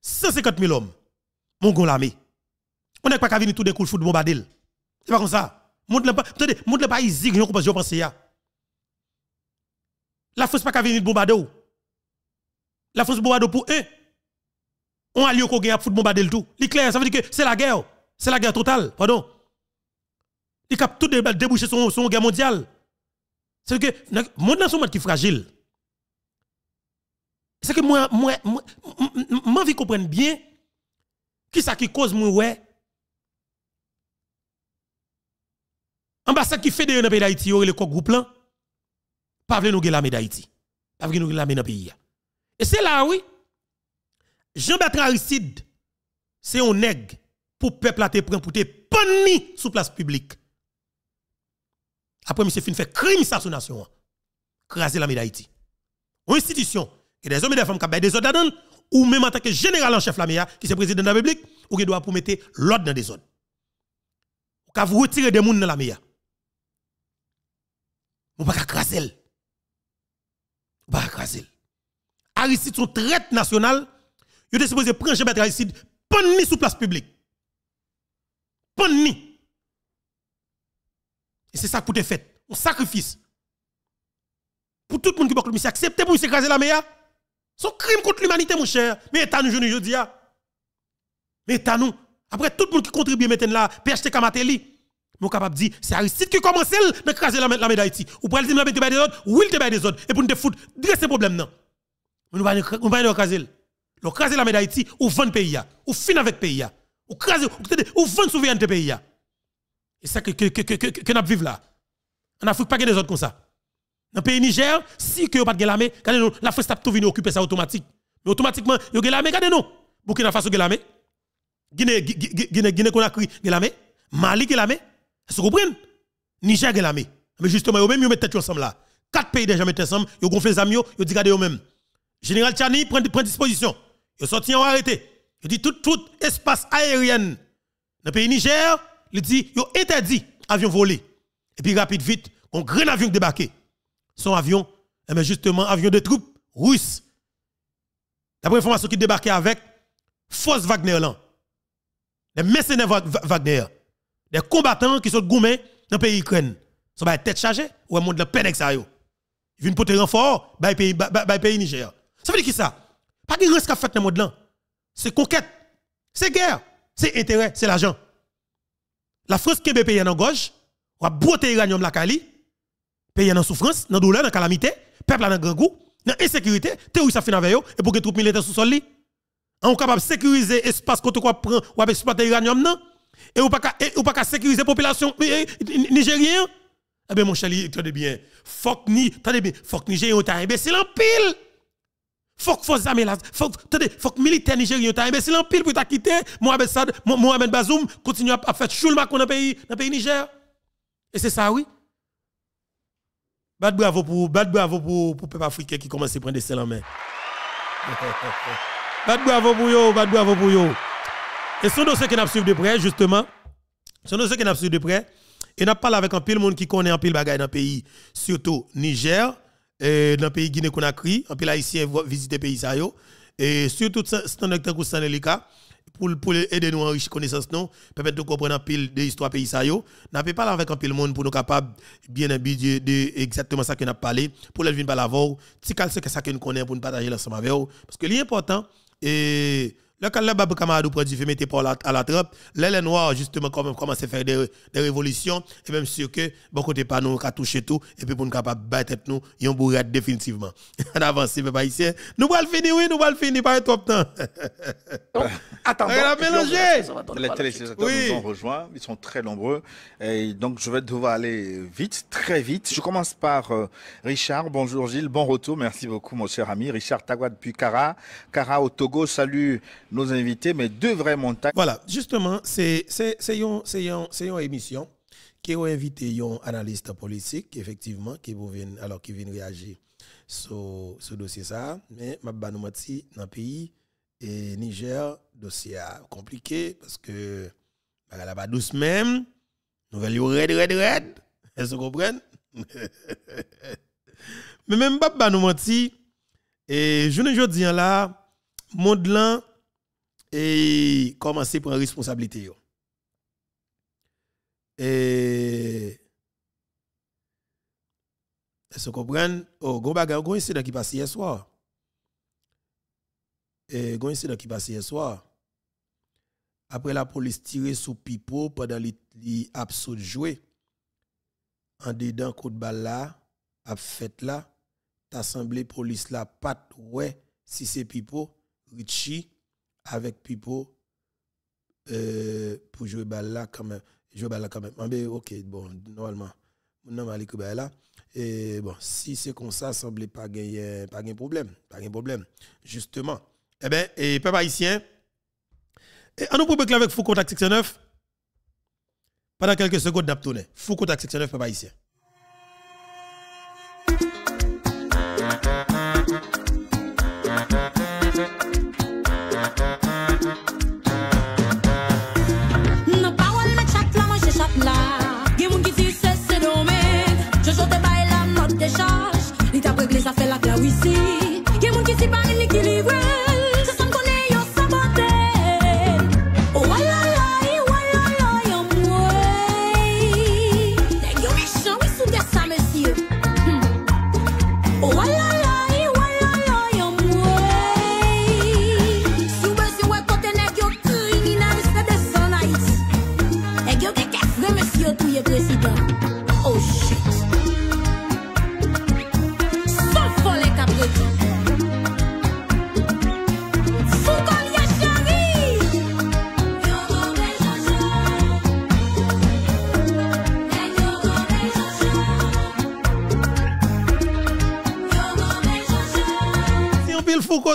150 000 hommes, mon gon On n'est pas qu'à venir tout des coups de foot C'est pas comme ça. Montre le pas, attendez, le pas easy, je pense, je pense, ya. La France pas qu'à venir bombarder. La France pour eux. On a lieu qu'on gagne foot de le tout. L'éclair, ça veut dire que c'est la guerre. C'est la guerre totale, pardon. Il cap tout débouché sur son guerre mondiale. C'est que le monde dans son monde est fragile. C'est que moi, moi, moi, moi, je comprendre bien qui ça qui cause moi, ouais. Ambassade qui fait dans le pays d'Haïti, le groupe là, pas vle nous la l'armée d'Haïti. Pas vle nous l'armée dans le pays. Et c'est là, oui. Jean-Bertrand Aristide, c'est un nègre pour peuple à te prendre, pour te panni sous place publique. Après, M. fin fait crime sur son nation. Craser la d'Haïti. Une institution, et des hommes et des femmes qui ont des ordres ou même en tant que général en chef la qui est président de la République, ou qui doit mettre l'ordre dans des zones. Ou qui vous retirer des gens dans la ne Ou pas craser. Ou pas craser. Aristide, son traite nationale, il est supposé prendre la baptiste pas ni sous place publique. pas ni et c'est ça que vous avez fait. Un sacrifice. Pour tout le monde qui boit accepter pour écraser la médaille. C'est un crime contre l'humanité, mon cher. Mais état nous, je dis. Mais état nous. Après, tout le monde qui contribue maintenant là, PHT Kamateli. Nous capable de dire, c'est Aristide qui commence à écraser la, la médaille ici. Ou pour dire, la médaille des autres, ou il te des autres. Et pour nous te foutre, dresser problème. Non. Nous ne pouvons pas écraser. L'écraser la médaille ici, ou vendre le pays. Ou fin avec le pays. Ou, ou vendre la souveraineté pays. Et ça que que que que, que, vivre là. En Afrique pas des autres comme ça. Dans le pays Niger, si que pas de l'armée, la France tape tout venir occuper ça automatique. Mais automatiquement, yo gen l'armée, regardez nous. Burkina Faso gen l'armée. Guinée Guinée Guinée Conakry gen l'armée. Mali gen l'armée. Est-ce que vous comprenez Niger gen l'armée. Mais justement, yo même yo mettent tête ensemble là. Quatre pays déjà mettent ensemble, yo gonflent les amis, yo dit regardez yo même. Général Tchani prend prend disposition. Yo sorti en arrêté. Yo dit tout tout espace aérien dans le pays Niger il dit, yo interdit avion volé. Et puis rapide vite, un grand avion débarque. Son avion, eh ben, justement, avion de troupes russes. D'après information qui débarquait avec, force Wagner là. Les mercenaires Wagner. Des combattants qui sont gourmets dans le pays Ukraine. Ils sont tête chargée ou un monde de peine avec ça. Ils viennent te renfort dans le pays, pays Niger. Ça veut dire qui ça? Pas de risque à faire dans le monde là. C'est conquête, c'est guerre, c'est intérêt, c'est l'argent. La France qui est dans en gorge, ou a broté uranium la Cali, pays la souffrance, dans douleur, dans calamité, peuple en grand goût, dans insécurité, terroriste fin avec eux, et pour que les troupes militaires sous sol, on est capable de sécuriser l'espace qu'on prend ou exploiter l'uranium, non? Et on pas peut pas sécuriser la population eh, nigérienne? Eh bien, mon chéri, de bien, fuck ni, attendez bien, fuck Nigérien, un imbécile en pile! Faut que les militaires là, faut attendez, faut que militaire nigérien eh ta quitté, en pile pour ta quitter Mohamed Bazoum continue à faire choulma dans pays dans pays Niger. Et c'est ça oui. Bad bravo pour bad bravo pour pour peuple africain qui commence à prendre des selles en main. bad bravo pour yo, bad bravo pour yo. Et son dossier qui n'a suivi de près justement, son dossier qui n'a suivi de près et n'a parlé avec un pile monde qui connaît un pile bagaille dans le pays, surtout Niger dans e, le pays Guinée-Conakry, e, en pays haïtien visiter pays ça et surtout c'est standard tant que Sanelika pour pour aider nous enrichir connaissance non, permettre de comprendre un pile de l'histoire pays ça yo n'a pas avec un pile monde pour nous capable bien habiter de exactement ça que n'a parlé pour venir par la voir petit calce que ça que nous connaît pour nous partager l'ensemble avec vous parce que l'important est Là, quand le Bab Kamadou produit fait mettre pas à la trappe, là, les Noirs, justement, commence à faire des, révolutions, et même sûr que, bon côté pas nous, a toucher tout, et puis pour nous pas battre nous, ils ont bourré définitivement. On avance, pas ici. Nous allons finir, oui, nous allons finir, pas trop temps. Attends, Les téléspectateurs nous ont rejoints, ils sont très nombreux, et donc je vais devoir aller vite, très vite. Je commence par euh, Richard. Bonjour Gilles, bon retour, merci beaucoup mon cher ami. Richard Tagua depuis Cara, Cara au Togo, salut nos invités, mais deux vrais montagnes. Voilà, justement, c'est une émission qui a invité un analyste politique, effectivement, qui vient, alors qui vient réagir sur ce dossier ça. Mais ma banoumati dans le pays et Niger, dossier compliqué parce que bah, là-bas douce même, nouvelle red red red. Est-ce que vous comprenez? Mais même pas nous et je ne dis là, monde là, et commencer à prendre responsabilité. Et. Est-ce que vous comprenez? Oh, il y a un incident qui passe hier soir. Et un incident qui passe hier soir. Après la police tirée sous Pipo pendant les l'absolu jouer En dedans, coup de balle là, a fait là, t'assemblé police là, pat, ouais, si c'est Pipo, Richie, avec Pipo euh, pour jouer balle là quand même. Jouer balle là quand même. Mais ok, bon, normalement, mon aller là. Et bon, si c'est comme ça, semble pas gagner, pas un problème. Pas un problème. Justement. Eh bien, et Papa haïtien, on nous peut avec Foucault 69. Pendant quelques secondes, d'abtonner. Foucault 69, Papa haïtien.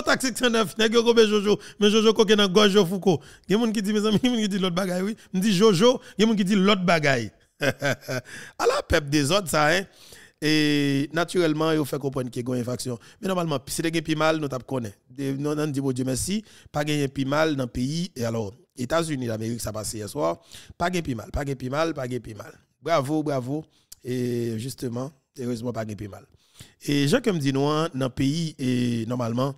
taxi 609, nèg yo Jojo, mais Jojo koke nan gorge Fouko. Gen moun ki dit mes amis, moun ki dit l'autre bagaille oui, me dit Jojo, gen moun ki dit l'autre bagaille. à la pep des autres ça hein. Et naturellement, il fait comprendre qu'il y a une infraction. Mais normalement, si il y a mal, nous t'ap connaît. Nous on dit bon Dieu merci, pas de pi mal dans le pays et alors États-Unis l'Amérique ça passe hier soir, pas de pi mal, pas de pi mal, pas pi mal. Bravo, bravo et justement, heureusement pas de pi mal. Et gens me dit nous hein, dans le pays et normalement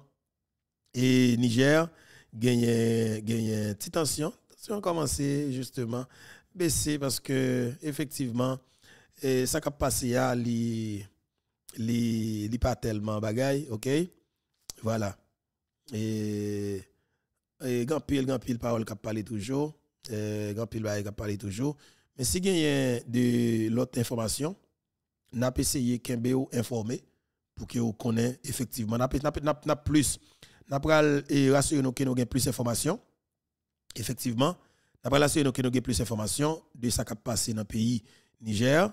et Niger gagne, gagne petite tension. Tension a commencé justement à baisser parce que effectivement, eh, ça qui a passé à li, li, li pas tellement bagaille, OK Voilà. Et et grand pile grand pile parole qui parler toujours, eh, grand pile qui parler toujours, mais si gagne de l'autre information, n'a essayé qu'un BO informé pour que vous connaissez effectivement n'a plus nous et rassurer nous que nous avons plus d'informations. Effectivement, Napral rassurer nous que nous avons plus d'informations de ce qui a passé dans le pays Niger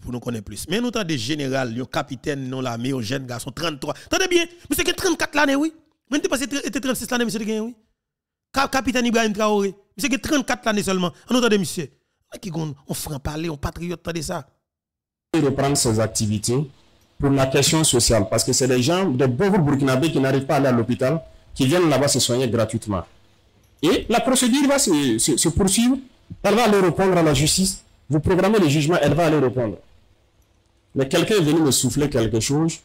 pour nous connaître plus. Mais nous avons des généraux, un capitaine non l'armée, un jeune garçon, 33. Attendez bien, monsieur qui 34 l'année, oui. pas passé 36 l'année, monsieur qui oui. Capitaine Ibrahim Traoré, monsieur qui 34 l'année seulement. En entendez, monsieur. Qui on, franc parler, on patriote, attendez ça. Il reprend ses activités pour la question sociale. Parce que c'est des gens, de pauvres Burkinabés qui n'arrivent pas à aller à l'hôpital, qui viennent là-bas se soigner gratuitement. Et la procédure va se, poursuivre. Elle va aller répondre à la justice. Vous programmez le jugement, elle va aller répondre. Mais quelqu'un est venu me souffler quelque chose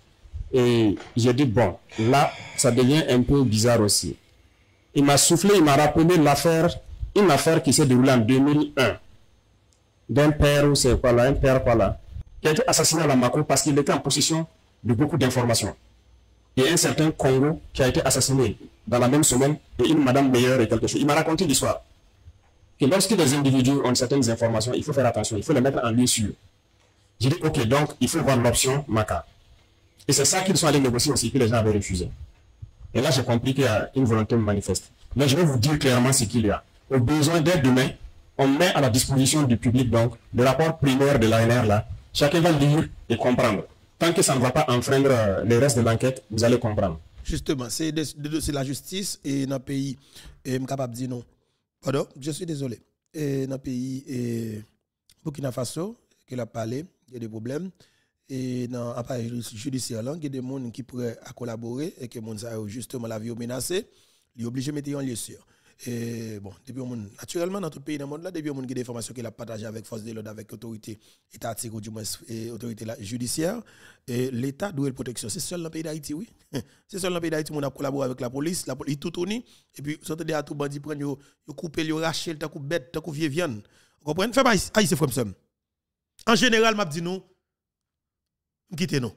et j'ai dit, bon, là, ça devient un peu bizarre aussi. Il m'a soufflé, il m'a rappelé l'affaire, une affaire qui s'est déroulée en 2001. D'un père ou c'est quoi là, un père quoi là, qui a été assassiné à la Macron parce qu'il était en possession de beaucoup d'informations. Il y a un certain Congo qui a été assassiné dans la même semaine et une Madame meilleure et quelque chose. Il m'a raconté l'histoire. Que lorsque les individus ont certaines informations, il faut faire attention, il faut les mettre en lieu sûr. J'ai dit, ok, donc il faut voir l'option Maca. Et c'est ça qu'ils sont allés négocier aussi, que les gens avaient refusé. Et là, j'ai compris qu'il y a une volonté manifeste. Mais je vais vous dire clairement ce qu'il y a. Au besoin dès demain, on met à la disposition du public, donc, le rapport primaire de l'ANR, là, Chacun va dire et comprendre. Tant que ça ne va pas enfreindre euh, le reste de l'enquête, vous allez comprendre. Justement, c'est la justice et dans le pays, est capable de dire non. Pardon, je suis désolé. Et dans le pays, et Burkina Faso, qui a parlé, il y a des problèmes. Et dans l'appareil judiciaire, il y a des gens qui pourraient collaborer et que les justement la vie menacée, ils sont obligé de mettre en lieu sûr. Et bon, depuis monde, naturellement, dans tout pays dans le monde, là, depuis monde qui des informations qu'il a partagées avec force de l'ordre, avec autorité étatique ou du moins autorité là, judiciaire, et l'État doit être protection. C'est seul dans le pays d'Haïti, oui. C'est seul dans le pays d'Haïti, on a collaboré avec la police, la police tout tourne, et puis, vous entendez à tout bandit prendre, vous coupez, vous rachez, vous coup bête, vous coupez viande. Vous comprenez? Fais pas c'est frère, En général, m'a dit non, quittez nous.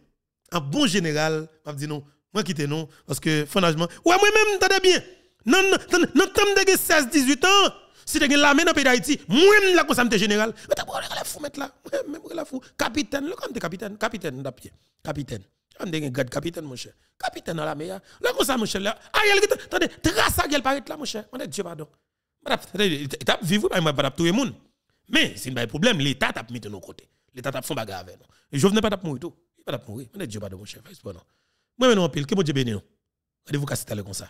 En bon général, m'a dit non, moi quittez non, parce que, franchement, ouais, moi-même, t'entendez bien non, non, non, tam de 16-18 ans, si tu as l'armée dans le pays d'Haïti, moi-même la comme général. Mais t'as pas la fou, mettre là. Moi-même, la fou. Capitaine, le comme capitaine, capitaine, d'apier. Capitaine. Je suis un capitaine, mon cher. Capitaine dans hein. la mer. Là, comme ça, mon cher. Là, Ariel, attendez, trace à quel paraît là, mon cher. Mon Dieu, pardon. T'as vivre, mais pas tout le monde. Mais c'est un problème, l'État t'a mis de nos côtés. L'État t'a fait bagarre avec nous. Et je venais pas de mourir tout. Il pas mourir. Mon Dieu, pardon, mon cher. Moi, maintenant, pile, que mon Dieu bénisse. Rendez-vous qu'à s'étaler comme ça.